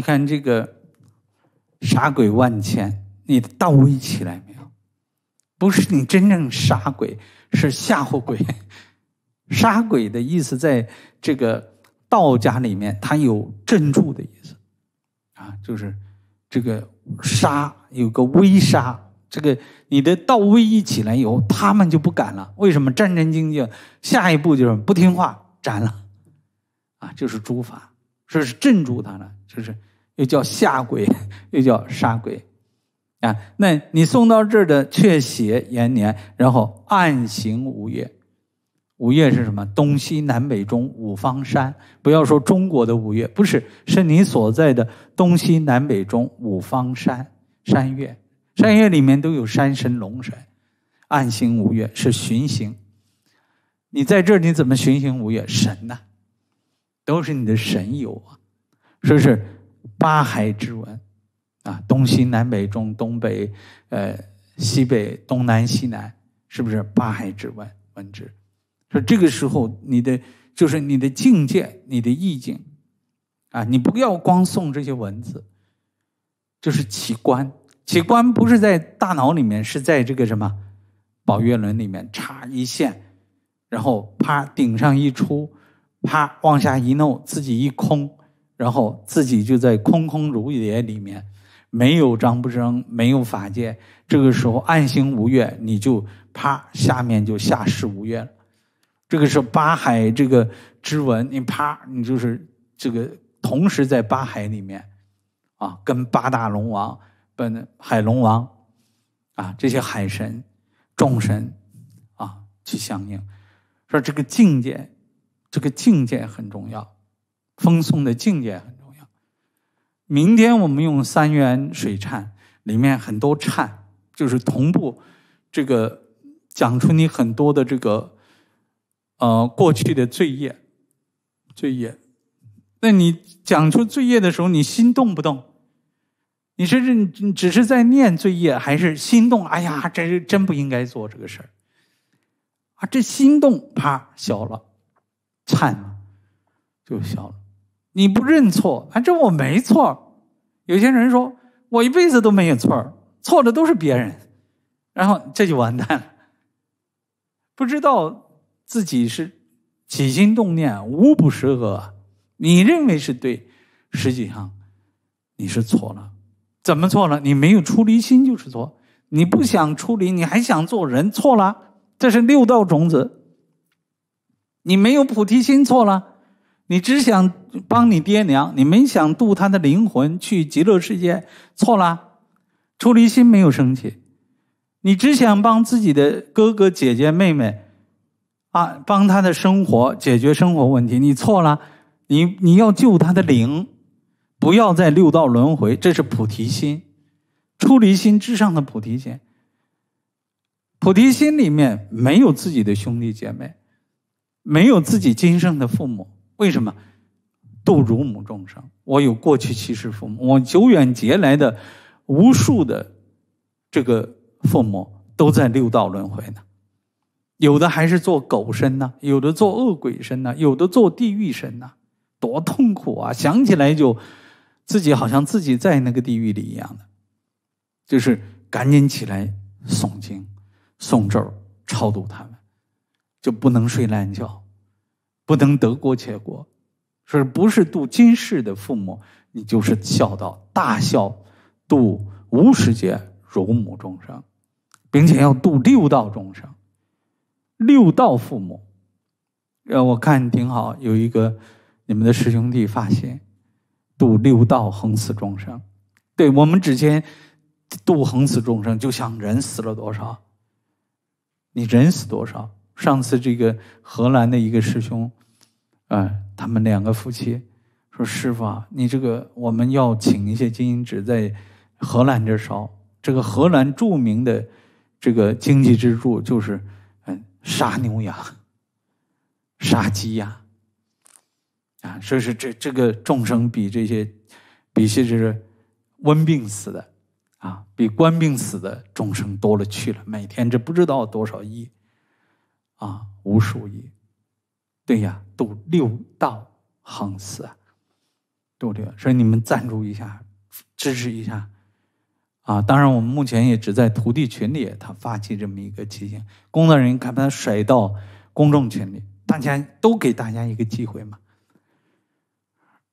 你看这个，杀鬼万千，你的道威起来没有？不是你真正杀鬼，是吓唬鬼。杀鬼的意思，在这个道家里面，它有镇住的意思，啊，就是这个杀有个威杀。这个你的道威一起来以后，他们就不敢了。为什么战战兢兢？下一步就是不听话斩了，啊，就是诛法，说是镇住他了，就是。又叫下鬼，又叫杀鬼，啊！那你送到这儿的却邪延年，然后暗行五岳，五岳是什么？东西南北中五方山。不要说中国的五岳，不是，是你所在的东西南北中五方山山岳。山岳里面都有山神龙神，暗行五岳是巡行。你在这儿你怎么巡行五岳？神呐，都是你的神游啊，是不是。八海之文，啊，东西南北中东北，呃，西北东南西南，是不是八海之文文之？说这个时候你的就是你的境界，你的意境，啊，你不要光送这些文字，就是奇观，奇观不是在大脑里面，是在这个什么宝月轮里面插一线，然后啪顶上一出，啪往下一弄，自己一空。然后自己就在空空如也里面，没有张不生，没有法界。这个时候暗行无月，你就啪，下面就下世无月了。这个时候八海这个之文，你啪，你就是这个同时在八海里面啊，跟八大龙王、本海龙王啊这些海神、众神啊去相应。说这个境界，这个境界很重要。风送的境界很重要。明天我们用三元水忏，里面很多忏，就是同步这个讲出你很多的这个呃过去的罪业、罪业。那你讲出罪业的时候，你心动不动？你是认只是在念罪业，还是心动？哎呀，这是真不应该做这个事儿啊！这心动，啪，消了，忏就消了。你不认错，反正我没错。有些人说，我一辈子都没有错，错的都是别人，然后这就完蛋了。不知道自己是起心动念无不是恶，你认为是对，实际上你是错了。怎么错了？你没有出离心就是错，你不想出离，你还想做人，错了。这是六道种子，你没有菩提心错了，你只想。帮你爹娘，你没想渡他的灵魂去极乐世界，错了。出离心没有升起，你只想帮自己的哥哥姐姐妹妹，啊，帮他的生活解决生活问题，你错了。你你要救他的灵，不要在六道轮回，这是菩提心，出离心之上的菩提心。菩提心里面没有自己的兄弟姐妹，没有自己今生的父母，为什么？度乳母众生，我有过去七世父母，我久远劫来的无数的这个父母都在六道轮回呢，有的还是做狗身呐，有的做恶鬼身呐，有的做地狱身呐，多痛苦啊！想起来就自己好像自己在那个地狱里一样的，就是赶紧起来诵经、诵咒、超度他们，就不能睡懒觉，不能得过且过。是不是度今世的父母，你就是孝道；大孝度无始劫如母众生，并且要度六道众生，六道父母。呃，我看挺好，有一个你们的师兄弟发心度六道横死众生。对我们之间度横死众生，就像人死了多少，你人死多少。上次这个荷兰的一个师兄，哎。他们两个夫妻说：“师傅，啊，你这个我们要请一些金银纸在荷兰这烧。这个荷兰著名的这个经济支柱就是嗯杀牛羊、杀鸡呀，啊，以是这这个众生比这些比些就是瘟病死的啊，比官病死的众生多了去了，每天这不知道多少亿啊，无数亿，对呀。”赌六道横死啊，渡这所以你们赞助一下，支持一下啊！当然，我们目前也只在徒弟群里，他发起这么一个提醒。工作人员看把他甩到公众群里，大家都给大家一个机会嘛。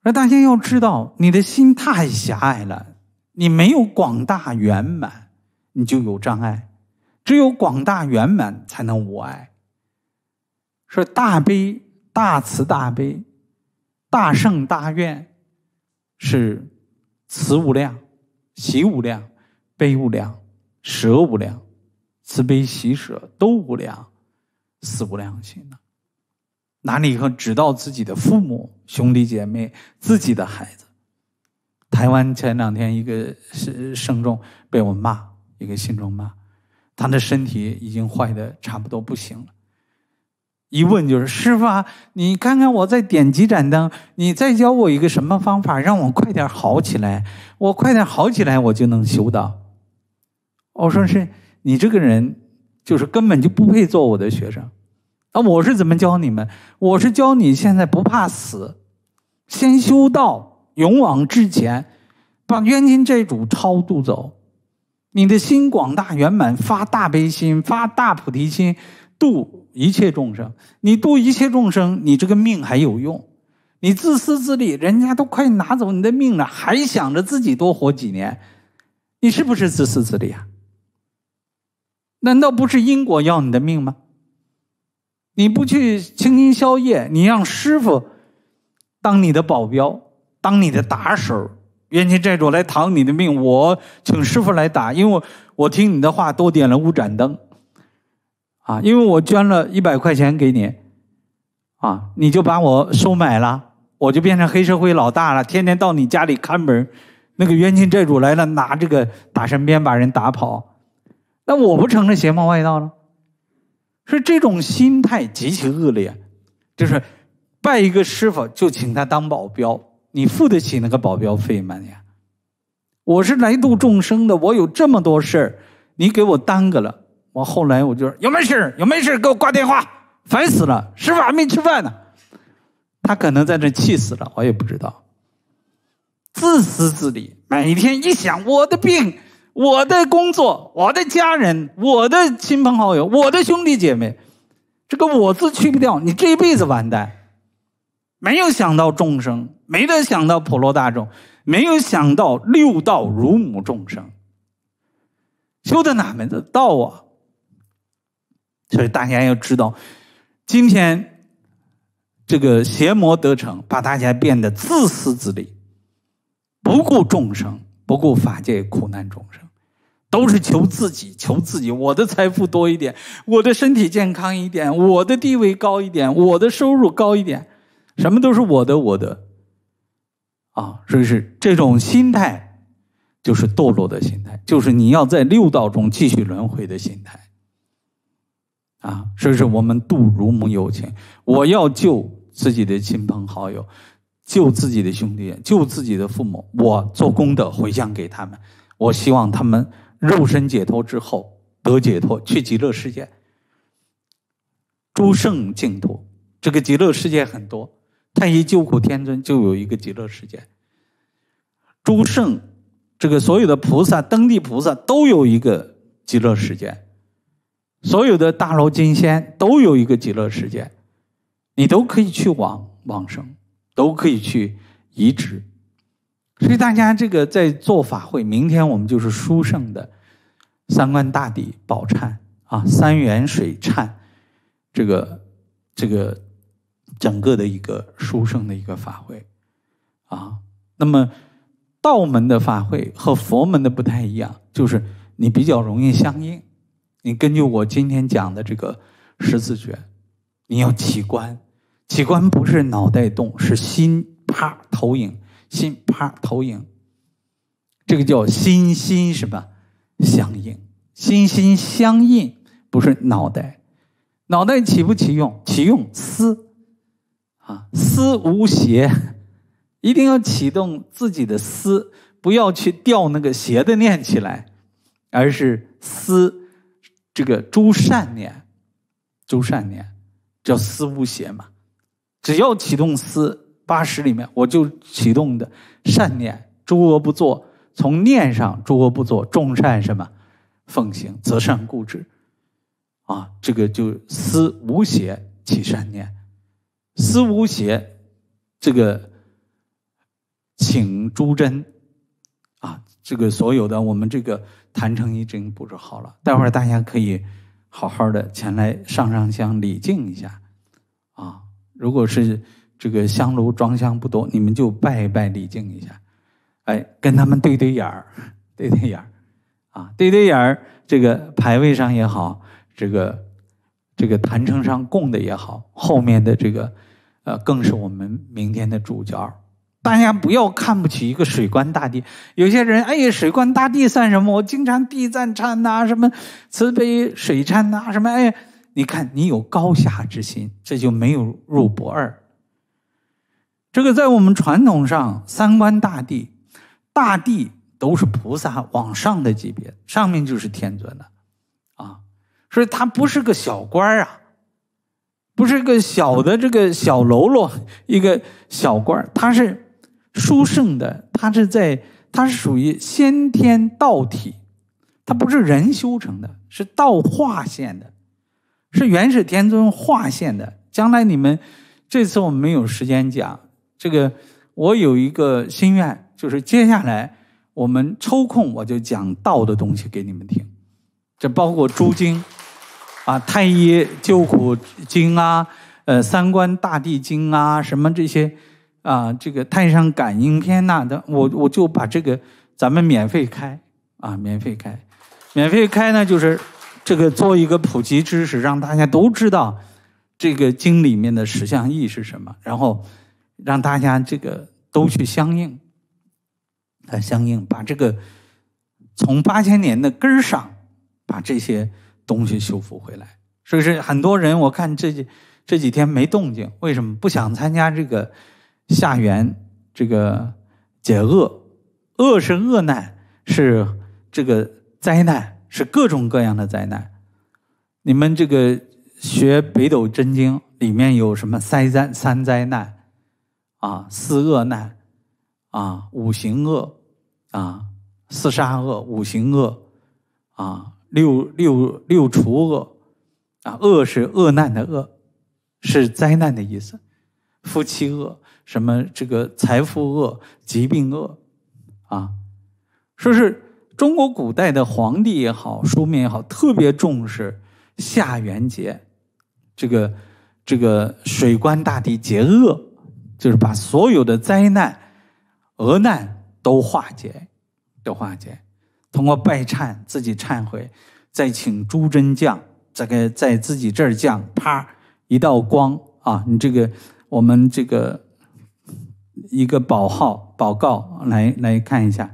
而大家要知道，你的心太狭隘了，你没有广大圆满，你就有障碍；只有广大圆满，才能无碍。说大悲。大慈大悲，大圣大愿，是慈无量，喜无量，悲无量，舍无量，慈悲喜舍都无量，死无量心的。哪里后指到自己的父母、兄弟姐妹、自己的孩子？台湾前两天一个圣众被我骂，一个信众骂，他的身体已经坏的差不多不行了。一问就是师傅啊，你看看我再点几盏灯，你再教我一个什么方法，让我快点好起来。我快点好起来，我就能修道。我说是你这个人，就是根本就不配做我的学生。啊，我是怎么教你们？我是教你现在不怕死，先修道，勇往直前，把冤亲债主超度走。你的心广大圆满，发大悲心，发大菩提心，度。一切众生，你度一切众生，你这个命还有用？你自私自利，人家都快拿走你的命了，还想着自己多活几年，你是不是自私自利啊？难道不是因果要你的命吗？你不去清心消业，你让师傅当你的保镖，当你的打手，冤亲债主来讨你的命，我请师傅来打，因为我听你的话，多点了五盏灯。啊，因为我捐了一百块钱给你，啊，你就把我收买了，我就变成黑社会老大了，天天到你家里看门。那个冤亲债主来了，拿这个打神鞭把人打跑，那我不成了邪魔外道了？是这种心态极其恶劣，就是拜一个师傅就请他当保镖，你付得起那个保镖费吗？你？我是来度众生的，我有这么多事儿，你给我耽搁了。我后来我就说：“有没事，有没事，给我挂电话，烦死了！师傅还没吃饭呢。”他可能在这气死了，我也不知道。自私自利，每天一想我的病、我的工作、我的家人、我的亲朋好友、我的兄弟姐妹，这个“我”字去不掉，你这一辈子完蛋。没有想到众生，没得想到普罗大众，没有想到六道如母众生，修的哪门子道啊！所以大家要知道，今天这个邪魔得逞，把大家变得自私自利，不顾众生，不顾法界苦难众生，都是求自己，求自己，我的财富多一点，我的身体健康一点，我的地位高一点，我的收入高一点，什么都是我的，我的，啊，所以是这种心态，就是堕落的心态，就是你要在六道中继续轮回的心态。啊，所以说我们度如母有情，我要救自己的亲朋好友，救自己的兄弟，救自己的父母。我做功德回向给他们，我希望他们肉身解脱之后得解脱，去极乐世界。诸圣净土，这个极乐世界很多，太一救苦天尊就有一个极乐世界，诸圣这个所有的菩萨、登地菩萨都有一个极乐世界。所有的大罗金仙都有一个极乐世界，你都可以去往往生，都可以去移植。所以大家这个在做法会，明天我们就是书圣的三观大底宝忏啊，三元水忏，这个这个整个的一个书圣的一个法会啊。那么道门的法会和佛门的不太一样，就是你比较容易相应。你根据我今天讲的这个十字诀，你要起观，起观不是脑袋动，是心啪投影，心啪投影，这个叫心心什么相应？心心相应不是脑袋，脑袋起不起用？起用思，啊思无邪，一定要启动自己的思，不要去掉那个邪的念起来，而是思。这个诸善念，诸善念叫思无邪嘛。只要启动思八十里面，我就启动的善念，诸恶不作，从念上诸恶不作，众善什么奉行，则善固执啊。这个就思无邪起善念，思无邪，这个请诸真。这个所有的我们这个坛城已经布置好了，待会儿大家可以好好的前来上上香礼敬一下，啊，如果是这个香炉装香不多，你们就拜一拜礼敬一下，哎，跟他们对对眼儿，(laughs) 对对眼儿，啊，对对眼儿，这个牌位上也好，这个这个坛城上供的也好，后面的这个，呃，更是我们明天的主角。大家不要看不起一个水官大帝。有些人哎，水官大帝算什么？我经常地藏忏哪，什么慈悲水忏哪，什么哎，你看你有高下之心，这就没有入不二。这个在我们传统上，三观大帝、大帝都是菩萨往上的级别，上面就是天尊了啊。所以他不是个小官儿啊，不是个小的这个小喽啰，一个小官儿，他是。书圣的，他是在，他是属于先天道体，他不是人修成的，是道化现的，是元始天尊化现的。将来你们这次我们没有时间讲这个，我有一个心愿，就是接下来我们抽空我就讲道的东西给你们听，这包括诸经啊、太医救苦经啊、呃三观大帝经啊，什么这些。啊，这个《太上感应篇》呐，的我我就把这个咱们免费开啊，免费开，免费开呢，就是这个做一个普及知识，让大家都知道这个经里面的实相意是什么，然后让大家这个都去相应，啊，相应，把这个从八千年的根儿上把这些东西修复回来。所以说，很多人我看这这几天没动静，为什么不想参加这个？下缘这个解厄，厄是恶难，是这个灾难，是各种各样的灾难。你们这个学《北斗真经》里面有什么三灾三灾难，啊，四恶难，啊，五行恶，啊，四杀恶，五行恶，啊，六六六除恶，啊，恶是恶难的恶，是灾难的意思，夫妻恶。什么这个财富恶、疾病恶，啊，说是中国古代的皇帝也好，书面也好，特别重视夏元节，这个这个水官大帝劫厄，就是把所有的灾难、厄难都化解，都化解，通过拜忏自己忏悔，再请诸真降，这个在自己这儿降，啪，一道光啊，你这个我们这个。一个宝号宝告来来看一下。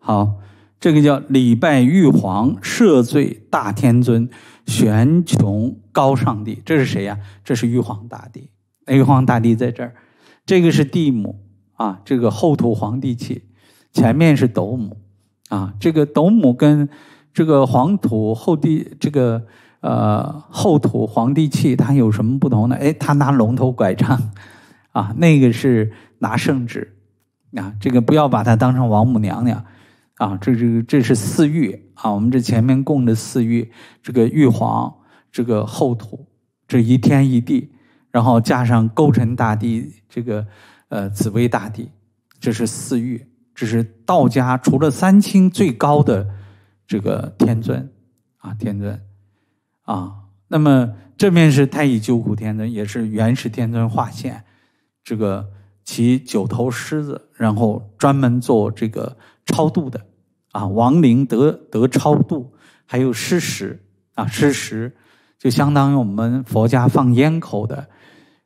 好，这个叫礼拜玉皇赦罪大天尊玄穹高上帝，这是谁呀？这是玉皇大帝。玉皇大帝在这儿，这个是地母啊，这个后土皇帝气，前面是斗母啊，这个斗母跟。这个黄土后地这个呃后土黄帝气，他有什么不同呢？哎，他拿龙头拐杖，啊，那个是拿圣旨，啊，这个不要把它当成王母娘娘，啊，这这这是四御啊，我们这前面供的四御，这个玉皇，这个后土，这一天一地，然后加上勾陈大帝，这个呃紫薇大帝，这是四御，这是道家除了三清最高的。这个天尊，啊天尊，啊，那么这面是太乙救苦天尊，也是元始天尊化现，这个骑九头狮子，然后专门做这个超度的，啊亡灵得得超度，还有施食，啊施食，就相当于我们佛家放烟口的，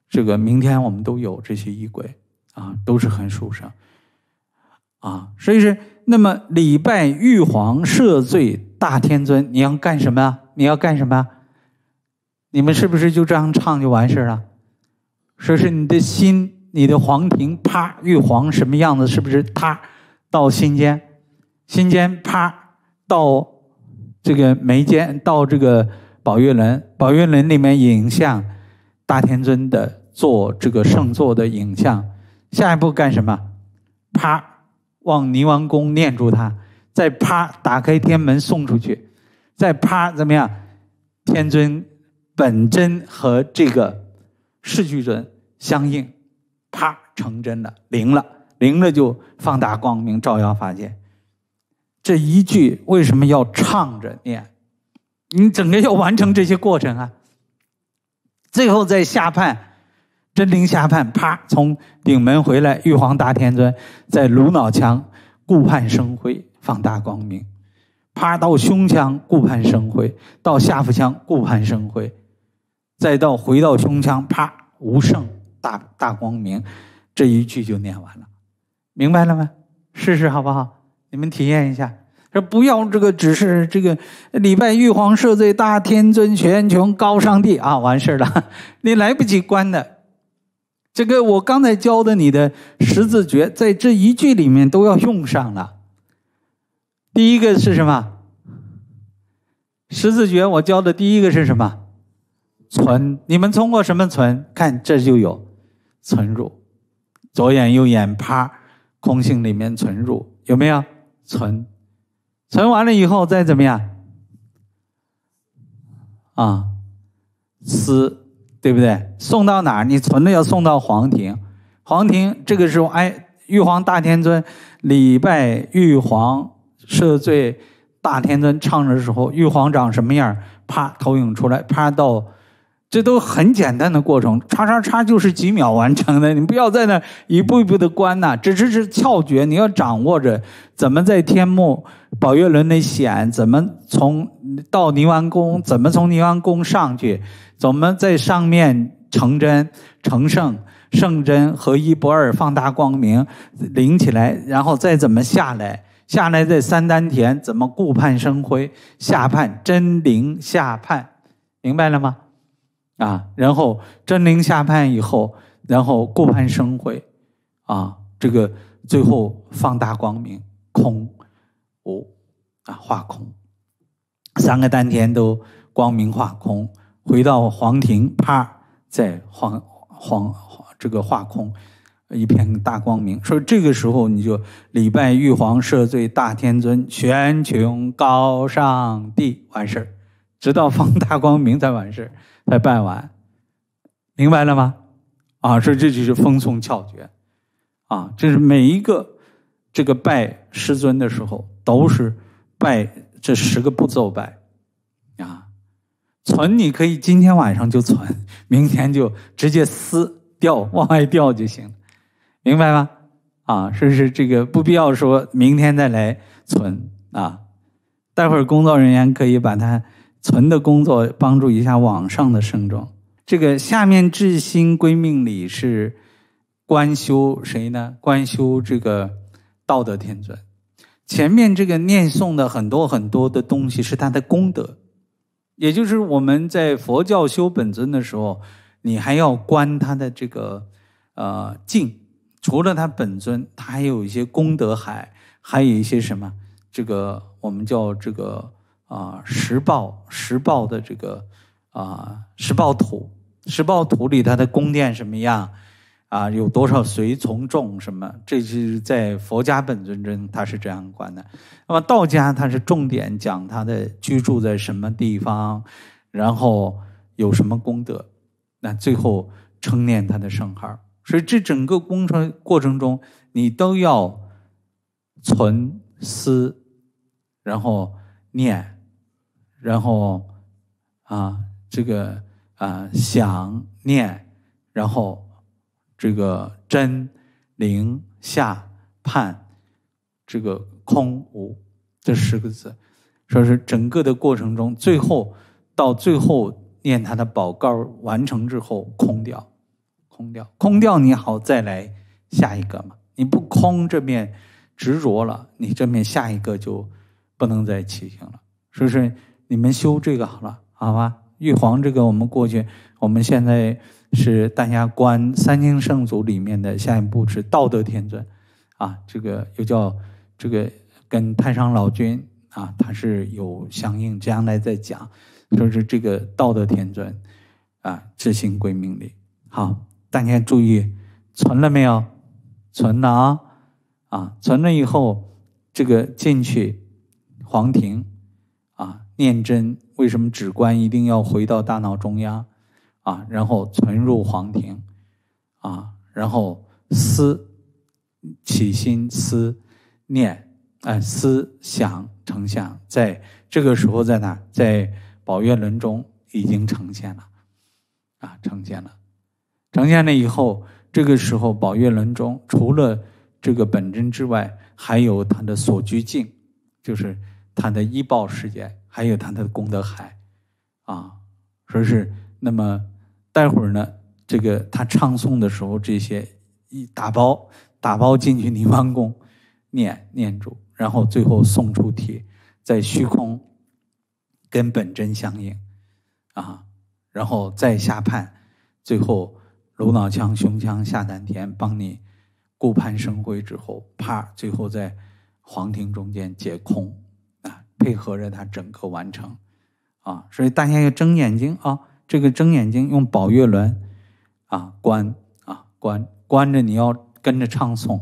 这个明天我们都有这些仪轨，啊都是很殊胜，啊，所以说。那么礼拜玉皇赦罪大天尊，你要干什么？你要干什么？你们是不是就这样唱就完事儿了？说是你的心，你的皇庭啪，玉皇什么样子？是不是啪到心间？心间啪到这个眉间，到这个宝月轮，宝月轮里面影像大天尊的坐这个圣座的影像。下一步干什么？啪。往泥王宫念住他，再啪打开天门送出去，再啪怎么样？天尊本真和这个世句尊相应，啪成真了，灵了，灵了就放大光明，照耀法界。这一句为什么要唱着念？你整个要完成这些过程啊。最后在下判。真灵下判，啪！从顶门回来，玉皇大天尊在颅脑腔顾盼生辉，放大光明；啪！到胸腔顾盼生辉，到下腹腔顾盼生辉，再到回到胸腔，啪！无胜大大光明，这一句就念完了。明白了吗？试试好不好？你们体验一下。说不要这个，只是这个礼拜玉皇赦罪大天尊玄穹高上帝啊，完事了，(laughs) 你来不及关的。这个我刚才教的你的十字诀，在这一句里面都要用上了。第一个是什么？十字诀我教的第一个是什么？存。你们通过什么存？看这就有，存入，左眼右眼啪，空性里面存入，有没有？存，存完了以后再怎么样？啊，思。对不对？送到哪儿？你存着要送到皇庭，皇庭这个时候，哎，玉皇大天尊礼拜玉皇赦罪大天尊唱的时候，玉皇长什么样儿？啪，投影出来，啪到。这都很简单的过程，叉叉叉就是几秒完成的。(laughs) 你不要在那一步一步的关呐，这只是窍诀，你要掌握着怎么在天目宝月轮内显，怎么从到泥丸宫，怎么从泥丸宫上去，怎么在上面成真成圣圣真合一不二，放大光明灵起来，然后再怎么下来，下来在三丹田怎么顾盼生辉，下盼真灵，下盼，明白了吗？啊，然后真灵下判以后，然后过判生会，啊，这个最后放大光明，空，无，啊，化空，三个丹田都光明化空，回到皇庭，啪，在皇皇这个化空，一片大光明。说这个时候你就礼拜玉皇赦罪大天尊，玄穹高上帝完事儿，直到放大光明才完事儿。在拜完，明白了吗？啊，说这就是风送窍诀，啊，这是每一个这个拜师尊的时候都是拜这十个步骤拜，啊，存你可以今天晚上就存，明天就直接撕掉往外掉就行，明白吗？啊，说是这个不必要说明天再来存啊，待会儿工作人员可以把它。存的工作，帮助一下网上的圣众。这个下面至心归命理是观修谁呢？观修这个道德天尊。前面这个念诵的很多很多的东西是他的功德，也就是我们在佛教修本尊的时候，你还要观他的这个呃境。除了他本尊，他还有一些功德海，还有一些什么？这个我们叫这个。啊，石报》《石报》的这个，啊，石报土石报土里，它的宫殿什么样？啊，有多少随从众什么？这是在佛家本尊中，他是这样管的。那么道家，他是重点讲他的居住在什么地方，然后有什么功德，那最后称念他的圣号。所以这整个工程过程中，你都要存思，然后念。然后，啊，这个啊，想念，然后这个真灵下判，这个空无，这十个字，说是整个的过程中，最后到最后念他的宝告完成之后，空掉，空掉，空掉，你好再来下一个嘛？你不空这面执着了，你这面下一个就不能再起行了，是不是？你们修这个好了，好吧？玉皇这个，我们过去，我们现在是大家观三清圣祖里面的下一步是道德天尊，啊，这个又叫这个跟太上老君啊，他是有相应。将来再讲，就是这个道德天尊，啊，至行归命理。好，大家注意存了没有？存了啊，啊，存了以后，这个进去皇庭。念真为什么指关一定要回到大脑中央，啊，然后存入皇庭，啊，然后思，起心思，念，哎，思想成像，在这个时候在哪？在宝月轮中已经呈现了，啊，呈现了，呈现了以后，这个时候宝月轮中除了这个本真之外，还有它的所居境，就是它的依报世界。还有他的功德海，啊，说是那么，待会儿呢，这个他唱诵的时候，这些一打包打包进去，你王宫，念念住，然后最后送出体，在虚空，跟本真相应，啊，然后再下判，最后颅脑腔、胸腔、下丹田帮你顾盼生辉之后，啪，最后在皇庭中间结空。配合着它整个完成，啊，所以大家要睁眼睛啊，这个睁眼睛用宝月轮，啊，关啊关关着，你要跟着唱诵。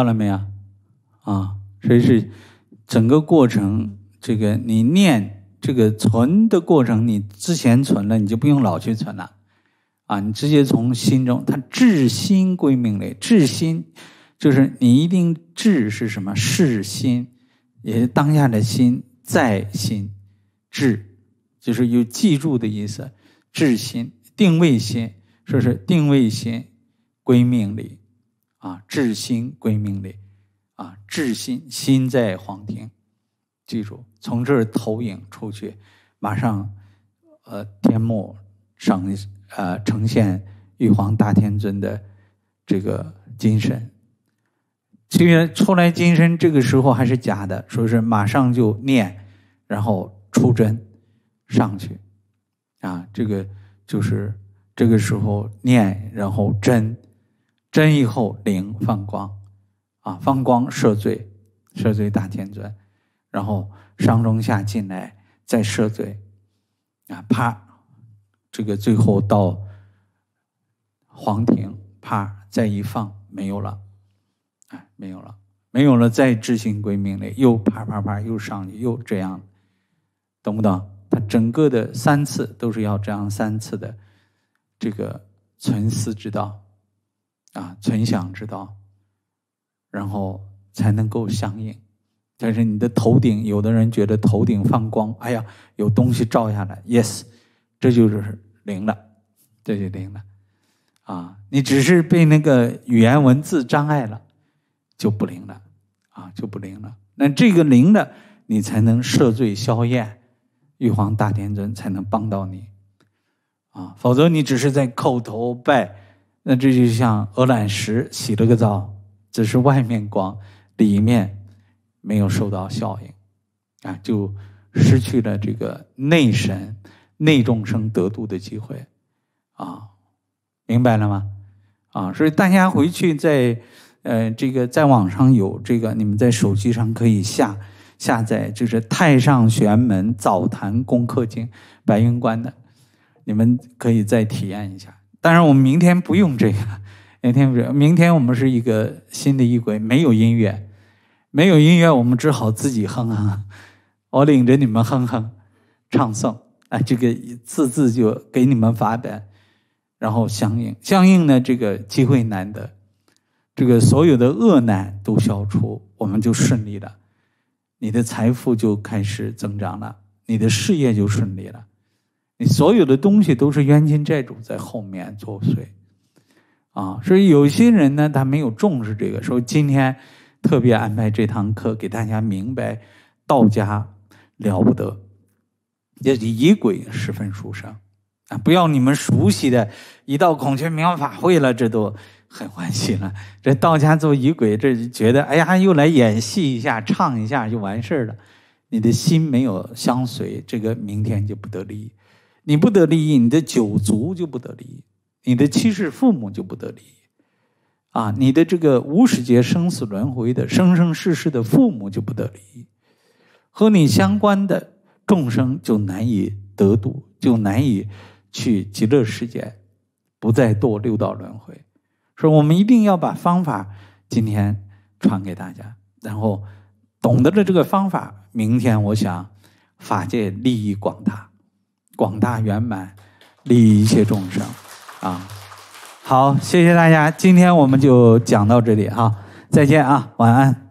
到了没有？啊，所以是整个过程，这个你念这个存的过程，你之前存了，你就不用老去存了，啊，你直接从心中，它至心归命理，至心就是你一定至是什么？是心也是当下的心，在心至就是有记住的意思，至心定位心，说是定位心归命理。啊，至心归命理，啊，至心心在黄庭，记住，从这儿投影出去，马上，呃，天幕上呃呈现玉皇大天尊的这个金身，虽然出来金身，这个时候还是假的，说是马上就念，然后出真上去，啊，这个就是这个时候念，然后真。真以后灵放光，啊，放光赦罪，赦罪大天尊，然后上中下进来再赦罪，啊，啪，这个最后到皇庭啪再一放没有了，哎，没有了，没有了，再执行归命令又啪啪啪又上去又这样，懂不懂？他整个的三次都是要这样三次的这个存思之道。啊，存想之道，然后才能够相应。但是你的头顶，有的人觉得头顶放光，哎呀，有东西照下来，yes，这就是灵了，这就灵了。啊，你只是被那个语言文字障碍了，就不灵了，啊，就不灵了。那这个灵的，你才能赦罪消业，玉皇大天尊才能帮到你，啊，否则你只是在叩头拜。那这就像鹅卵石洗了个澡，只是外面光，里面没有受到效应，啊，就失去了这个内神、内众生得度的机会，啊，明白了吗？啊，所以大家回去在呃这个在网上有这个，你们在手机上可以下下载，就是《太上玄门早坛功课经》白云观的，你们可以再体验一下。当然，我们明天不用这个。明 (laughs) 天不是明天，我们是一个新的一轨，没有音乐，没有音乐，我们只好自己哼哼。我领着你们哼哼唱诵，哎，这个字字就给你们发本，然后相应相应呢，这个机会难得，这个所有的恶难都消除，我们就顺利了。你的财富就开始增长了，你的事业就顺利了。你所有的东西都是冤亲债主在后面作祟啊！所以有些人呢，他没有重视这个。说今天特别安排这堂课给大家明白道家了不得，这以鬼十分殊胜啊！不要你们熟悉的一到孔雀明王法会了，这都很欢喜了。这道家做仪轨，这觉得哎呀，又来演戏一下、唱一下就完事儿了。你的心没有相随，这个明天就不得力。你不得利益，你的九族就不得利益，你的七世父母就不得利益，啊，你的这个无始劫生死轮回的生生世世的父母就不得利益，和你相关的众生就难以得度，就难以去极乐世界，不再堕六道轮回。所以，我们一定要把方法今天传给大家，然后懂得了这个方法，明天我想法界利益广大。广大圆满，利益一切众生，啊！好，谢谢大家，今天我们就讲到这里哈，再见啊，晚安。